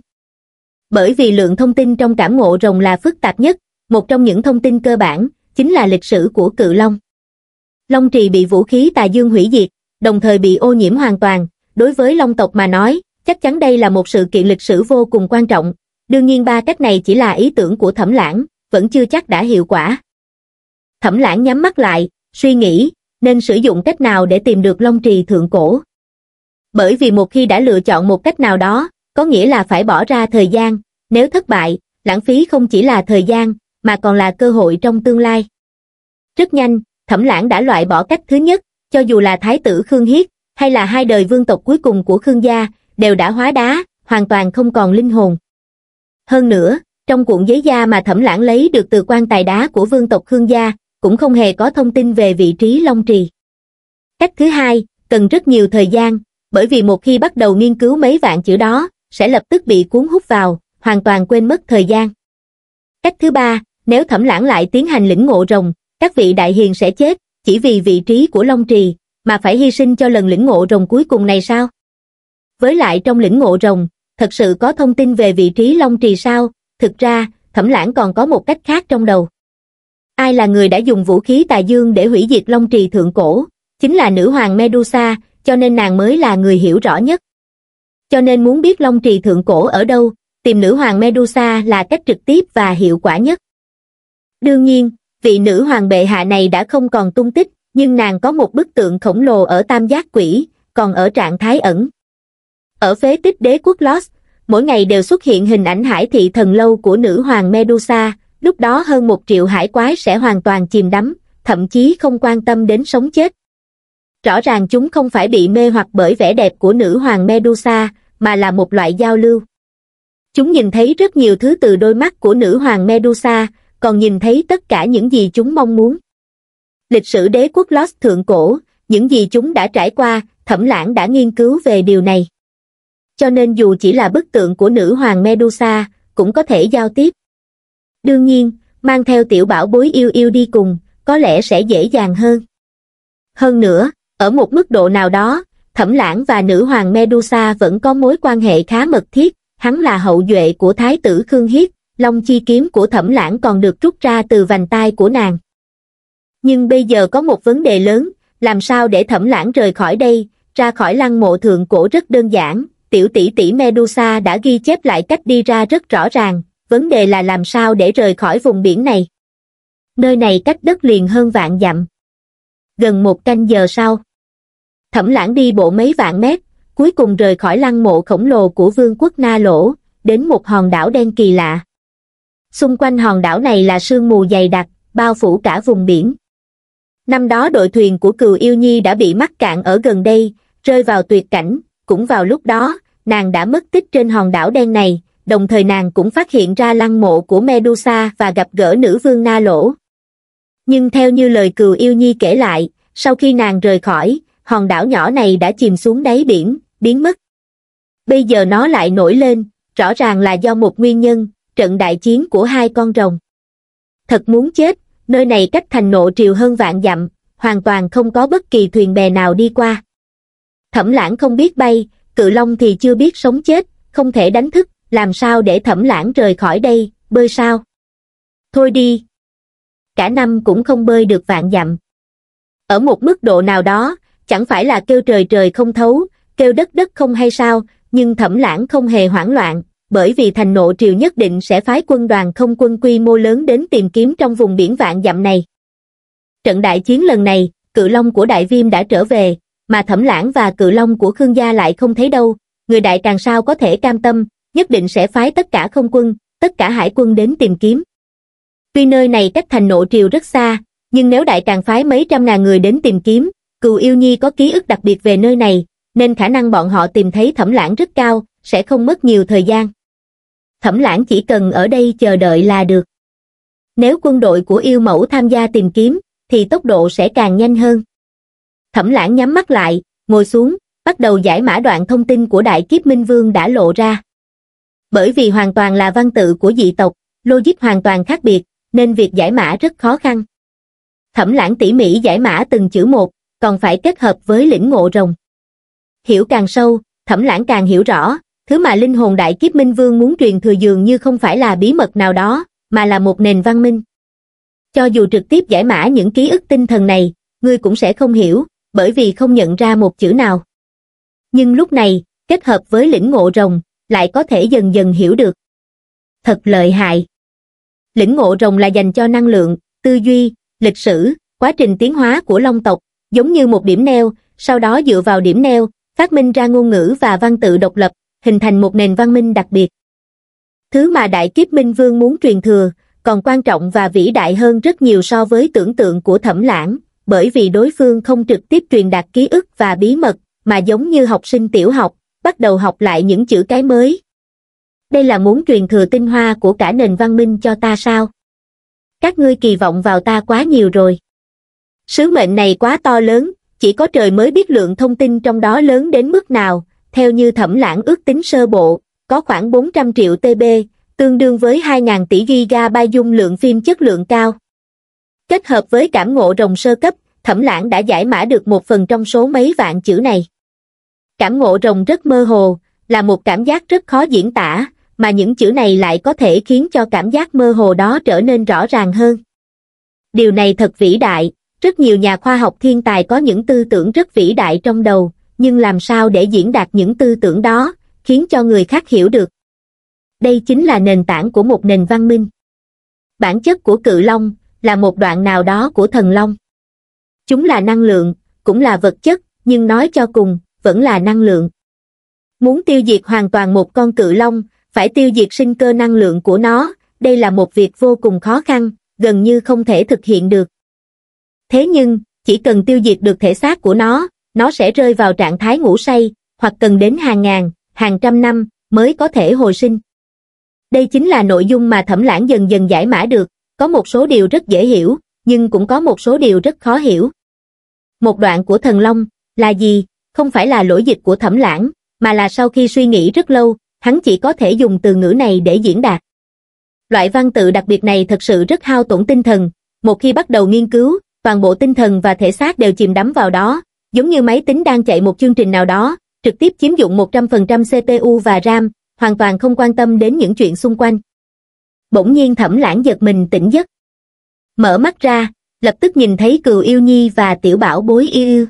Bởi vì lượng thông tin trong cảm ngộ rồng là phức tạp nhất, một trong những thông tin cơ bản chính là lịch sử của cự Long. Long Trì bị vũ khí tà dương hủy diệt, đồng thời bị ô nhiễm hoàn toàn, đối với Long tộc mà nói, chắc chắn đây là một sự kiện lịch sử vô cùng quan trọng. Đương nhiên ba cách này chỉ là ý tưởng của Thẩm Lãng, vẫn chưa chắc đã hiệu quả. Thẩm Lãng nhắm mắt lại, suy nghĩ, nên sử dụng cách nào để tìm được Long Trì thượng cổ bởi vì một khi đã lựa chọn một cách nào đó có nghĩa là phải bỏ ra thời gian nếu thất bại lãng phí không chỉ là thời gian mà còn là cơ hội trong tương lai rất nhanh thẩm lãng đã loại bỏ cách thứ nhất cho dù là thái tử khương hiết hay là hai đời vương tộc cuối cùng của khương gia đều đã hóa đá hoàn toàn không còn linh hồn hơn nữa trong cuộn giấy da mà thẩm lãng lấy được từ quan tài đá của vương tộc khương gia cũng không hề có thông tin về vị trí long trì cách thứ hai cần rất nhiều thời gian bởi vì một khi bắt đầu nghiên cứu mấy vạn chữ đó, sẽ lập tức bị cuốn hút vào, hoàn toàn quên mất thời gian. Cách thứ ba, nếu thẩm lãng lại tiến hành lĩnh ngộ rồng, các vị đại hiền sẽ chết, chỉ vì vị trí của Long Trì, mà phải hy sinh cho lần lĩnh ngộ rồng cuối cùng này sao? Với lại trong lĩnh ngộ rồng, thật sự có thông tin về vị trí Long Trì sao? Thực ra, thẩm lãng còn có một cách khác trong đầu. Ai là người đã dùng vũ khí tà dương để hủy diệt Long Trì thượng cổ? Chính là nữ hoàng Medusa, cho nên nàng mới là người hiểu rõ nhất. Cho nên muốn biết Long Trì Thượng Cổ ở đâu, tìm nữ hoàng Medusa là cách trực tiếp và hiệu quả nhất. Đương nhiên, vị nữ hoàng bệ hạ này đã không còn tung tích, nhưng nàng có một bức tượng khổng lồ ở tam giác quỷ, còn ở trạng thái ẩn. Ở phế tích đế quốc Lost, mỗi ngày đều xuất hiện hình ảnh hải thị thần lâu của nữ hoàng Medusa, lúc đó hơn một triệu hải quái sẽ hoàn toàn chìm đắm, thậm chí không quan tâm đến sống chết, rõ ràng chúng không phải bị mê hoặc bởi vẻ đẹp của nữ hoàng medusa mà là một loại giao lưu chúng nhìn thấy rất nhiều thứ từ đôi mắt của nữ hoàng medusa còn nhìn thấy tất cả những gì chúng mong muốn lịch sử đế quốc Lost thượng cổ những gì chúng đã trải qua thẩm lãng đã nghiên cứu về điều này cho nên dù chỉ là bức tượng của nữ hoàng medusa cũng có thể giao tiếp đương nhiên mang theo tiểu bảo bối yêu yêu đi cùng có lẽ sẽ dễ dàng hơn hơn nữa ở một mức độ nào đó, Thẩm Lãng và nữ hoàng Medusa vẫn có mối quan hệ khá mật thiết, hắn là hậu duệ của Thái tử Khương Hiết, Long chi kiếm của Thẩm Lãng còn được rút ra từ vành tai của nàng. Nhưng bây giờ có một vấn đề lớn, làm sao để Thẩm Lãng rời khỏi đây, ra khỏi lăng mộ thượng cổ rất đơn giản, tiểu tỷ tỷ Medusa đã ghi chép lại cách đi ra rất rõ ràng, vấn đề là làm sao để rời khỏi vùng biển này. Nơi này cách đất liền hơn vạn dặm gần một canh giờ sau. Thẩm lãng đi bộ mấy vạn mét, cuối cùng rời khỏi lăng mộ khổng lồ của vương quốc Na Lỗ, đến một hòn đảo đen kỳ lạ. Xung quanh hòn đảo này là sương mù dày đặc, bao phủ cả vùng biển. Năm đó đội thuyền của cừu yêu nhi đã bị mắc cạn ở gần đây, rơi vào tuyệt cảnh, cũng vào lúc đó, nàng đã mất tích trên hòn đảo đen này, đồng thời nàng cũng phát hiện ra lăng mộ của Medusa và gặp gỡ nữ vương Na Lỗ nhưng theo như lời cừu yêu nhi kể lại sau khi nàng rời khỏi hòn đảo nhỏ này đã chìm xuống đáy biển biến mất bây giờ nó lại nổi lên rõ ràng là do một nguyên nhân trận đại chiến của hai con rồng thật muốn chết nơi này cách thành nộ triều hơn vạn dặm hoàn toàn không có bất kỳ thuyền bè nào đi qua thẩm lãng không biết bay cự long thì chưa biết sống chết không thể đánh thức làm sao để thẩm lãng rời khỏi đây bơi sao thôi đi cả năm cũng không bơi được vạn dặm. Ở một mức độ nào đó, chẳng phải là kêu trời trời không thấu, kêu đất đất không hay sao, nhưng thẩm lãng không hề hoảng loạn, bởi vì thành nộ triều nhất định sẽ phái quân đoàn không quân quy mô lớn đến tìm kiếm trong vùng biển vạn dặm này. Trận đại chiến lần này, cự long của đại viêm đã trở về, mà thẩm lãng và cự long của Khương Gia lại không thấy đâu, người đại càng sao có thể cam tâm, nhất định sẽ phái tất cả không quân, tất cả hải quân đến tìm kiếm. Tuy nơi này cách thành nộ triều rất xa, nhưng nếu đại tràng phái mấy trăm ngàn người đến tìm kiếm, Cựu yêu nhi có ký ức đặc biệt về nơi này, nên khả năng bọn họ tìm thấy thẩm lãng rất cao, sẽ không mất nhiều thời gian. Thẩm lãng chỉ cần ở đây chờ đợi là được. Nếu quân đội của yêu mẫu tham gia tìm kiếm, thì tốc độ sẽ càng nhanh hơn. Thẩm lãng nhắm mắt lại, ngồi xuống, bắt đầu giải mã đoạn thông tin của đại kiếp minh vương đã lộ ra. Bởi vì hoàn toàn là văn tự của dị tộc, logic hoàn toàn khác biệt, nên việc giải mã rất khó khăn. Thẩm lãng tỉ mỉ giải mã từng chữ một, còn phải kết hợp với lĩnh ngộ rồng. Hiểu càng sâu, thẩm lãng càng hiểu rõ, thứ mà linh hồn đại kiếp minh vương muốn truyền thừa dường như không phải là bí mật nào đó, mà là một nền văn minh. Cho dù trực tiếp giải mã những ký ức tinh thần này, ngươi cũng sẽ không hiểu, bởi vì không nhận ra một chữ nào. Nhưng lúc này, kết hợp với lĩnh ngộ rồng, lại có thể dần dần hiểu được. Thật lợi hại lĩnh ngộ rồng là dành cho năng lượng, tư duy, lịch sử, quá trình tiến hóa của long tộc, giống như một điểm neo, sau đó dựa vào điểm neo, phát minh ra ngôn ngữ và văn tự độc lập, hình thành một nền văn minh đặc biệt. Thứ mà Đại Kiếp Minh Vương muốn truyền thừa, còn quan trọng và vĩ đại hơn rất nhiều so với tưởng tượng của thẩm lãng, bởi vì đối phương không trực tiếp truyền đạt ký ức và bí mật, mà giống như học sinh tiểu học, bắt đầu học lại những chữ cái mới, đây là muốn truyền thừa tinh hoa của cả nền văn minh cho ta sao? Các ngươi kỳ vọng vào ta quá nhiều rồi. Sứ mệnh này quá to lớn, chỉ có trời mới biết lượng thông tin trong đó lớn đến mức nào, theo như thẩm lãng ước tính sơ bộ, có khoảng 400 triệu TB, tương đương với 2.000 tỷ giga gigabyte dung lượng phim chất lượng cao. Kết hợp với cảm ngộ rồng sơ cấp, thẩm lãng đã giải mã được một phần trong số mấy vạn chữ này. Cảm ngộ rồng rất mơ hồ, là một cảm giác rất khó diễn tả, mà những chữ này lại có thể khiến cho cảm giác mơ hồ đó trở nên rõ ràng hơn. Điều này thật vĩ đại, rất nhiều nhà khoa học thiên tài có những tư tưởng rất vĩ đại trong đầu, nhưng làm sao để diễn đạt những tư tưởng đó, khiến cho người khác hiểu được. Đây chính là nền tảng của một nền văn minh. Bản chất của cự long là một đoạn nào đó của thần long. Chúng là năng lượng, cũng là vật chất, nhưng nói cho cùng, vẫn là năng lượng. Muốn tiêu diệt hoàn toàn một con cự long, phải tiêu diệt sinh cơ năng lượng của nó, đây là một việc vô cùng khó khăn, gần như không thể thực hiện được. Thế nhưng, chỉ cần tiêu diệt được thể xác của nó, nó sẽ rơi vào trạng thái ngủ say, hoặc cần đến hàng ngàn, hàng trăm năm mới có thể hồi sinh. Đây chính là nội dung mà thẩm lãng dần dần giải mã được, có một số điều rất dễ hiểu, nhưng cũng có một số điều rất khó hiểu. Một đoạn của thần long là gì? Không phải là lỗi dịch của thẩm lãng, mà là sau khi suy nghĩ rất lâu, hắn chỉ có thể dùng từ ngữ này để diễn đạt. Loại văn tự đặc biệt này thật sự rất hao tổn tinh thần, một khi bắt đầu nghiên cứu, toàn bộ tinh thần và thể xác đều chìm đắm vào đó, giống như máy tính đang chạy một chương trình nào đó, trực tiếp chiếm dụng 100% CPU và RAM, hoàn toàn không quan tâm đến những chuyện xung quanh. Bỗng nhiên thẩm lãng giật mình tỉnh giấc. Mở mắt ra, lập tức nhìn thấy cừu yêu nhi và tiểu bảo bối yêu yêu.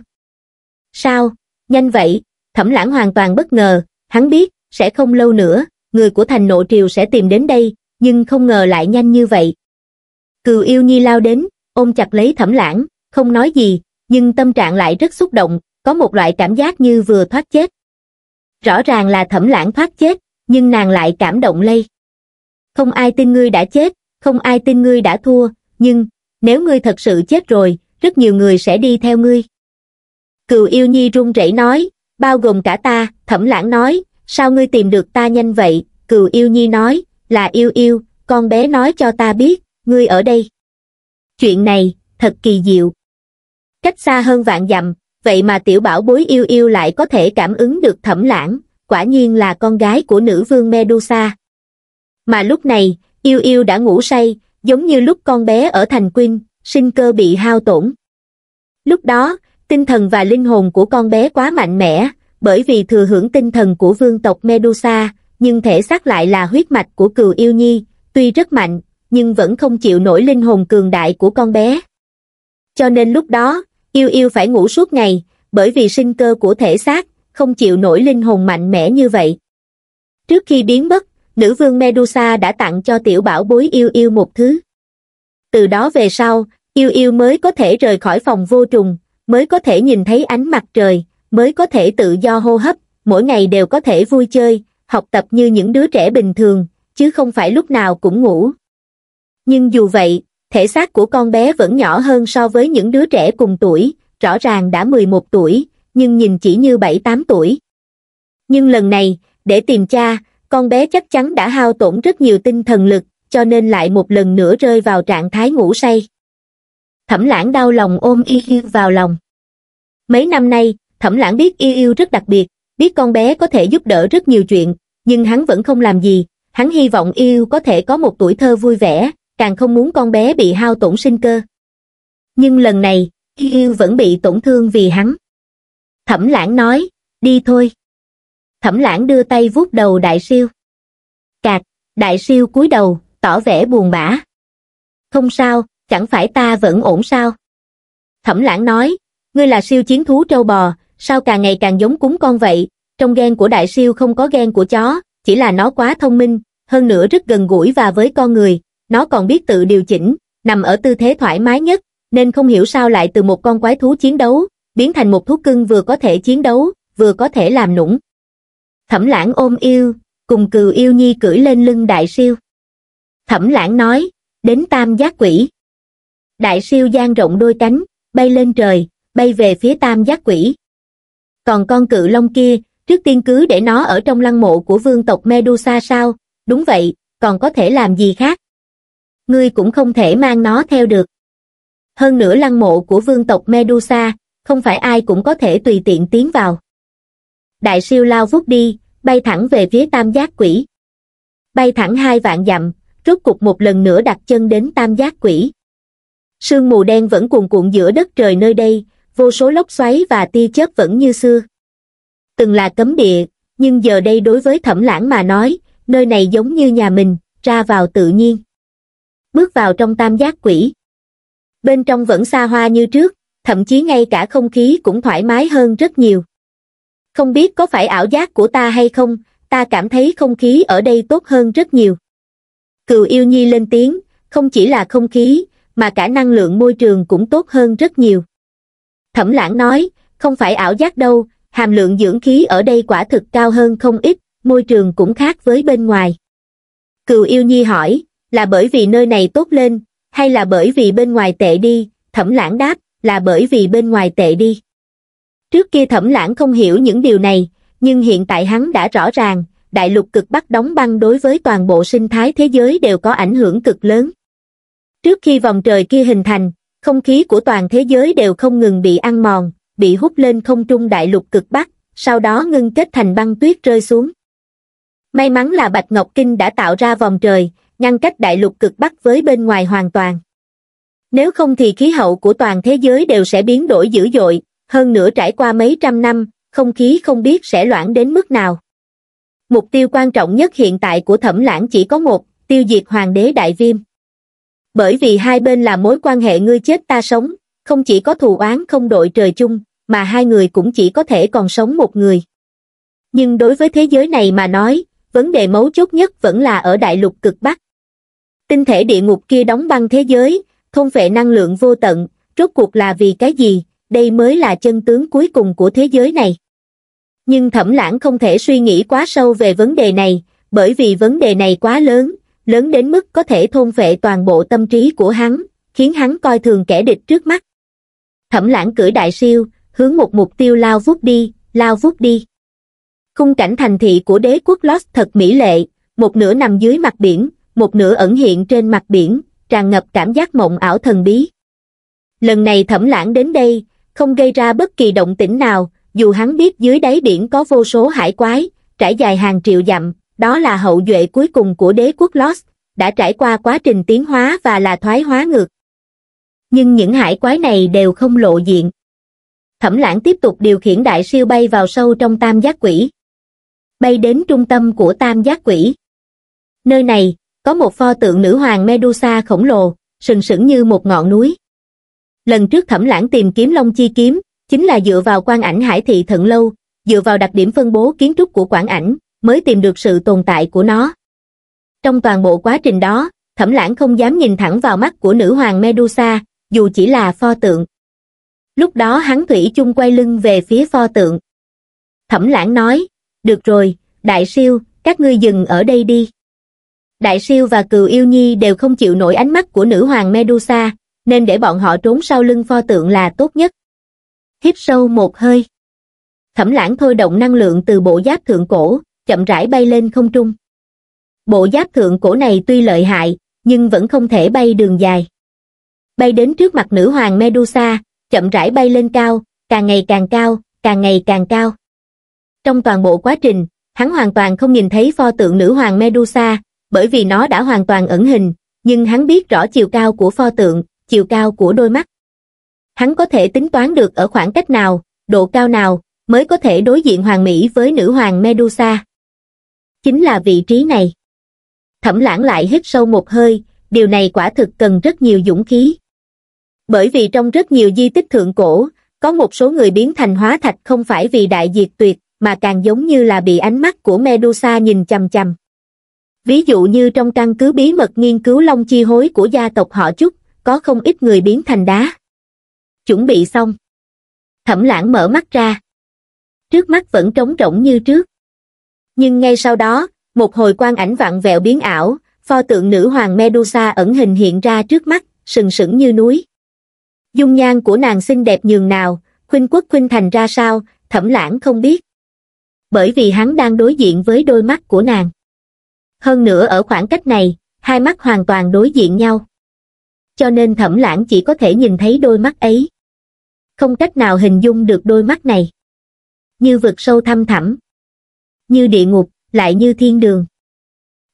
Sao, nhanh vậy, thẩm lãng hoàn toàn bất ngờ, hắn biết, sẽ không lâu nữa, người của thành nộ triều sẽ tìm đến đây, nhưng không ngờ lại nhanh như vậy. Cừu yêu nhi lao đến, ôm chặt lấy thẩm lãng, không nói gì, nhưng tâm trạng lại rất xúc động, có một loại cảm giác như vừa thoát chết. Rõ ràng là thẩm lãng thoát chết, nhưng nàng lại cảm động lây. Không ai tin ngươi đã chết, không ai tin ngươi đã thua, nhưng, nếu ngươi thật sự chết rồi, rất nhiều người sẽ đi theo ngươi. Cừu yêu nhi run rẩy nói, bao gồm cả ta, thẩm lãng nói, sao ngươi tìm được ta nhanh vậy, cừu yêu nhi nói, là yêu yêu, con bé nói cho ta biết, ngươi ở đây. Chuyện này, thật kỳ diệu. Cách xa hơn vạn dặm, vậy mà tiểu bảo bối yêu yêu lại có thể cảm ứng được thẩm lãng, quả nhiên là con gái của nữ vương Medusa. Mà lúc này, yêu yêu đã ngủ say, giống như lúc con bé ở thành quyên, sinh cơ bị hao tổn. Lúc đó, tinh thần và linh hồn của con bé quá mạnh mẽ, bởi vì thừa hưởng tinh thần của vương tộc Medusa, nhưng thể xác lại là huyết mạch của cừu yêu nhi, tuy rất mạnh, nhưng vẫn không chịu nổi linh hồn cường đại của con bé. Cho nên lúc đó, yêu yêu phải ngủ suốt ngày, bởi vì sinh cơ của thể xác, không chịu nổi linh hồn mạnh mẽ như vậy. Trước khi biến mất, nữ vương Medusa đã tặng cho tiểu bảo bối yêu yêu một thứ. Từ đó về sau, yêu yêu mới có thể rời khỏi phòng vô trùng, mới có thể nhìn thấy ánh mặt trời, mới có thể tự do hô hấp, mỗi ngày đều có thể vui chơi, học tập như những đứa trẻ bình thường, chứ không phải lúc nào cũng ngủ. Nhưng dù vậy, thể xác của con bé vẫn nhỏ hơn so với những đứa trẻ cùng tuổi, rõ ràng đã 11 tuổi, nhưng nhìn chỉ như 7-8 tuổi. Nhưng lần này, để tìm cha, con bé chắc chắn đã hao tổn rất nhiều tinh thần lực, cho nên lại một lần nữa rơi vào trạng thái ngủ say. Thẩm lãng đau lòng ôm y vào lòng. Mấy năm nay, thẩm lãng biết yêu yêu rất đặc biệt biết con bé có thể giúp đỡ rất nhiều chuyện nhưng hắn vẫn không làm gì hắn hy vọng yêu có thể có một tuổi thơ vui vẻ càng không muốn con bé bị hao tổn sinh cơ nhưng lần này yêu vẫn bị tổn thương vì hắn thẩm lãng nói đi thôi thẩm lãng đưa tay vuốt đầu đại siêu cạc đại siêu cúi đầu tỏ vẻ buồn bã không sao chẳng phải ta vẫn ổn sao thẩm lãng nói ngươi là siêu chiến thú trâu bò sao càng ngày càng giống cúng con vậy, trong gen của đại siêu không có gen của chó, chỉ là nó quá thông minh, hơn nữa rất gần gũi và với con người, nó còn biết tự điều chỉnh, nằm ở tư thế thoải mái nhất, nên không hiểu sao lại từ một con quái thú chiến đấu, biến thành một thú cưng vừa có thể chiến đấu, vừa có thể làm nũng. Thẩm lãng ôm yêu, cùng cừu yêu nhi cưỡi lên lưng đại siêu. Thẩm lãng nói, đến tam giác quỷ. Đại siêu giang rộng đôi cánh, bay lên trời, bay về phía tam giác quỷ còn con cự long kia trước tiên cứ để nó ở trong lăng mộ của vương tộc medusa sao đúng vậy còn có thể làm gì khác ngươi cũng không thể mang nó theo được hơn nữa lăng mộ của vương tộc medusa không phải ai cũng có thể tùy tiện tiến vào đại siêu lao vút đi bay thẳng về phía tam giác quỷ bay thẳng hai vạn dặm rốt cục một lần nữa đặt chân đến tam giác quỷ sương mù đen vẫn cuồn cuộn giữa đất trời nơi đây vô số lốc xoáy và tia chớp vẫn như xưa. Từng là cấm địa, nhưng giờ đây đối với thẩm lãng mà nói, nơi này giống như nhà mình, ra vào tự nhiên. Bước vào trong tam giác quỷ. Bên trong vẫn xa hoa như trước, thậm chí ngay cả không khí cũng thoải mái hơn rất nhiều. Không biết có phải ảo giác của ta hay không, ta cảm thấy không khí ở đây tốt hơn rất nhiều. Cựu yêu nhi lên tiếng, không chỉ là không khí, mà cả năng lượng môi trường cũng tốt hơn rất nhiều. Thẩm lãng nói, không phải ảo giác đâu, hàm lượng dưỡng khí ở đây quả thực cao hơn không ít, môi trường cũng khác với bên ngoài. cựu yêu nhi hỏi, là bởi vì nơi này tốt lên, hay là bởi vì bên ngoài tệ đi, thẩm lãng đáp, là bởi vì bên ngoài tệ đi. Trước kia thẩm lãng không hiểu những điều này, nhưng hiện tại hắn đã rõ ràng, đại lục cực bắc đóng băng đối với toàn bộ sinh thái thế giới đều có ảnh hưởng cực lớn. Trước khi vòng trời kia hình thành, không khí của toàn thế giới đều không ngừng bị ăn mòn bị hút lên không trung đại lục cực bắc sau đó ngưng kết thành băng tuyết rơi xuống may mắn là bạch ngọc kinh đã tạo ra vòng trời ngăn cách đại lục cực bắc với bên ngoài hoàn toàn nếu không thì khí hậu của toàn thế giới đều sẽ biến đổi dữ dội hơn nữa trải qua mấy trăm năm không khí không biết sẽ loãng đến mức nào mục tiêu quan trọng nhất hiện tại của thẩm lãng chỉ có một tiêu diệt hoàng đế đại viêm bởi vì hai bên là mối quan hệ ngươi chết ta sống, không chỉ có thù oán không đội trời chung, mà hai người cũng chỉ có thể còn sống một người. Nhưng đối với thế giới này mà nói, vấn đề mấu chốt nhất vẫn là ở đại lục cực Bắc. Tinh thể địa ngục kia đóng băng thế giới, thông vệ năng lượng vô tận, rốt cuộc là vì cái gì, đây mới là chân tướng cuối cùng của thế giới này. Nhưng thẩm lãng không thể suy nghĩ quá sâu về vấn đề này, bởi vì vấn đề này quá lớn, lớn đến mức có thể thôn phệ toàn bộ tâm trí của hắn, khiến hắn coi thường kẻ địch trước mắt. Thẩm lãng cử đại siêu, hướng một mục tiêu lao vút đi, lao vút đi. Khung cảnh thành thị của đế quốc Lost thật mỹ lệ, một nửa nằm dưới mặt biển, một nửa ẩn hiện trên mặt biển, tràn ngập cảm giác mộng ảo thần bí. Lần này thẩm lãng đến đây, không gây ra bất kỳ động tĩnh nào, dù hắn biết dưới đáy biển có vô số hải quái, trải dài hàng triệu dặm, đó là hậu duệ cuối cùng của đế quốc Lost, đã trải qua quá trình tiến hóa và là thoái hóa ngược. Nhưng những hải quái này đều không lộ diện. Thẩm lãng tiếp tục điều khiển đại siêu bay vào sâu trong tam giác quỷ. Bay đến trung tâm của tam giác quỷ. Nơi này, có một pho tượng nữ hoàng Medusa khổng lồ, sừng sững như một ngọn núi. Lần trước thẩm lãng tìm kiếm Long Chi Kiếm, chính là dựa vào quan ảnh hải thị thận lâu, dựa vào đặc điểm phân bố kiến trúc của quảng ảnh, mới tìm được sự tồn tại của nó. Trong toàn bộ quá trình đó, thẩm lãng không dám nhìn thẳng vào mắt của nữ hoàng Medusa, dù chỉ là pho tượng. Lúc đó hắn thủy chung quay lưng về phía pho tượng. Thẩm lãng nói, được rồi, đại siêu, các ngươi dừng ở đây đi. Đại siêu và cừu yêu nhi đều không chịu nổi ánh mắt của nữ hoàng Medusa, nên để bọn họ trốn sau lưng pho tượng là tốt nhất. Hít sâu một hơi. Thẩm lãng thôi động năng lượng từ bộ giáp thượng cổ, chậm rãi bay lên không trung. Bộ giáp thượng cổ này tuy lợi hại, nhưng vẫn không thể bay đường dài. Bay đến trước mặt nữ hoàng Medusa, chậm rãi bay lên cao, càng ngày càng cao, càng ngày càng cao. Trong toàn bộ quá trình, hắn hoàn toàn không nhìn thấy pho tượng nữ hoàng Medusa, bởi vì nó đã hoàn toàn ẩn hình, nhưng hắn biết rõ chiều cao của pho tượng, chiều cao của đôi mắt. Hắn có thể tính toán được ở khoảng cách nào, độ cao nào, mới có thể đối diện hoàng mỹ với nữ hoàng Medusa chính là vị trí này. Thẩm lãng lại hít sâu một hơi, điều này quả thực cần rất nhiều dũng khí. Bởi vì trong rất nhiều di tích thượng cổ, có một số người biến thành hóa thạch không phải vì đại diệt tuyệt, mà càng giống như là bị ánh mắt của Medusa nhìn chằm chằm. Ví dụ như trong căn cứ bí mật nghiên cứu long chi hối của gia tộc họ Trúc, có không ít người biến thành đá. Chuẩn bị xong. Thẩm lãng mở mắt ra. Trước mắt vẫn trống rỗng như trước nhưng ngay sau đó một hồi quang ảnh vặn vẹo biến ảo pho tượng nữ hoàng medusa ẩn hình hiện ra trước mắt sừng sững như núi dung nhan của nàng xinh đẹp nhường nào khuynh quốc khuynh thành ra sao thẩm lãng không biết bởi vì hắn đang đối diện với đôi mắt của nàng hơn nữa ở khoảng cách này hai mắt hoàn toàn đối diện nhau cho nên thẩm lãng chỉ có thể nhìn thấy đôi mắt ấy không cách nào hình dung được đôi mắt này như vực sâu thăm thẳm như địa ngục, lại như thiên đường.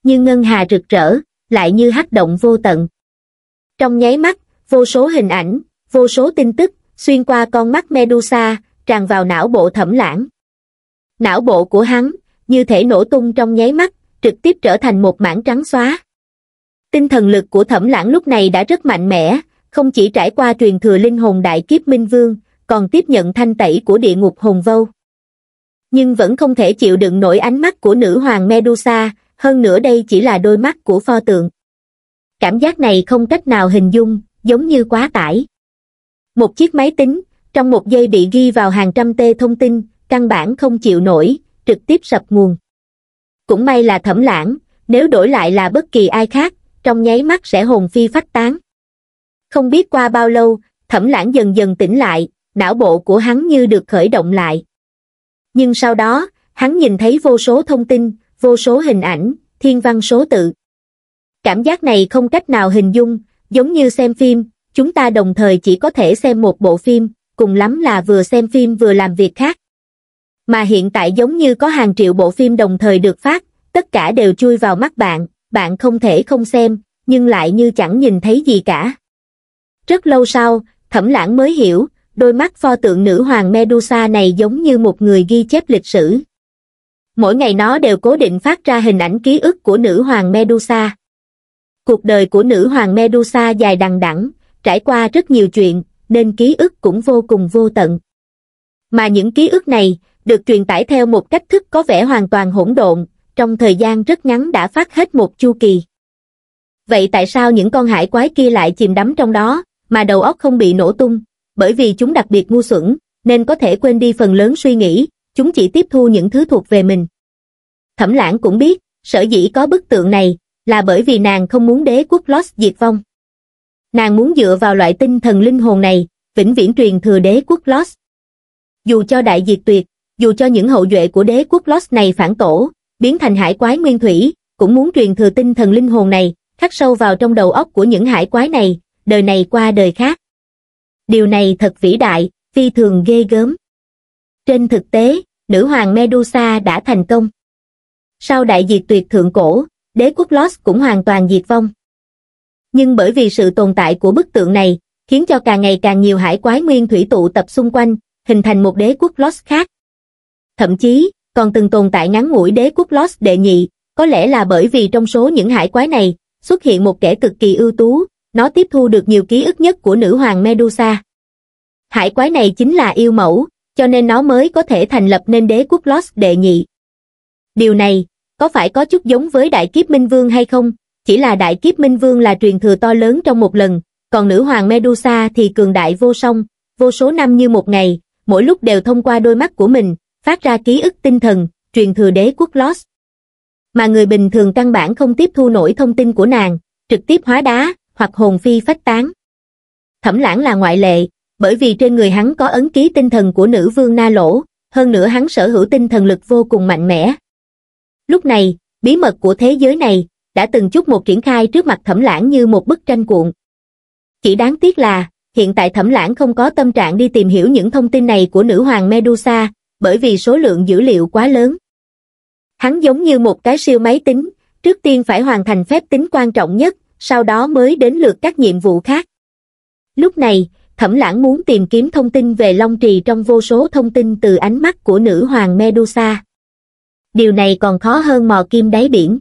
Như ngân hà rực rỡ, lại như hắc động vô tận. Trong nháy mắt, vô số hình ảnh, vô số tin tức, xuyên qua con mắt Medusa, tràn vào não bộ thẩm lãng. Não bộ của hắn, như thể nổ tung trong nháy mắt, trực tiếp trở thành một mảng trắng xóa. Tinh thần lực của thẩm lãng lúc này đã rất mạnh mẽ, không chỉ trải qua truyền thừa linh hồn đại kiếp minh vương, còn tiếp nhận thanh tẩy của địa ngục hồn vâu nhưng vẫn không thể chịu đựng nổi ánh mắt của nữ hoàng Medusa, hơn nữa đây chỉ là đôi mắt của pho tượng. Cảm giác này không cách nào hình dung, giống như quá tải. Một chiếc máy tính, trong một giây bị ghi vào hàng trăm tê thông tin, căn bản không chịu nổi, trực tiếp sập nguồn. Cũng may là thẩm lãng, nếu đổi lại là bất kỳ ai khác, trong nháy mắt sẽ hồn phi phách tán. Không biết qua bao lâu, thẩm lãng dần dần tỉnh lại, não bộ của hắn như được khởi động lại. Nhưng sau đó, hắn nhìn thấy vô số thông tin, vô số hình ảnh, thiên văn số tự. Cảm giác này không cách nào hình dung, giống như xem phim, chúng ta đồng thời chỉ có thể xem một bộ phim, cùng lắm là vừa xem phim vừa làm việc khác. Mà hiện tại giống như có hàng triệu bộ phim đồng thời được phát, tất cả đều chui vào mắt bạn, bạn không thể không xem, nhưng lại như chẳng nhìn thấy gì cả. Rất lâu sau, thẩm lãng mới hiểu, đôi mắt pho tượng nữ hoàng Medusa này giống như một người ghi chép lịch sử. Mỗi ngày nó đều cố định phát ra hình ảnh ký ức của nữ hoàng Medusa. Cuộc đời của nữ hoàng Medusa dài đằng đẵng, trải qua rất nhiều chuyện, nên ký ức cũng vô cùng vô tận. Mà những ký ức này, được truyền tải theo một cách thức có vẻ hoàn toàn hỗn độn, trong thời gian rất ngắn đã phát hết một chu kỳ. Vậy tại sao những con hải quái kia lại chìm đắm trong đó, mà đầu óc không bị nổ tung? bởi vì chúng đặc biệt ngu xuẩn, nên có thể quên đi phần lớn suy nghĩ, chúng chỉ tiếp thu những thứ thuộc về mình. Thẩm lãng cũng biết, sở dĩ có bức tượng này, là bởi vì nàng không muốn đế quốc Lost diệt vong. Nàng muốn dựa vào loại tinh thần linh hồn này, vĩnh viễn truyền thừa đế quốc Lost. Dù cho đại diệt tuyệt, dù cho những hậu duệ của đế quốc Lost này phản tổ, biến thành hải quái nguyên thủy, cũng muốn truyền thừa tinh thần linh hồn này, khắc sâu vào trong đầu óc của những hải quái này, đời này qua đời khác. Điều này thật vĩ đại, phi thường ghê gớm. Trên thực tế, nữ hoàng Medusa đã thành công. Sau đại diệt tuyệt thượng cổ, đế quốc Lost cũng hoàn toàn diệt vong. Nhưng bởi vì sự tồn tại của bức tượng này, khiến cho càng ngày càng nhiều hải quái nguyên thủy tụ tập xung quanh, hình thành một đế quốc Lost khác. Thậm chí, còn từng tồn tại ngắn ngủi đế quốc Lost đệ nhị, có lẽ là bởi vì trong số những hải quái này, xuất hiện một kẻ cực kỳ ưu tú, nó tiếp thu được nhiều ký ức nhất của nữ hoàng Medusa. Hải quái này chính là yêu mẫu, cho nên nó mới có thể thành lập nên đế quốc Lost đệ nhị. Điều này, có phải có chút giống với đại kiếp Minh Vương hay không? Chỉ là đại kiếp Minh Vương là truyền thừa to lớn trong một lần, còn nữ hoàng Medusa thì cường đại vô song, vô số năm như một ngày, mỗi lúc đều thông qua đôi mắt của mình, phát ra ký ức tinh thần, truyền thừa đế quốc Lost. Mà người bình thường căn bản không tiếp thu nổi thông tin của nàng, trực tiếp hóa đá, hoặc hồn phi phách tán thẩm lãng là ngoại lệ bởi vì trên người hắn có ấn ký tinh thần của nữ vương na lỗ hơn nữa hắn sở hữu tinh thần lực vô cùng mạnh mẽ lúc này bí mật của thế giới này đã từng chút một triển khai trước mặt thẩm lãng như một bức tranh cuộn chỉ đáng tiếc là hiện tại thẩm lãng không có tâm trạng đi tìm hiểu những thông tin này của nữ hoàng medusa bởi vì số lượng dữ liệu quá lớn hắn giống như một cái siêu máy tính trước tiên phải hoàn thành phép tính quan trọng nhất sau đó mới đến lượt các nhiệm vụ khác. Lúc này, Thẩm Lãng muốn tìm kiếm thông tin về Long Trì trong vô số thông tin từ ánh mắt của nữ hoàng Medusa. Điều này còn khó hơn mò kim đáy biển.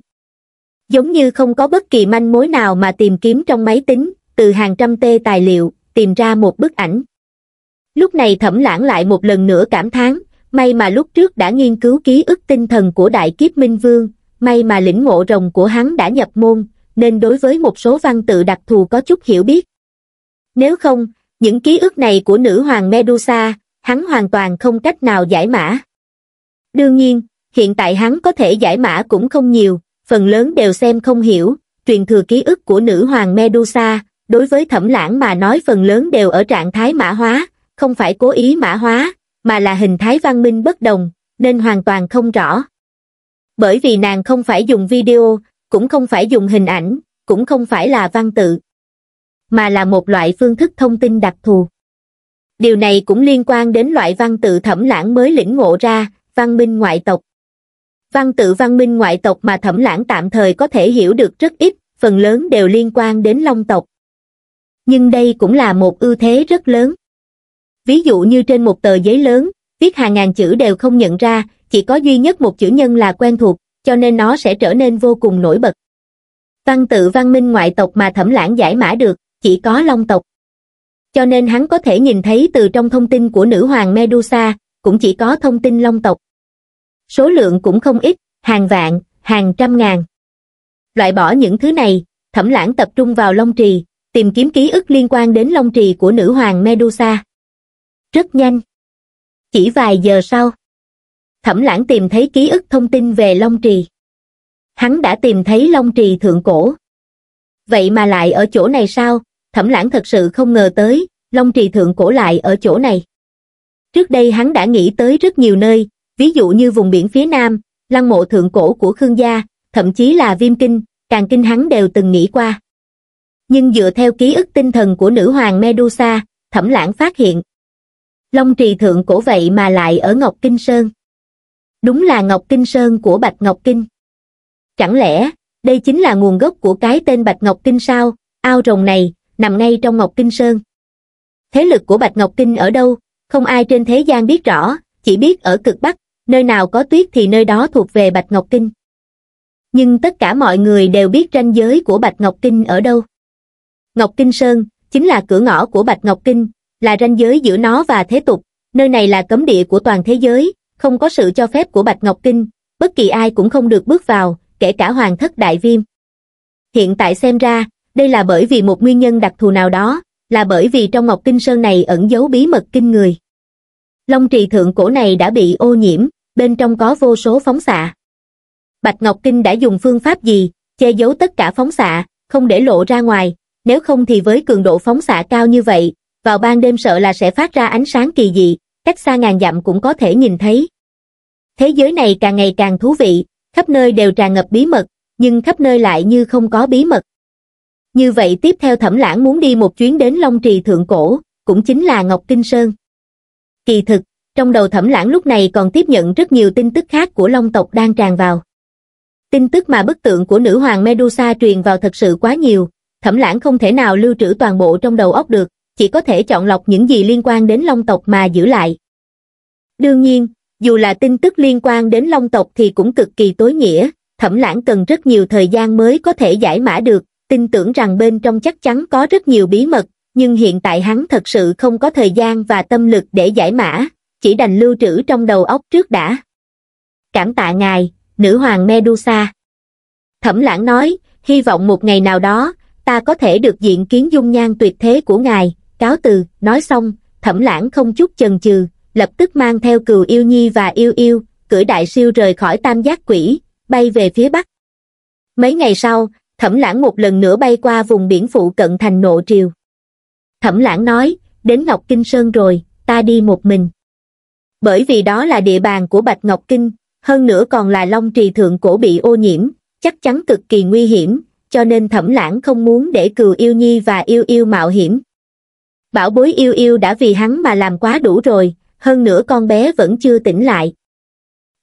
Giống như không có bất kỳ manh mối nào mà tìm kiếm trong máy tính, từ hàng trăm tê tài liệu, tìm ra một bức ảnh. Lúc này Thẩm Lãng lại một lần nữa cảm thán, may mà lúc trước đã nghiên cứu ký ức tinh thần của đại kiếp Minh Vương, may mà lĩnh ngộ rồng của hắn đã nhập môn, nên đối với một số văn tự đặc thù có chút hiểu biết. Nếu không, những ký ức này của nữ hoàng Medusa, hắn hoàn toàn không cách nào giải mã. Đương nhiên, hiện tại hắn có thể giải mã cũng không nhiều, phần lớn đều xem không hiểu, truyền thừa ký ức của nữ hoàng Medusa, đối với thẩm lãng mà nói phần lớn đều ở trạng thái mã hóa, không phải cố ý mã hóa, mà là hình thái văn minh bất đồng, nên hoàn toàn không rõ. Bởi vì nàng không phải dùng video, cũng không phải dùng hình ảnh, cũng không phải là văn tự, mà là một loại phương thức thông tin đặc thù. Điều này cũng liên quan đến loại văn tự thẩm lãng mới lĩnh ngộ ra, văn minh ngoại tộc. Văn tự văn minh ngoại tộc mà thẩm lãng tạm thời có thể hiểu được rất ít, phần lớn đều liên quan đến long tộc. Nhưng đây cũng là một ưu thế rất lớn. Ví dụ như trên một tờ giấy lớn, viết hàng ngàn chữ đều không nhận ra, chỉ có duy nhất một chữ nhân là quen thuộc, cho nên nó sẽ trở nên vô cùng nổi bật văn tự văn minh ngoại tộc mà thẩm lãng giải mã được chỉ có long tộc cho nên hắn có thể nhìn thấy từ trong thông tin của nữ hoàng medusa cũng chỉ có thông tin long tộc số lượng cũng không ít hàng vạn hàng trăm ngàn loại bỏ những thứ này thẩm lãng tập trung vào long trì tìm kiếm ký ức liên quan đến long trì của nữ hoàng medusa rất nhanh chỉ vài giờ sau thẩm lãng tìm thấy ký ức thông tin về Long Trì. Hắn đã tìm thấy Long Trì thượng cổ. Vậy mà lại ở chỗ này sao? Thẩm lãng thật sự không ngờ tới, Long Trì thượng cổ lại ở chỗ này. Trước đây hắn đã nghĩ tới rất nhiều nơi, ví dụ như vùng biển phía nam, lăng mộ thượng cổ của Khương Gia, thậm chí là Viêm Kinh, Càng Kinh hắn đều từng nghĩ qua. Nhưng dựa theo ký ức tinh thần của nữ hoàng Medusa, thẩm lãng phát hiện. Long trì thượng cổ vậy mà lại ở Ngọc Kinh Sơn đúng là Ngọc Kinh Sơn của Bạch Ngọc Kinh. Chẳng lẽ, đây chính là nguồn gốc của cái tên Bạch Ngọc Kinh sao, ao rồng này, nằm ngay trong Ngọc Kinh Sơn. Thế lực của Bạch Ngọc Kinh ở đâu, không ai trên thế gian biết rõ, chỉ biết ở cực Bắc, nơi nào có tuyết thì nơi đó thuộc về Bạch Ngọc Kinh. Nhưng tất cả mọi người đều biết ranh giới của Bạch Ngọc Kinh ở đâu. Ngọc Kinh Sơn, chính là cửa ngõ của Bạch Ngọc Kinh, là ranh giới giữa nó và thế tục, nơi này là cấm địa của toàn thế giới, không có sự cho phép của Bạch Ngọc Kinh, bất kỳ ai cũng không được bước vào, kể cả hoàng thất đại viêm. Hiện tại xem ra, đây là bởi vì một nguyên nhân đặc thù nào đó, là bởi vì trong Ngọc Kinh Sơn này ẩn giấu bí mật kinh người. Long trì thượng cổ này đã bị ô nhiễm, bên trong có vô số phóng xạ. Bạch Ngọc Kinh đã dùng phương pháp gì, che giấu tất cả phóng xạ, không để lộ ra ngoài, nếu không thì với cường độ phóng xạ cao như vậy, vào ban đêm sợ là sẽ phát ra ánh sáng kỳ dị, cách xa ngàn dặm cũng có thể nhìn thấy. Thế giới này càng ngày càng thú vị, khắp nơi đều tràn ngập bí mật, nhưng khắp nơi lại như không có bí mật. Như vậy tiếp theo Thẩm Lãng muốn đi một chuyến đến Long Trì Thượng Cổ, cũng chính là Ngọc Kinh Sơn. Kỳ thực, trong đầu Thẩm Lãng lúc này còn tiếp nhận rất nhiều tin tức khác của Long tộc đang tràn vào. Tin tức mà bức tượng của nữ hoàng Medusa truyền vào thật sự quá nhiều, Thẩm Lãng không thể nào lưu trữ toàn bộ trong đầu óc được, chỉ có thể chọn lọc những gì liên quan đến long tộc mà giữ lại. Đương nhiên, dù là tin tức liên quan đến long tộc thì cũng cực kỳ tối nghĩa, thẩm lãng cần rất nhiều thời gian mới có thể giải mã được, tin tưởng rằng bên trong chắc chắn có rất nhiều bí mật, nhưng hiện tại hắn thật sự không có thời gian và tâm lực để giải mã, chỉ đành lưu trữ trong đầu óc trước đã. Cảm tạ ngài, nữ hoàng Medusa. Thẩm lãng nói, hy vọng một ngày nào đó, ta có thể được diện kiến dung nhan tuyệt thế của ngài cáo từ, nói xong, thẩm lãng không chút chần chừ, lập tức mang theo cừu yêu nhi và yêu yêu, cưỡi đại siêu rời khỏi tam giác quỷ, bay về phía bắc. Mấy ngày sau, thẩm lãng một lần nữa bay qua vùng biển phụ cận thành nộ triều. Thẩm lãng nói, đến Ngọc Kinh Sơn rồi, ta đi một mình. Bởi vì đó là địa bàn của Bạch Ngọc Kinh, hơn nữa còn là long trì thượng cổ bị ô nhiễm, chắc chắn cực kỳ nguy hiểm, cho nên thẩm lãng không muốn để cừu yêu nhi và yêu yêu mạo hiểm bảo bối yêu yêu đã vì hắn mà làm quá đủ rồi hơn nữa con bé vẫn chưa tỉnh lại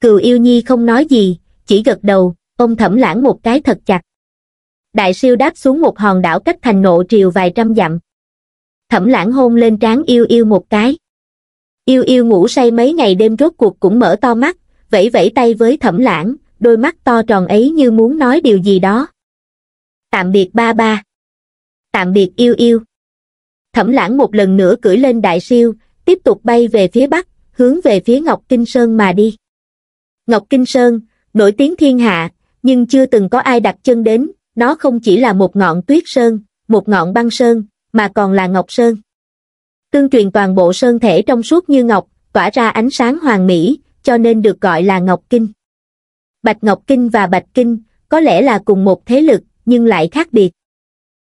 cừu yêu nhi không nói gì chỉ gật đầu ông thẩm lãng một cái thật chặt đại siêu đáp xuống một hòn đảo cách thành nộ triều vài trăm dặm thẩm lãng hôn lên trán yêu yêu một cái yêu yêu ngủ say mấy ngày đêm rốt cuộc cũng mở to mắt vẫy vẫy tay với thẩm lãng đôi mắt to tròn ấy như muốn nói điều gì đó tạm biệt ba ba tạm biệt yêu yêu thẩm lãng một lần nữa cưỡi lên đại siêu, tiếp tục bay về phía bắc, hướng về phía Ngọc Kinh Sơn mà đi. Ngọc Kinh Sơn, nổi tiếng thiên hạ, nhưng chưa từng có ai đặt chân đến, nó không chỉ là một ngọn tuyết sơn, một ngọn băng sơn, mà còn là Ngọc Sơn. Tương truyền toàn bộ sơn thể trong suốt như Ngọc, tỏa ra ánh sáng hoàng mỹ, cho nên được gọi là Ngọc Kinh. Bạch Ngọc Kinh và Bạch Kinh, có lẽ là cùng một thế lực, nhưng lại khác biệt.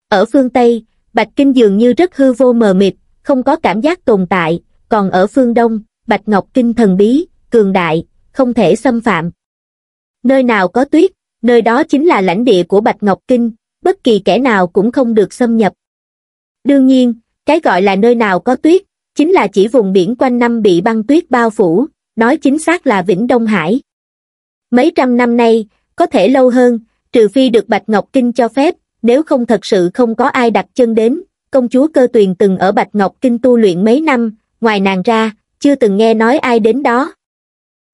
Ở phương Tây, bạch kinh dường như rất hư vô mờ mịt không có cảm giác tồn tại còn ở phương đông bạch ngọc kinh thần bí cường đại không thể xâm phạm nơi nào có tuyết nơi đó chính là lãnh địa của bạch ngọc kinh bất kỳ kẻ nào cũng không được xâm nhập đương nhiên cái gọi là nơi nào có tuyết chính là chỉ vùng biển quanh năm bị băng tuyết bao phủ nói chính xác là vĩnh đông hải mấy trăm năm nay có thể lâu hơn trừ phi được bạch ngọc kinh cho phép nếu không thật sự không có ai đặt chân đến công chúa cơ tuyền từng ở bạch ngọc kinh tu luyện mấy năm ngoài nàng ra chưa từng nghe nói ai đến đó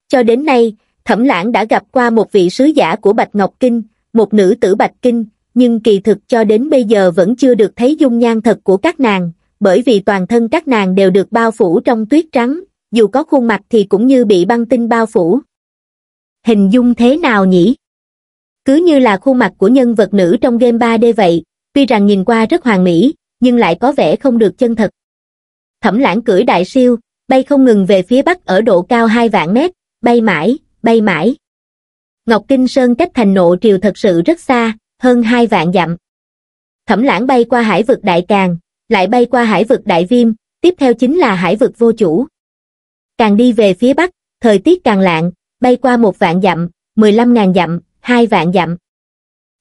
cho đến nay thẩm lãng đã gặp qua một vị sứ giả của bạch ngọc kinh một nữ tử bạch kinh nhưng kỳ thực cho đến bây giờ vẫn chưa được thấy dung nhan thật của các nàng bởi vì toàn thân các nàng đều được bao phủ trong tuyết trắng dù có khuôn mặt thì cũng như bị băng tinh bao phủ hình dung thế nào nhỉ cứ như là khuôn mặt của nhân vật nữ trong game 3D vậy tuy rằng nhìn qua rất hoàn mỹ nhưng lại có vẻ không được chân thật thẩm lãng cưỡi đại siêu bay không ngừng về phía bắc ở độ cao hai vạn mét bay mãi bay mãi ngọc kinh sơn cách thành nộ triều thật sự rất xa hơn hai vạn dặm thẩm lãng bay qua hải vực đại càng lại bay qua hải vực đại viêm tiếp theo chính là hải vực vô chủ càng đi về phía bắc thời tiết càng lạng bay qua một vạn dặm mười lăm ngàn dặm hai vạn dặm.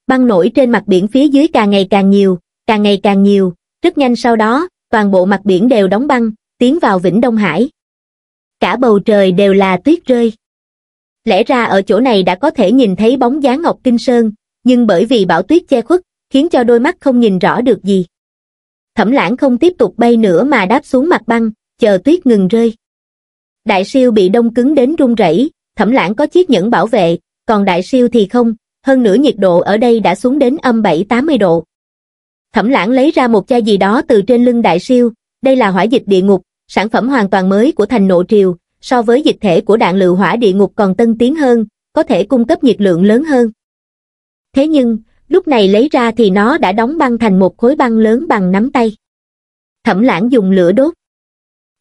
Băng nổi trên mặt biển phía dưới càng ngày càng nhiều, càng ngày càng nhiều, rất nhanh sau đó, toàn bộ mặt biển đều đóng băng, tiến vào Vĩnh Đông Hải. Cả bầu trời đều là tuyết rơi. Lẽ ra ở chỗ này đã có thể nhìn thấy bóng dáng Ngọc Kinh Sơn, nhưng bởi vì bão tuyết che khuất, khiến cho đôi mắt không nhìn rõ được gì. Thẩm lãng không tiếp tục bay nữa mà đáp xuống mặt băng, chờ tuyết ngừng rơi. Đại siêu bị đông cứng đến run rẩy, thẩm lãng có chiếc nhẫn bảo vệ, còn đại siêu thì không, hơn nữa nhiệt độ ở đây đã xuống đến âm 7-80 độ. Thẩm lãng lấy ra một chai gì đó từ trên lưng đại siêu, đây là hỏa dịch địa ngục, sản phẩm hoàn toàn mới của thành nộ triều, so với dịch thể của đạn lựu hỏa địa ngục còn tân tiến hơn, có thể cung cấp nhiệt lượng lớn hơn. Thế nhưng, lúc này lấy ra thì nó đã đóng băng thành một khối băng lớn bằng nắm tay. Thẩm lãng dùng lửa đốt.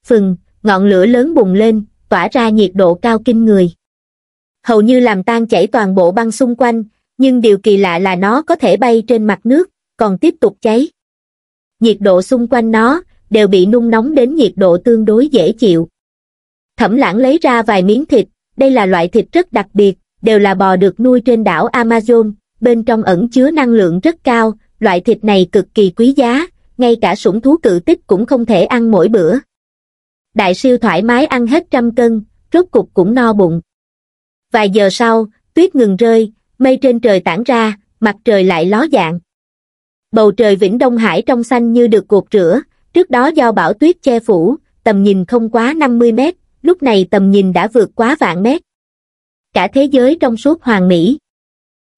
Phừng, ngọn lửa lớn bùng lên, tỏa ra nhiệt độ cao kinh người hầu như làm tan chảy toàn bộ băng xung quanh, nhưng điều kỳ lạ là nó có thể bay trên mặt nước, còn tiếp tục cháy. Nhiệt độ xung quanh nó đều bị nung nóng đến nhiệt độ tương đối dễ chịu. Thẩm lãng lấy ra vài miếng thịt, đây là loại thịt rất đặc biệt, đều là bò được nuôi trên đảo Amazon, bên trong ẩn chứa năng lượng rất cao, loại thịt này cực kỳ quý giá, ngay cả sủng thú cự tích cũng không thể ăn mỗi bữa. Đại siêu thoải mái ăn hết trăm cân, rốt cục cũng no bụng vài giờ sau tuyết ngừng rơi mây trên trời tản ra mặt trời lại ló dạng bầu trời vĩnh đông hải trong xanh như được cuột rửa trước đó do bão tuyết che phủ tầm nhìn không quá 50 mét lúc này tầm nhìn đã vượt quá vạn mét cả thế giới trong suốt hoàng mỹ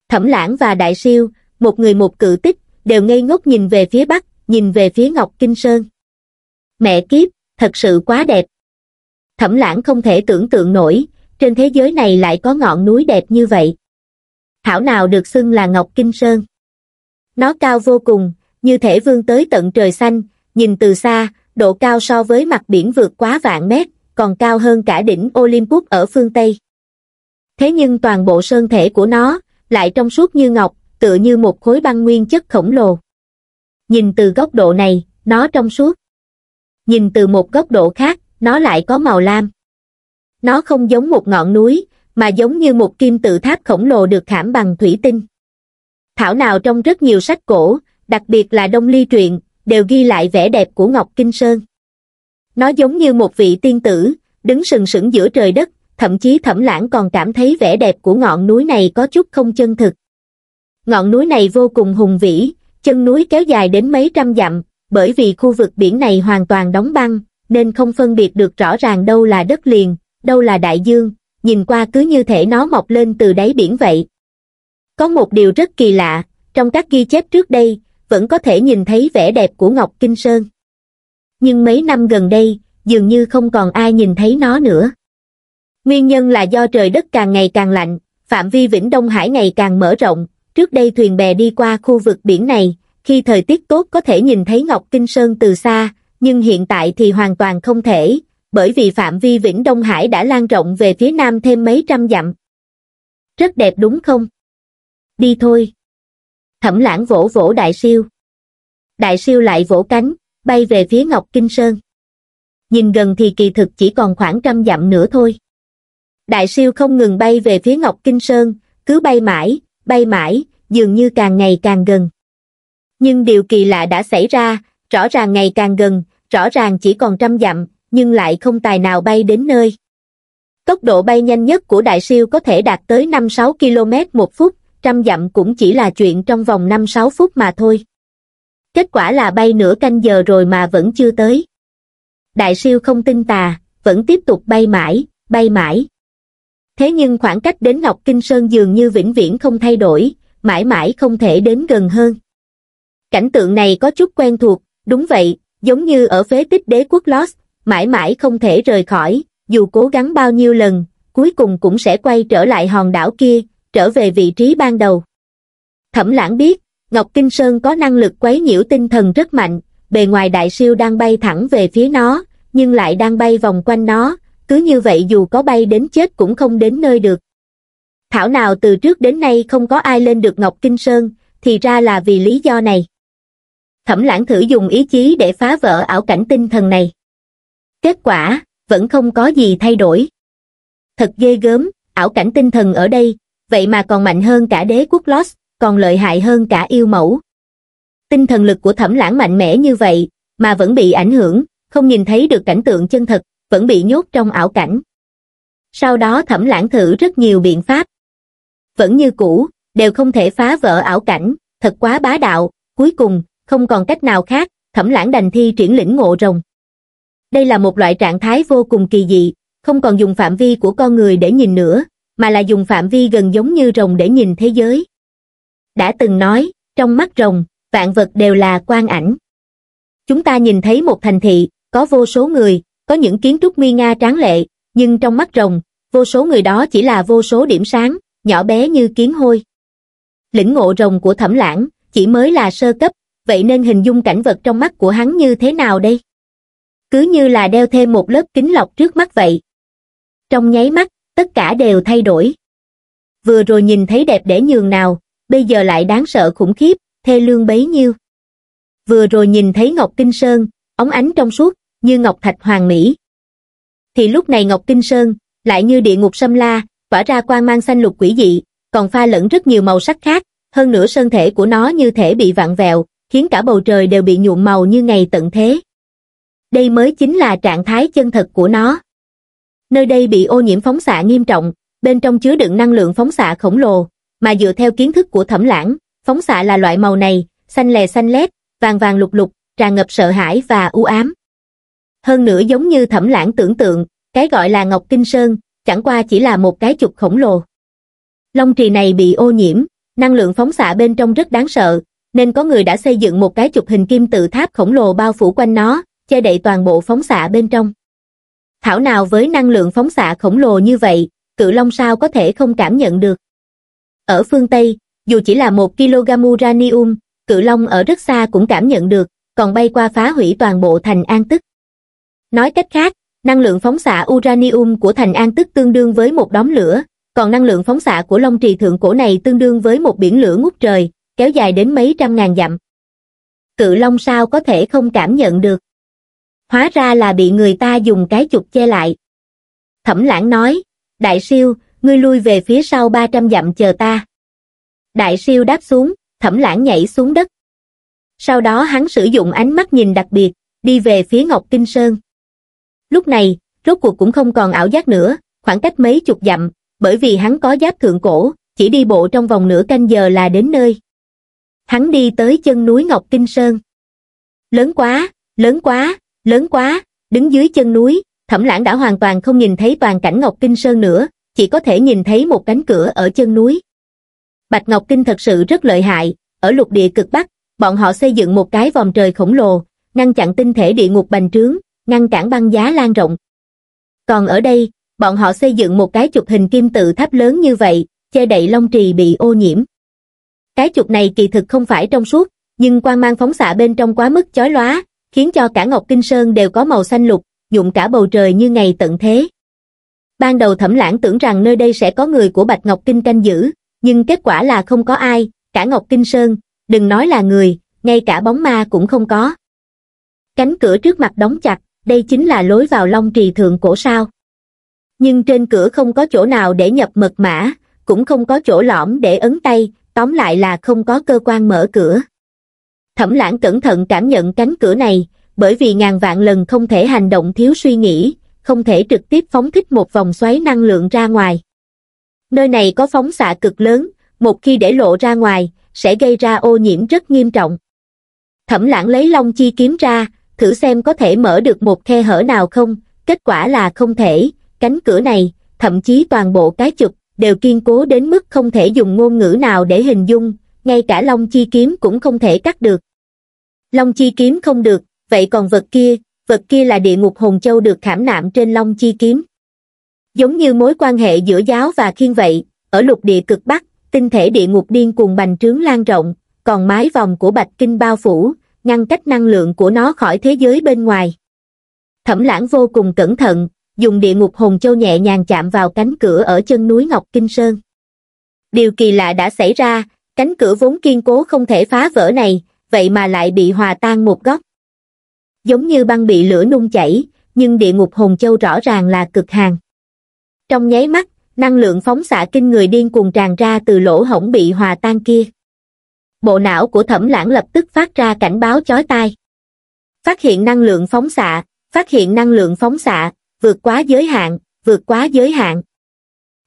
thẩm lãng và đại siêu một người một cự tích đều ngây ngốc nhìn về phía bắc nhìn về phía ngọc kinh sơn mẹ kiếp thật sự quá đẹp thẩm lãng không thể tưởng tượng nổi trên thế giới này lại có ngọn núi đẹp như vậy. Thảo nào được xưng là Ngọc Kinh Sơn. Nó cao vô cùng, như thể vươn tới tận trời xanh, nhìn từ xa, độ cao so với mặt biển vượt quá vạn mét, còn cao hơn cả đỉnh Olympus ở phương Tây. Thế nhưng toàn bộ sơn thể của nó, lại trong suốt như ngọc, tựa như một khối băng nguyên chất khổng lồ. Nhìn từ góc độ này, nó trong suốt. Nhìn từ một góc độ khác, nó lại có màu lam. Nó không giống một ngọn núi, mà giống như một kim tự tháp khổng lồ được khảm bằng thủy tinh. Thảo nào trong rất nhiều sách cổ, đặc biệt là đông ly truyện, đều ghi lại vẻ đẹp của Ngọc Kinh Sơn. Nó giống như một vị tiên tử, đứng sừng sững giữa trời đất, thậm chí thẩm lãng còn cảm thấy vẻ đẹp của ngọn núi này có chút không chân thực. Ngọn núi này vô cùng hùng vĩ, chân núi kéo dài đến mấy trăm dặm, bởi vì khu vực biển này hoàn toàn đóng băng, nên không phân biệt được rõ ràng đâu là đất liền, đâu là đại dương, nhìn qua cứ như thể nó mọc lên từ đáy biển vậy. Có một điều rất kỳ lạ, trong các ghi chép trước đây, vẫn có thể nhìn thấy vẻ đẹp của Ngọc Kinh Sơn. Nhưng mấy năm gần đây, dường như không còn ai nhìn thấy nó nữa. Nguyên nhân là do trời đất càng ngày càng lạnh, phạm vi Vĩnh Đông Hải ngày càng mở rộng, trước đây thuyền bè đi qua khu vực biển này, khi thời tiết tốt có thể nhìn thấy Ngọc Kinh Sơn từ xa, nhưng hiện tại thì hoàn toàn không thể, bởi vì phạm vi Vĩnh Đông Hải đã lan rộng về phía nam thêm mấy trăm dặm. Rất đẹp đúng không? Đi thôi. Thẩm lãng vỗ vỗ đại siêu. Đại siêu lại vỗ cánh, bay về phía Ngọc Kinh Sơn. Nhìn gần thì kỳ thực chỉ còn khoảng trăm dặm nữa thôi. Đại siêu không ngừng bay về phía Ngọc Kinh Sơn, cứ bay mãi, bay mãi, dường như càng ngày càng gần. Nhưng điều kỳ lạ đã xảy ra, rõ ràng ngày càng gần, rõ ràng chỉ còn trăm dặm, nhưng lại không tài nào bay đến nơi. Tốc độ bay nhanh nhất của đại siêu có thể đạt tới 5-6 km một phút, trăm dặm cũng chỉ là chuyện trong vòng 5-6 phút mà thôi. Kết quả là bay nửa canh giờ rồi mà vẫn chưa tới. Đại siêu không tin tà, vẫn tiếp tục bay mãi, bay mãi. Thế nhưng khoảng cách đến Ngọc Kinh Sơn dường như vĩnh viễn không thay đổi, mãi mãi không thể đến gần hơn. Cảnh tượng này có chút quen thuộc, đúng vậy, giống như ở phế tích đế quốc Lost, mãi mãi không thể rời khỏi, dù cố gắng bao nhiêu lần, cuối cùng cũng sẽ quay trở lại hòn đảo kia, trở về vị trí ban đầu. Thẩm lãng biết, Ngọc Kinh Sơn có năng lực quấy nhiễu tinh thần rất mạnh, bề ngoài đại siêu đang bay thẳng về phía nó, nhưng lại đang bay vòng quanh nó, cứ như vậy dù có bay đến chết cũng không đến nơi được. Thảo nào từ trước đến nay không có ai lên được Ngọc Kinh Sơn, thì ra là vì lý do này. Thẩm lãng thử dùng ý chí để phá vỡ ảo cảnh tinh thần này. Kết quả, vẫn không có gì thay đổi. Thật ghê gớm, ảo cảnh tinh thần ở đây, vậy mà còn mạnh hơn cả đế quốc Lost, còn lợi hại hơn cả yêu mẫu. Tinh thần lực của thẩm lãng mạnh mẽ như vậy, mà vẫn bị ảnh hưởng, không nhìn thấy được cảnh tượng chân thật, vẫn bị nhốt trong ảo cảnh. Sau đó thẩm lãng thử rất nhiều biện pháp. Vẫn như cũ, đều không thể phá vỡ ảo cảnh, thật quá bá đạo, cuối cùng, không còn cách nào khác, thẩm lãng đành thi triển lĩnh ngộ rồng đây là một loại trạng thái vô cùng kỳ dị, không còn dùng phạm vi của con người để nhìn nữa, mà là dùng phạm vi gần giống như rồng để nhìn thế giới. Đã từng nói, trong mắt rồng, vạn vật đều là quan ảnh. Chúng ta nhìn thấy một thành thị, có vô số người, có những kiến trúc nguy nga tráng lệ, nhưng trong mắt rồng, vô số người đó chỉ là vô số điểm sáng, nhỏ bé như kiến hôi. Lĩnh ngộ rồng của thẩm lãng, chỉ mới là sơ cấp, vậy nên hình dung cảnh vật trong mắt của hắn như thế nào đây? cứ như là đeo thêm một lớp kính lọc trước mắt vậy trong nháy mắt tất cả đều thay đổi vừa rồi nhìn thấy đẹp để nhường nào bây giờ lại đáng sợ khủng khiếp thê lương bấy nhiêu vừa rồi nhìn thấy ngọc kinh sơn óng ánh trong suốt như ngọc thạch hoàng mỹ thì lúc này ngọc kinh sơn lại như địa ngục sâm la tỏa ra quang mang xanh lục quỷ dị còn pha lẫn rất nhiều màu sắc khác hơn nữa sơn thể của nó như thể bị vặn vẹo khiến cả bầu trời đều bị nhuộm màu như ngày tận thế đây mới chính là trạng thái chân thật của nó. Nơi đây bị ô nhiễm phóng xạ nghiêm trọng, bên trong chứa đựng năng lượng phóng xạ khổng lồ, mà dựa theo kiến thức của thẩm lãng, phóng xạ là loại màu này, xanh lè xanh lét, vàng vàng lục lục, tràn ngập sợ hãi và u ám. Hơn nữa giống như thẩm lãng tưởng tượng, cái gọi là Ngọc Kinh Sơn, chẳng qua chỉ là một cái chục khổng lồ. Long trì này bị ô nhiễm, năng lượng phóng xạ bên trong rất đáng sợ, nên có người đã xây dựng một cái chụp hình kim tự tháp khổng lồ bao phủ quanh nó, che đậy toàn bộ phóng xạ bên trong. Thảo nào với năng lượng phóng xạ khổng lồ như vậy, cự long sao có thể không cảm nhận được. Ở phương Tây, dù chỉ là một kg uranium, cự long ở rất xa cũng cảm nhận được, còn bay qua phá hủy toàn bộ thành an tức. Nói cách khác, năng lượng phóng xạ uranium của thành an tức tương đương với một đóm lửa, còn năng lượng phóng xạ của long trì thượng cổ này tương đương với một biển lửa ngút trời, kéo dài đến mấy trăm ngàn dặm. Cự long sao có thể không cảm nhận được hóa ra là bị người ta dùng cái chục che lại. Thẩm lãng nói, đại siêu, ngươi lui về phía sau 300 dặm chờ ta. Đại siêu đáp xuống, thẩm lãng nhảy xuống đất. Sau đó hắn sử dụng ánh mắt nhìn đặc biệt, đi về phía Ngọc Kinh Sơn. Lúc này, rốt cuộc cũng không còn ảo giác nữa, khoảng cách mấy chục dặm, bởi vì hắn có giáp thượng cổ, chỉ đi bộ trong vòng nửa canh giờ là đến nơi. Hắn đi tới chân núi Ngọc Kinh Sơn. Lớn quá, lớn quá, Lớn quá, đứng dưới chân núi, thẩm lãng đã hoàn toàn không nhìn thấy toàn cảnh Ngọc Kinh Sơn nữa, chỉ có thể nhìn thấy một cánh cửa ở chân núi. Bạch Ngọc Kinh thật sự rất lợi hại, ở lục địa cực Bắc, bọn họ xây dựng một cái vòng trời khổng lồ, ngăn chặn tinh thể địa ngục bành trướng, ngăn cản băng giá lan rộng. Còn ở đây, bọn họ xây dựng một cái chụp hình kim tự tháp lớn như vậy, che đậy long trì bị ô nhiễm. Cái chụp này kỳ thực không phải trong suốt, nhưng quang mang phóng xạ bên trong quá mức chói lóa, khiến cho cả Ngọc Kinh Sơn đều có màu xanh lục, dụng cả bầu trời như ngày tận thế. Ban đầu thẩm lãng tưởng rằng nơi đây sẽ có người của Bạch Ngọc Kinh canh giữ, nhưng kết quả là không có ai, cả Ngọc Kinh Sơn, đừng nói là người, ngay cả bóng ma cũng không có. Cánh cửa trước mặt đóng chặt, đây chính là lối vào Long Trì Thượng Cổ sao. Nhưng trên cửa không có chỗ nào để nhập mật mã, cũng không có chỗ lõm để ấn tay, tóm lại là không có cơ quan mở cửa. Thẩm lãng cẩn thận cảm nhận cánh cửa này, bởi vì ngàn vạn lần không thể hành động thiếu suy nghĩ, không thể trực tiếp phóng thích một vòng xoáy năng lượng ra ngoài. Nơi này có phóng xạ cực lớn, một khi để lộ ra ngoài, sẽ gây ra ô nhiễm rất nghiêm trọng. Thẩm lãng lấy long chi kiếm ra, thử xem có thể mở được một khe hở nào không, kết quả là không thể, cánh cửa này, thậm chí toàn bộ cái chụp, đều kiên cố đến mức không thể dùng ngôn ngữ nào để hình dung, ngay cả Long Chi Kiếm cũng không thể cắt được. Long Chi Kiếm không được, vậy còn vật kia, vật kia là địa ngục Hồn Châu được khảm nạm trên Long Chi Kiếm. Giống như mối quan hệ giữa giáo và khiên vậy, ở lục địa cực Bắc, tinh thể địa ngục điên cuồng bành trướng lan rộng, còn mái vòng của Bạch Kinh bao phủ, ngăn cách năng lượng của nó khỏi thế giới bên ngoài. Thẩm lãng vô cùng cẩn thận, dùng địa ngục hồn châu nhẹ nhàng chạm vào cánh cửa ở chân núi Ngọc Kinh Sơn. Điều kỳ lạ đã xảy ra, cánh cửa vốn kiên cố không thể phá vỡ này, vậy mà lại bị hòa tan một góc. Giống như băng bị lửa nung chảy, nhưng địa ngục hồn châu rõ ràng là cực hàng. Trong nháy mắt, năng lượng phóng xạ kinh người điên cuồng tràn ra từ lỗ hổng bị hòa tan kia. Bộ não của thẩm lãng lập tức phát ra cảnh báo chói tai. Phát hiện năng lượng phóng xạ, phát hiện năng lượng phóng xạ, vượt quá giới hạn, vượt quá giới hạn.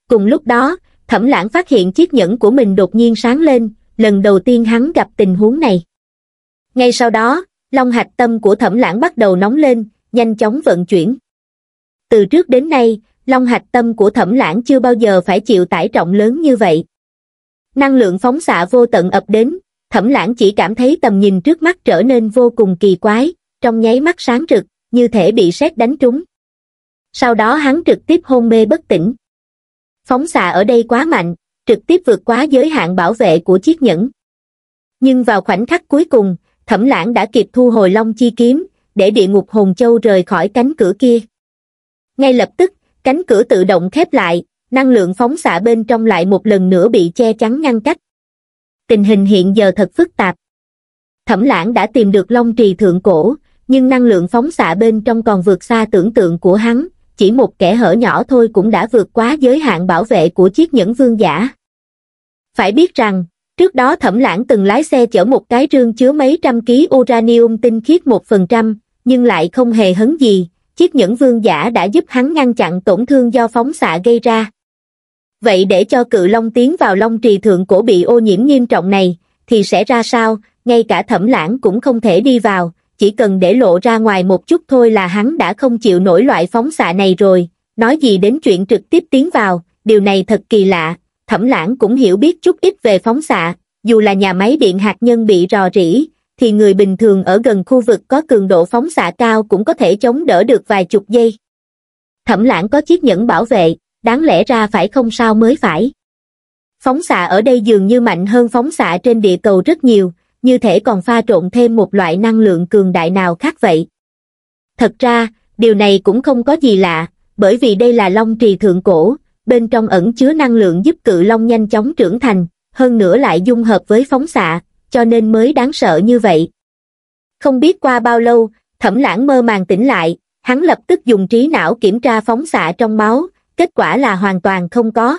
Cùng lúc đó, Thẩm lãng phát hiện chiếc nhẫn của mình đột nhiên sáng lên, lần đầu tiên hắn gặp tình huống này. Ngay sau đó, long hạch tâm của thẩm lãng bắt đầu nóng lên, nhanh chóng vận chuyển. Từ trước đến nay, long hạch tâm của thẩm lãng chưa bao giờ phải chịu tải trọng lớn như vậy. Năng lượng phóng xạ vô tận ập đến, thẩm lãng chỉ cảm thấy tầm nhìn trước mắt trở nên vô cùng kỳ quái, trong nháy mắt sáng rực, như thể bị sét đánh trúng. Sau đó hắn trực tiếp hôn mê bất tỉnh phóng xạ ở đây quá mạnh, trực tiếp vượt quá giới hạn bảo vệ của chiếc nhẫn. Nhưng vào khoảnh khắc cuối cùng, Thẩm Lãng đã kịp thu hồi Long Chi Kiếm, để địa ngục Hồn Châu rời khỏi cánh cửa kia. Ngay lập tức, cánh cửa tự động khép lại, năng lượng phóng xạ bên trong lại một lần nữa bị che chắn ngăn cách. Tình hình hiện giờ thật phức tạp. Thẩm Lãng đã tìm được Long Trì Thượng Cổ, nhưng năng lượng phóng xạ bên trong còn vượt xa tưởng tượng của hắn, chỉ một kẻ hở nhỏ thôi cũng đã vượt quá giới hạn bảo vệ của chiếc nhẫn vương giả. Phải biết rằng, trước đó thẩm lãng từng lái xe chở một cái rương chứa mấy trăm ký uranium tinh khiết một phần trăm nhưng lại không hề hấn gì, chiếc nhẫn vương giả đã giúp hắn ngăn chặn tổn thương do phóng xạ gây ra. Vậy để cho cự long tiến vào long trì thượng cổ bị ô nhiễm nghiêm trọng này, thì sẽ ra sao, ngay cả thẩm lãng cũng không thể đi vào, chỉ cần để lộ ra ngoài một chút thôi là hắn đã không chịu nổi loại phóng xạ này rồi, nói gì đến chuyện trực tiếp tiến vào, điều này thật kỳ lạ, thẩm lãng cũng hiểu biết chút ít về phóng xạ, dù là nhà máy điện hạt nhân bị rò rỉ, thì người bình thường ở gần khu vực có cường độ phóng xạ cao cũng có thể chống đỡ được vài chục giây. Thẩm lãng có chiếc nhẫn bảo vệ, đáng lẽ ra phải không sao mới phải. Phóng xạ ở đây dường như mạnh hơn phóng xạ trên địa cầu rất nhiều, như thể còn pha trộn thêm một loại năng lượng cường đại nào khác vậy. Thật ra, điều này cũng không có gì lạ, bởi vì đây là long trì thượng cổ, bên trong ẩn chứa năng lượng giúp cự long nhanh chóng trưởng thành, hơn nữa lại dung hợp với phóng xạ, cho nên mới đáng sợ như vậy. Không biết qua bao lâu, thẩm lãng mơ màng tỉnh lại, hắn lập tức dùng trí não kiểm tra phóng xạ trong máu, kết quả là hoàn toàn không có.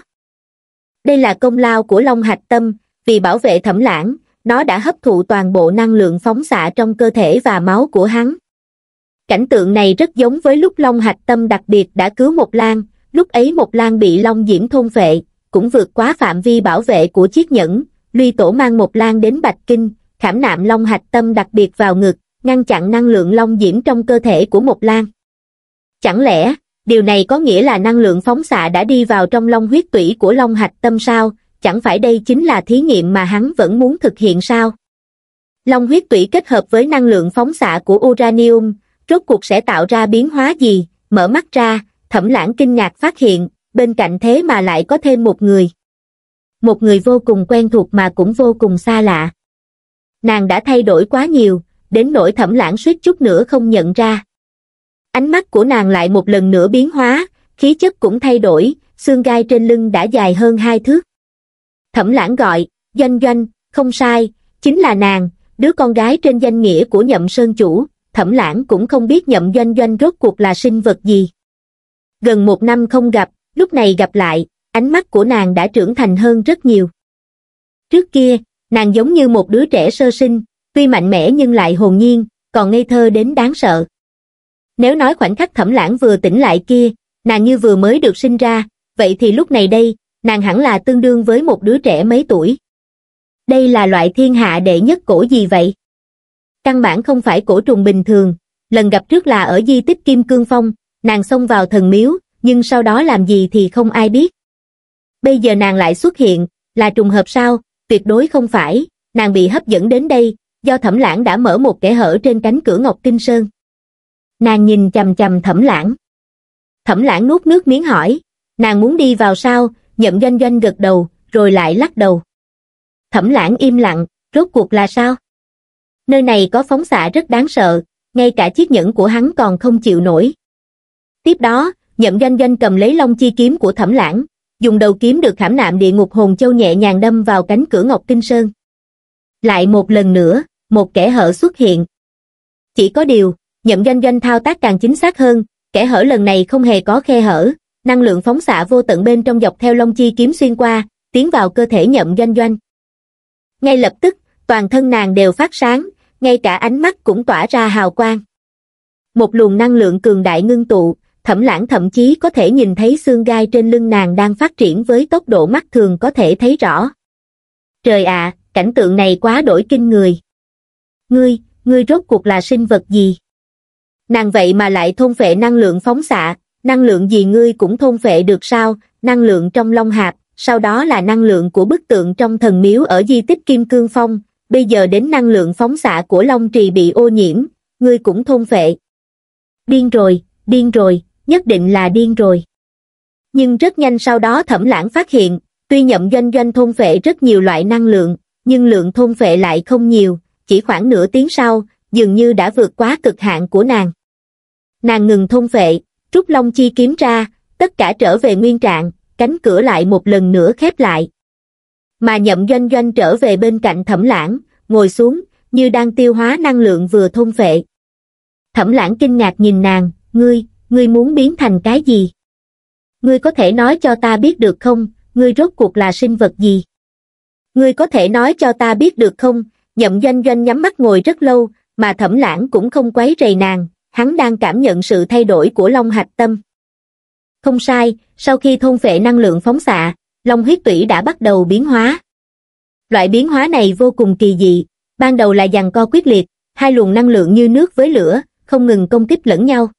Đây là công lao của Long Hạch Tâm, vì bảo vệ thẩm lãng, nó đã hấp thụ toàn bộ năng lượng phóng xạ trong cơ thể và máu của hắn. Cảnh tượng này rất giống với lúc Long Hạch Tâm đặc biệt đã cứu một Lan, lúc ấy một Lan bị Long Diễm thôn vệ, cũng vượt quá phạm vi bảo vệ của chiếc nhẫn, Luy Tổ mang một Lan đến Bạch Kinh, khảm nạm Long Hạch Tâm đặc biệt vào ngực, ngăn chặn năng lượng Long Diễm trong cơ thể của một Lan. Chẳng lẽ, điều này có nghĩa là năng lượng phóng xạ đã đi vào trong Long huyết tủy của Long Hạch Tâm sao, chẳng phải đây chính là thí nghiệm mà hắn vẫn muốn thực hiện sao? Long huyết tủy kết hợp với năng lượng phóng xạ của uranium, rốt cuộc sẽ tạo ra biến hóa gì? Mở mắt ra, thẩm lãng kinh ngạc phát hiện, bên cạnh thế mà lại có thêm một người. Một người vô cùng quen thuộc mà cũng vô cùng xa lạ. Nàng đã thay đổi quá nhiều, đến nỗi thẩm lãng suýt chút nữa không nhận ra. Ánh mắt của nàng lại một lần nữa biến hóa, khí chất cũng thay đổi, xương gai trên lưng đã dài hơn hai thước. Thẩm lãng gọi, doanh doanh, không sai, chính là nàng, đứa con gái trên danh nghĩa của nhậm sơn chủ, thẩm lãng cũng không biết nhậm doanh doanh rốt cuộc là sinh vật gì. Gần một năm không gặp, lúc này gặp lại, ánh mắt của nàng đã trưởng thành hơn rất nhiều. Trước kia, nàng giống như một đứa trẻ sơ sinh, tuy mạnh mẽ nhưng lại hồn nhiên, còn ngây thơ đến đáng sợ. Nếu nói khoảnh khắc thẩm lãng vừa tỉnh lại kia, nàng như vừa mới được sinh ra, vậy thì lúc này đây, nàng hẳn là tương đương với một đứa trẻ mấy tuổi. Đây là loại thiên hạ đệ nhất cổ gì vậy? Căn bản không phải cổ trùng bình thường, lần gặp trước là ở di tích Kim Cương Phong, nàng xông vào thần miếu, nhưng sau đó làm gì thì không ai biết. Bây giờ nàng lại xuất hiện, là trùng hợp sao, tuyệt đối không phải, nàng bị hấp dẫn đến đây, do thẩm lãng đã mở một kẻ hở trên cánh cửa Ngọc Kinh Sơn. Nàng nhìn chầm chầm thẩm lãng. Thẩm lãng nuốt nước miếng hỏi, nàng muốn đi vào sao, nhậm doanh doanh gật đầu, rồi lại lắc đầu. Thẩm lãng im lặng, rốt cuộc là sao? Nơi này có phóng xạ rất đáng sợ, ngay cả chiếc nhẫn của hắn còn không chịu nổi. Tiếp đó, nhậm doanh doanh cầm lấy long chi kiếm của thẩm lãng, dùng đầu kiếm được khảm nạm địa ngục hồn châu nhẹ nhàng đâm vào cánh cửa ngọc kinh sơn. Lại một lần nữa, một kẻ hở xuất hiện. Chỉ có điều, nhậm doanh doanh thao tác càng chính xác hơn, kẻ hở lần này không hề có khe hở, năng lượng phóng xạ vô tận bên trong dọc theo long chi kiếm xuyên qua, tiến vào cơ thể nhậm doanh doanh. Ngay lập tức, toàn thân nàng đều phát sáng, ngay cả ánh mắt cũng tỏa ra hào quang. Một luồng năng lượng cường đại ngưng tụ, thẩm lãng thậm chí có thể nhìn thấy xương gai trên lưng nàng đang phát triển với tốc độ mắt thường có thể thấy rõ. Trời ạ, cảnh tượng này quá đổi kinh người. Ngươi, ngươi rốt cuộc là sinh vật gì? Nàng vậy mà lại thôn phệ năng lượng phóng xạ, năng lượng gì ngươi cũng thôn vệ được sao, năng lượng trong long hạt, sau đó là năng lượng của bức tượng trong thần miếu ở di tích Kim Cương Phong, bây giờ đến năng lượng phóng xạ của long trì bị ô nhiễm, ngươi cũng thôn vệ. Điên rồi, điên rồi, nhất định là điên rồi. Nhưng rất nhanh sau đó thẩm lãng phát hiện, tuy nhậm doanh doanh thôn vệ rất nhiều loại năng lượng, nhưng lượng thôn vệ lại không nhiều, chỉ khoảng nửa tiếng sau, dường như đã vượt quá cực hạn của nàng. Nàng ngừng thôn vệ rút long chi kiếm ra, tất cả trở về nguyên trạng, cánh cửa lại một lần nữa khép lại. Mà nhậm doanh doanh trở về bên cạnh thẩm lãng, ngồi xuống, như đang tiêu hóa năng lượng vừa thôn phệ. Thẩm lãng kinh ngạc nhìn nàng, ngươi, ngươi muốn biến thành cái gì? Ngươi có thể nói cho ta biết được không, ngươi rốt cuộc là sinh vật gì? Ngươi có thể nói cho ta biết được không, nhậm doanh doanh nhắm mắt ngồi rất lâu, mà thẩm lãng cũng không quấy rầy nàng, hắn đang cảm nhận sự thay đổi của long hạch tâm. Không sai, sau khi thôn phệ năng lượng phóng xạ, long huyết tủy đã bắt đầu biến hóa. Loại biến hóa này vô cùng kỳ dị, ban đầu là giằng co quyết liệt, hai luồng năng lượng như nước với lửa, không ngừng công kích lẫn nhau.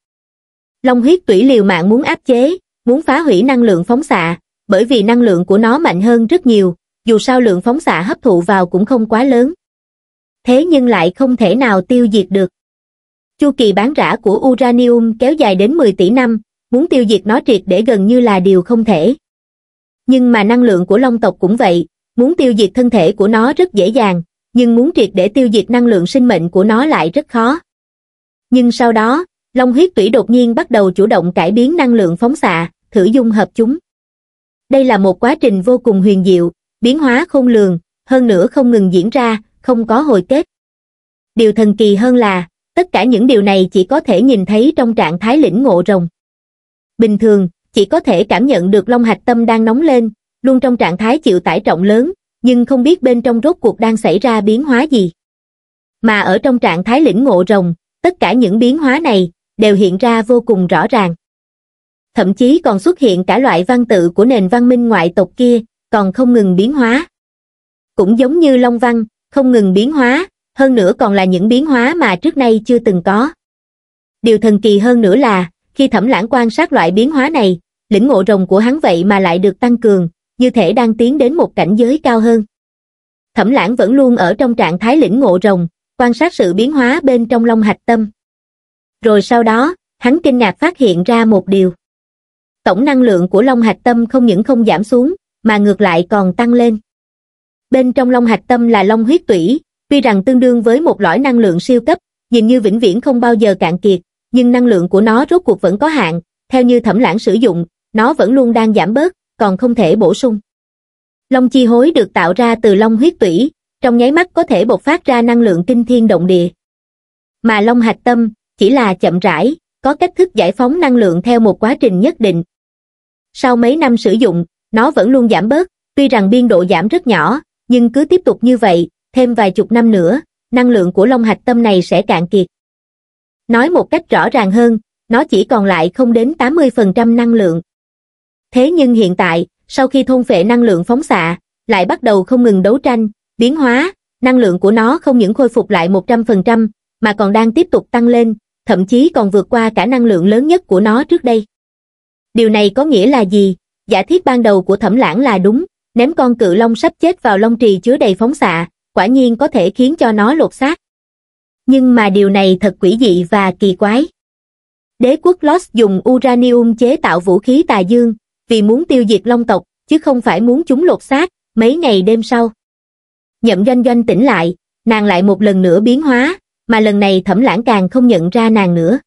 Long huyết tủy liều mạng muốn áp chế, muốn phá hủy năng lượng phóng xạ, bởi vì năng lượng của nó mạnh hơn rất nhiều, dù sao lượng phóng xạ hấp thụ vào cũng không quá lớn. Thế nhưng lại không thể nào tiêu diệt được chu kỳ bán rã của uranium kéo dài đến 10 tỷ năm muốn tiêu diệt nó triệt để gần như là điều không thể nhưng mà năng lượng của long tộc cũng vậy muốn tiêu diệt thân thể của nó rất dễ dàng nhưng muốn triệt để tiêu diệt năng lượng sinh mệnh của nó lại rất khó nhưng sau đó long huyết tủy đột nhiên bắt đầu chủ động cải biến năng lượng phóng xạ thử dung hợp chúng đây là một quá trình vô cùng huyền diệu biến hóa không lường hơn nữa không ngừng diễn ra không có hồi kết điều thần kỳ hơn là tất cả những điều này chỉ có thể nhìn thấy trong trạng thái lĩnh ngộ rồng. Bình thường, chỉ có thể cảm nhận được long hạch tâm đang nóng lên, luôn trong trạng thái chịu tải trọng lớn, nhưng không biết bên trong rốt cuộc đang xảy ra biến hóa gì. Mà ở trong trạng thái lĩnh ngộ rồng, tất cả những biến hóa này đều hiện ra vô cùng rõ ràng. Thậm chí còn xuất hiện cả loại văn tự của nền văn minh ngoại tộc kia, còn không ngừng biến hóa. Cũng giống như long văn, không ngừng biến hóa, hơn nữa còn là những biến hóa mà trước nay chưa từng có điều thần kỳ hơn nữa là khi thẩm lãng quan sát loại biến hóa này lĩnh ngộ rồng của hắn vậy mà lại được tăng cường như thể đang tiến đến một cảnh giới cao hơn thẩm lãng vẫn luôn ở trong trạng thái lĩnh ngộ rồng quan sát sự biến hóa bên trong long hạch tâm rồi sau đó hắn kinh ngạc phát hiện ra một điều tổng năng lượng của long hạch tâm không những không giảm xuống mà ngược lại còn tăng lên bên trong long hạch tâm là long huyết tủy Tuy rằng tương đương với một lõi năng lượng siêu cấp, nhìn như vĩnh viễn không bao giờ cạn kiệt, nhưng năng lượng của nó rốt cuộc vẫn có hạn, theo như thẩm lãng sử dụng, nó vẫn luôn đang giảm bớt, còn không thể bổ sung. Long chi hối được tạo ra từ long huyết tủy, trong nháy mắt có thể bộc phát ra năng lượng kinh thiên động địa. Mà long hạch tâm chỉ là chậm rãi, có cách thức giải phóng năng lượng theo một quá trình nhất định. Sau mấy năm sử dụng, nó vẫn luôn giảm bớt, tuy rằng biên độ giảm rất nhỏ, nhưng cứ tiếp tục như vậy, thêm vài chục năm nữa, năng lượng của long hạch tâm này sẽ cạn kiệt. Nói một cách rõ ràng hơn, nó chỉ còn lại không đến 80% năng lượng. Thế nhưng hiện tại, sau khi thôn phệ năng lượng phóng xạ, lại bắt đầu không ngừng đấu tranh, biến hóa, năng lượng của nó không những khôi phục lại 100%, mà còn đang tiếp tục tăng lên, thậm chí còn vượt qua cả năng lượng lớn nhất của nó trước đây. Điều này có nghĩa là gì? Giả thiết ban đầu của thẩm lãng là đúng, ném con cự long sắp chết vào long trì chứa đầy phóng xạ, quả nhiên có thể khiến cho nó lột xác. Nhưng mà điều này thật quỷ dị và kỳ quái. Đế quốc Lost dùng uranium chế tạo vũ khí tà dương, vì muốn tiêu diệt long tộc, chứ không phải muốn chúng lột xác, mấy ngày đêm sau. Nhậm doanh doanh tỉnh lại, nàng lại một lần nữa biến hóa, mà lần này thẩm lãng càng không nhận ra nàng nữa.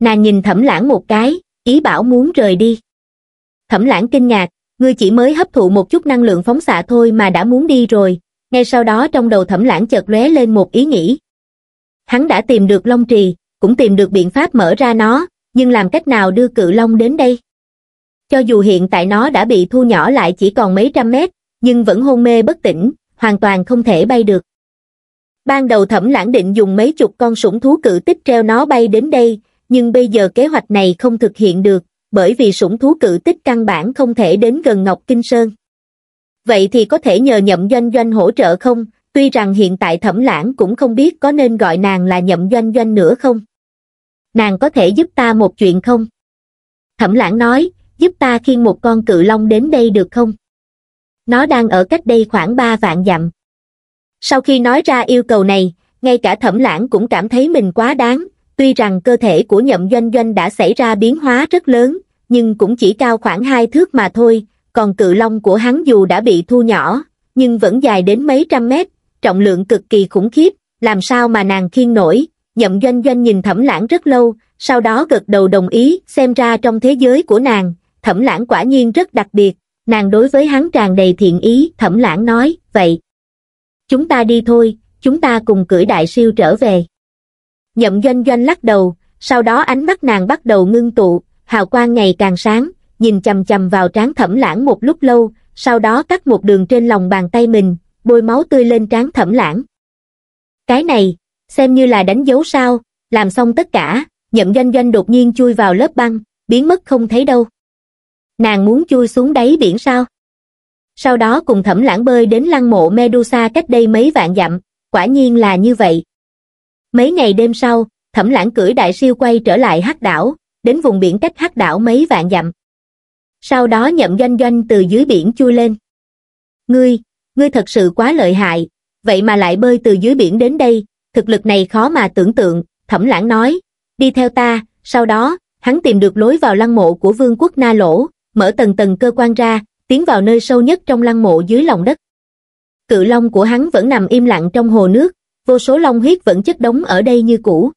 Nàng nhìn thẩm lãng một cái, ý bảo muốn rời đi. Thẩm lãng kinh ngạc, ngươi chỉ mới hấp thụ một chút năng lượng phóng xạ thôi mà đã muốn đi rồi, ngay sau đó trong đầu thẩm lãng chợt lóe lên một ý nghĩ. Hắn đã tìm được Long Trì, cũng tìm được biện pháp mở ra nó, nhưng làm cách nào đưa cự Long đến đây? Cho dù hiện tại nó đã bị thu nhỏ lại chỉ còn mấy trăm mét, nhưng vẫn hôn mê bất tỉnh, hoàn toàn không thể bay được. Ban đầu thẩm lãng định dùng mấy chục con sủng thú cự tích treo nó bay đến đây, nhưng bây giờ kế hoạch này không thực hiện được, bởi vì sủng thú cự tích căn bản không thể đến gần Ngọc Kinh Sơn vậy thì có thể nhờ nhậm doanh doanh hỗ trợ không, tuy rằng hiện tại thẩm lãng cũng không biết có nên gọi nàng là nhậm doanh doanh nữa không. Nàng có thể giúp ta một chuyện không? Thẩm lãng nói, giúp ta khiêng một con cự long đến đây được không? Nó đang ở cách đây khoảng 3 vạn dặm. Sau khi nói ra yêu cầu này, ngay cả thẩm lãng cũng cảm thấy mình quá đáng, tuy rằng cơ thể của nhậm doanh doanh đã xảy ra biến hóa rất lớn, nhưng cũng chỉ cao khoảng hai thước mà thôi, còn cự long của hắn dù đã bị thu nhỏ, nhưng vẫn dài đến mấy trăm mét, trọng lượng cực kỳ khủng khiếp, làm sao mà nàng khiên nổi, nhậm doanh doanh nhìn thẩm lãng rất lâu, sau đó gật đầu đồng ý, xem ra trong thế giới của nàng, thẩm lãng quả nhiên rất đặc biệt, nàng đối với hắn tràn đầy thiện ý, thẩm lãng nói, vậy. Chúng ta đi thôi, chúng ta cùng cưỡi đại siêu trở về. Nhậm doanh doanh lắc đầu, sau đó ánh mắt nàng bắt đầu ngưng tụ, hào quang ngày càng sáng, nhìn chầm chầm vào trán thẩm lãng một lúc lâu, sau đó cắt một đường trên lòng bàn tay mình, bôi máu tươi lên trán thẩm lãng. Cái này, xem như là đánh dấu sao, làm xong tất cả, nhậm doanh doanh đột nhiên chui vào lớp băng, biến mất không thấy đâu. Nàng muốn chui xuống đáy biển sao? Sau đó cùng thẩm lãng bơi đến lăng mộ Medusa cách đây mấy vạn dặm, quả nhiên là như vậy. Mấy ngày đêm sau, thẩm lãng cưỡi đại siêu quay trở lại hắc đảo, đến vùng biển cách hắc đảo mấy vạn dặm sau đó nhậm doanh doanh từ dưới biển chui lên. Ngươi, ngươi thật sự quá lợi hại, vậy mà lại bơi từ dưới biển đến đây, thực lực này khó mà tưởng tượng, thẩm lãng nói, đi theo ta, sau đó, hắn tìm được lối vào lăng mộ của vương quốc Na Lỗ, mở tầng tầng cơ quan ra, tiến vào nơi sâu nhất trong lăng mộ dưới lòng đất. Cự long của hắn vẫn nằm im lặng trong hồ nước, vô số long huyết vẫn chất đống ở đây như cũ.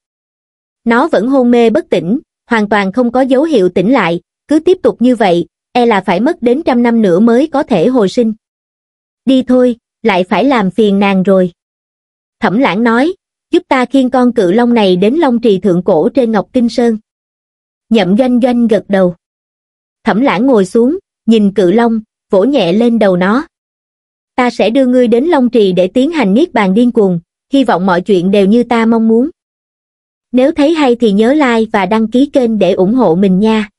Nó vẫn hôn mê bất tỉnh, hoàn toàn không có dấu hiệu tỉnh lại, cứ tiếp tục như vậy, e là phải mất đến trăm năm nữa mới có thể hồi sinh. Đi thôi, lại phải làm phiền nàng rồi. Thẩm lãng nói, giúp ta khiêng con cự long này đến long trì thượng cổ trên Ngọc Kinh Sơn. Nhậm doanh doanh gật đầu. Thẩm lãng ngồi xuống, nhìn cự long, vỗ nhẹ lên đầu nó. Ta sẽ đưa ngươi đến long trì để tiến hành niết bàn điên cuồng, hy vọng mọi chuyện đều như ta mong muốn. Nếu thấy hay thì nhớ like và đăng ký kênh để ủng hộ mình nha.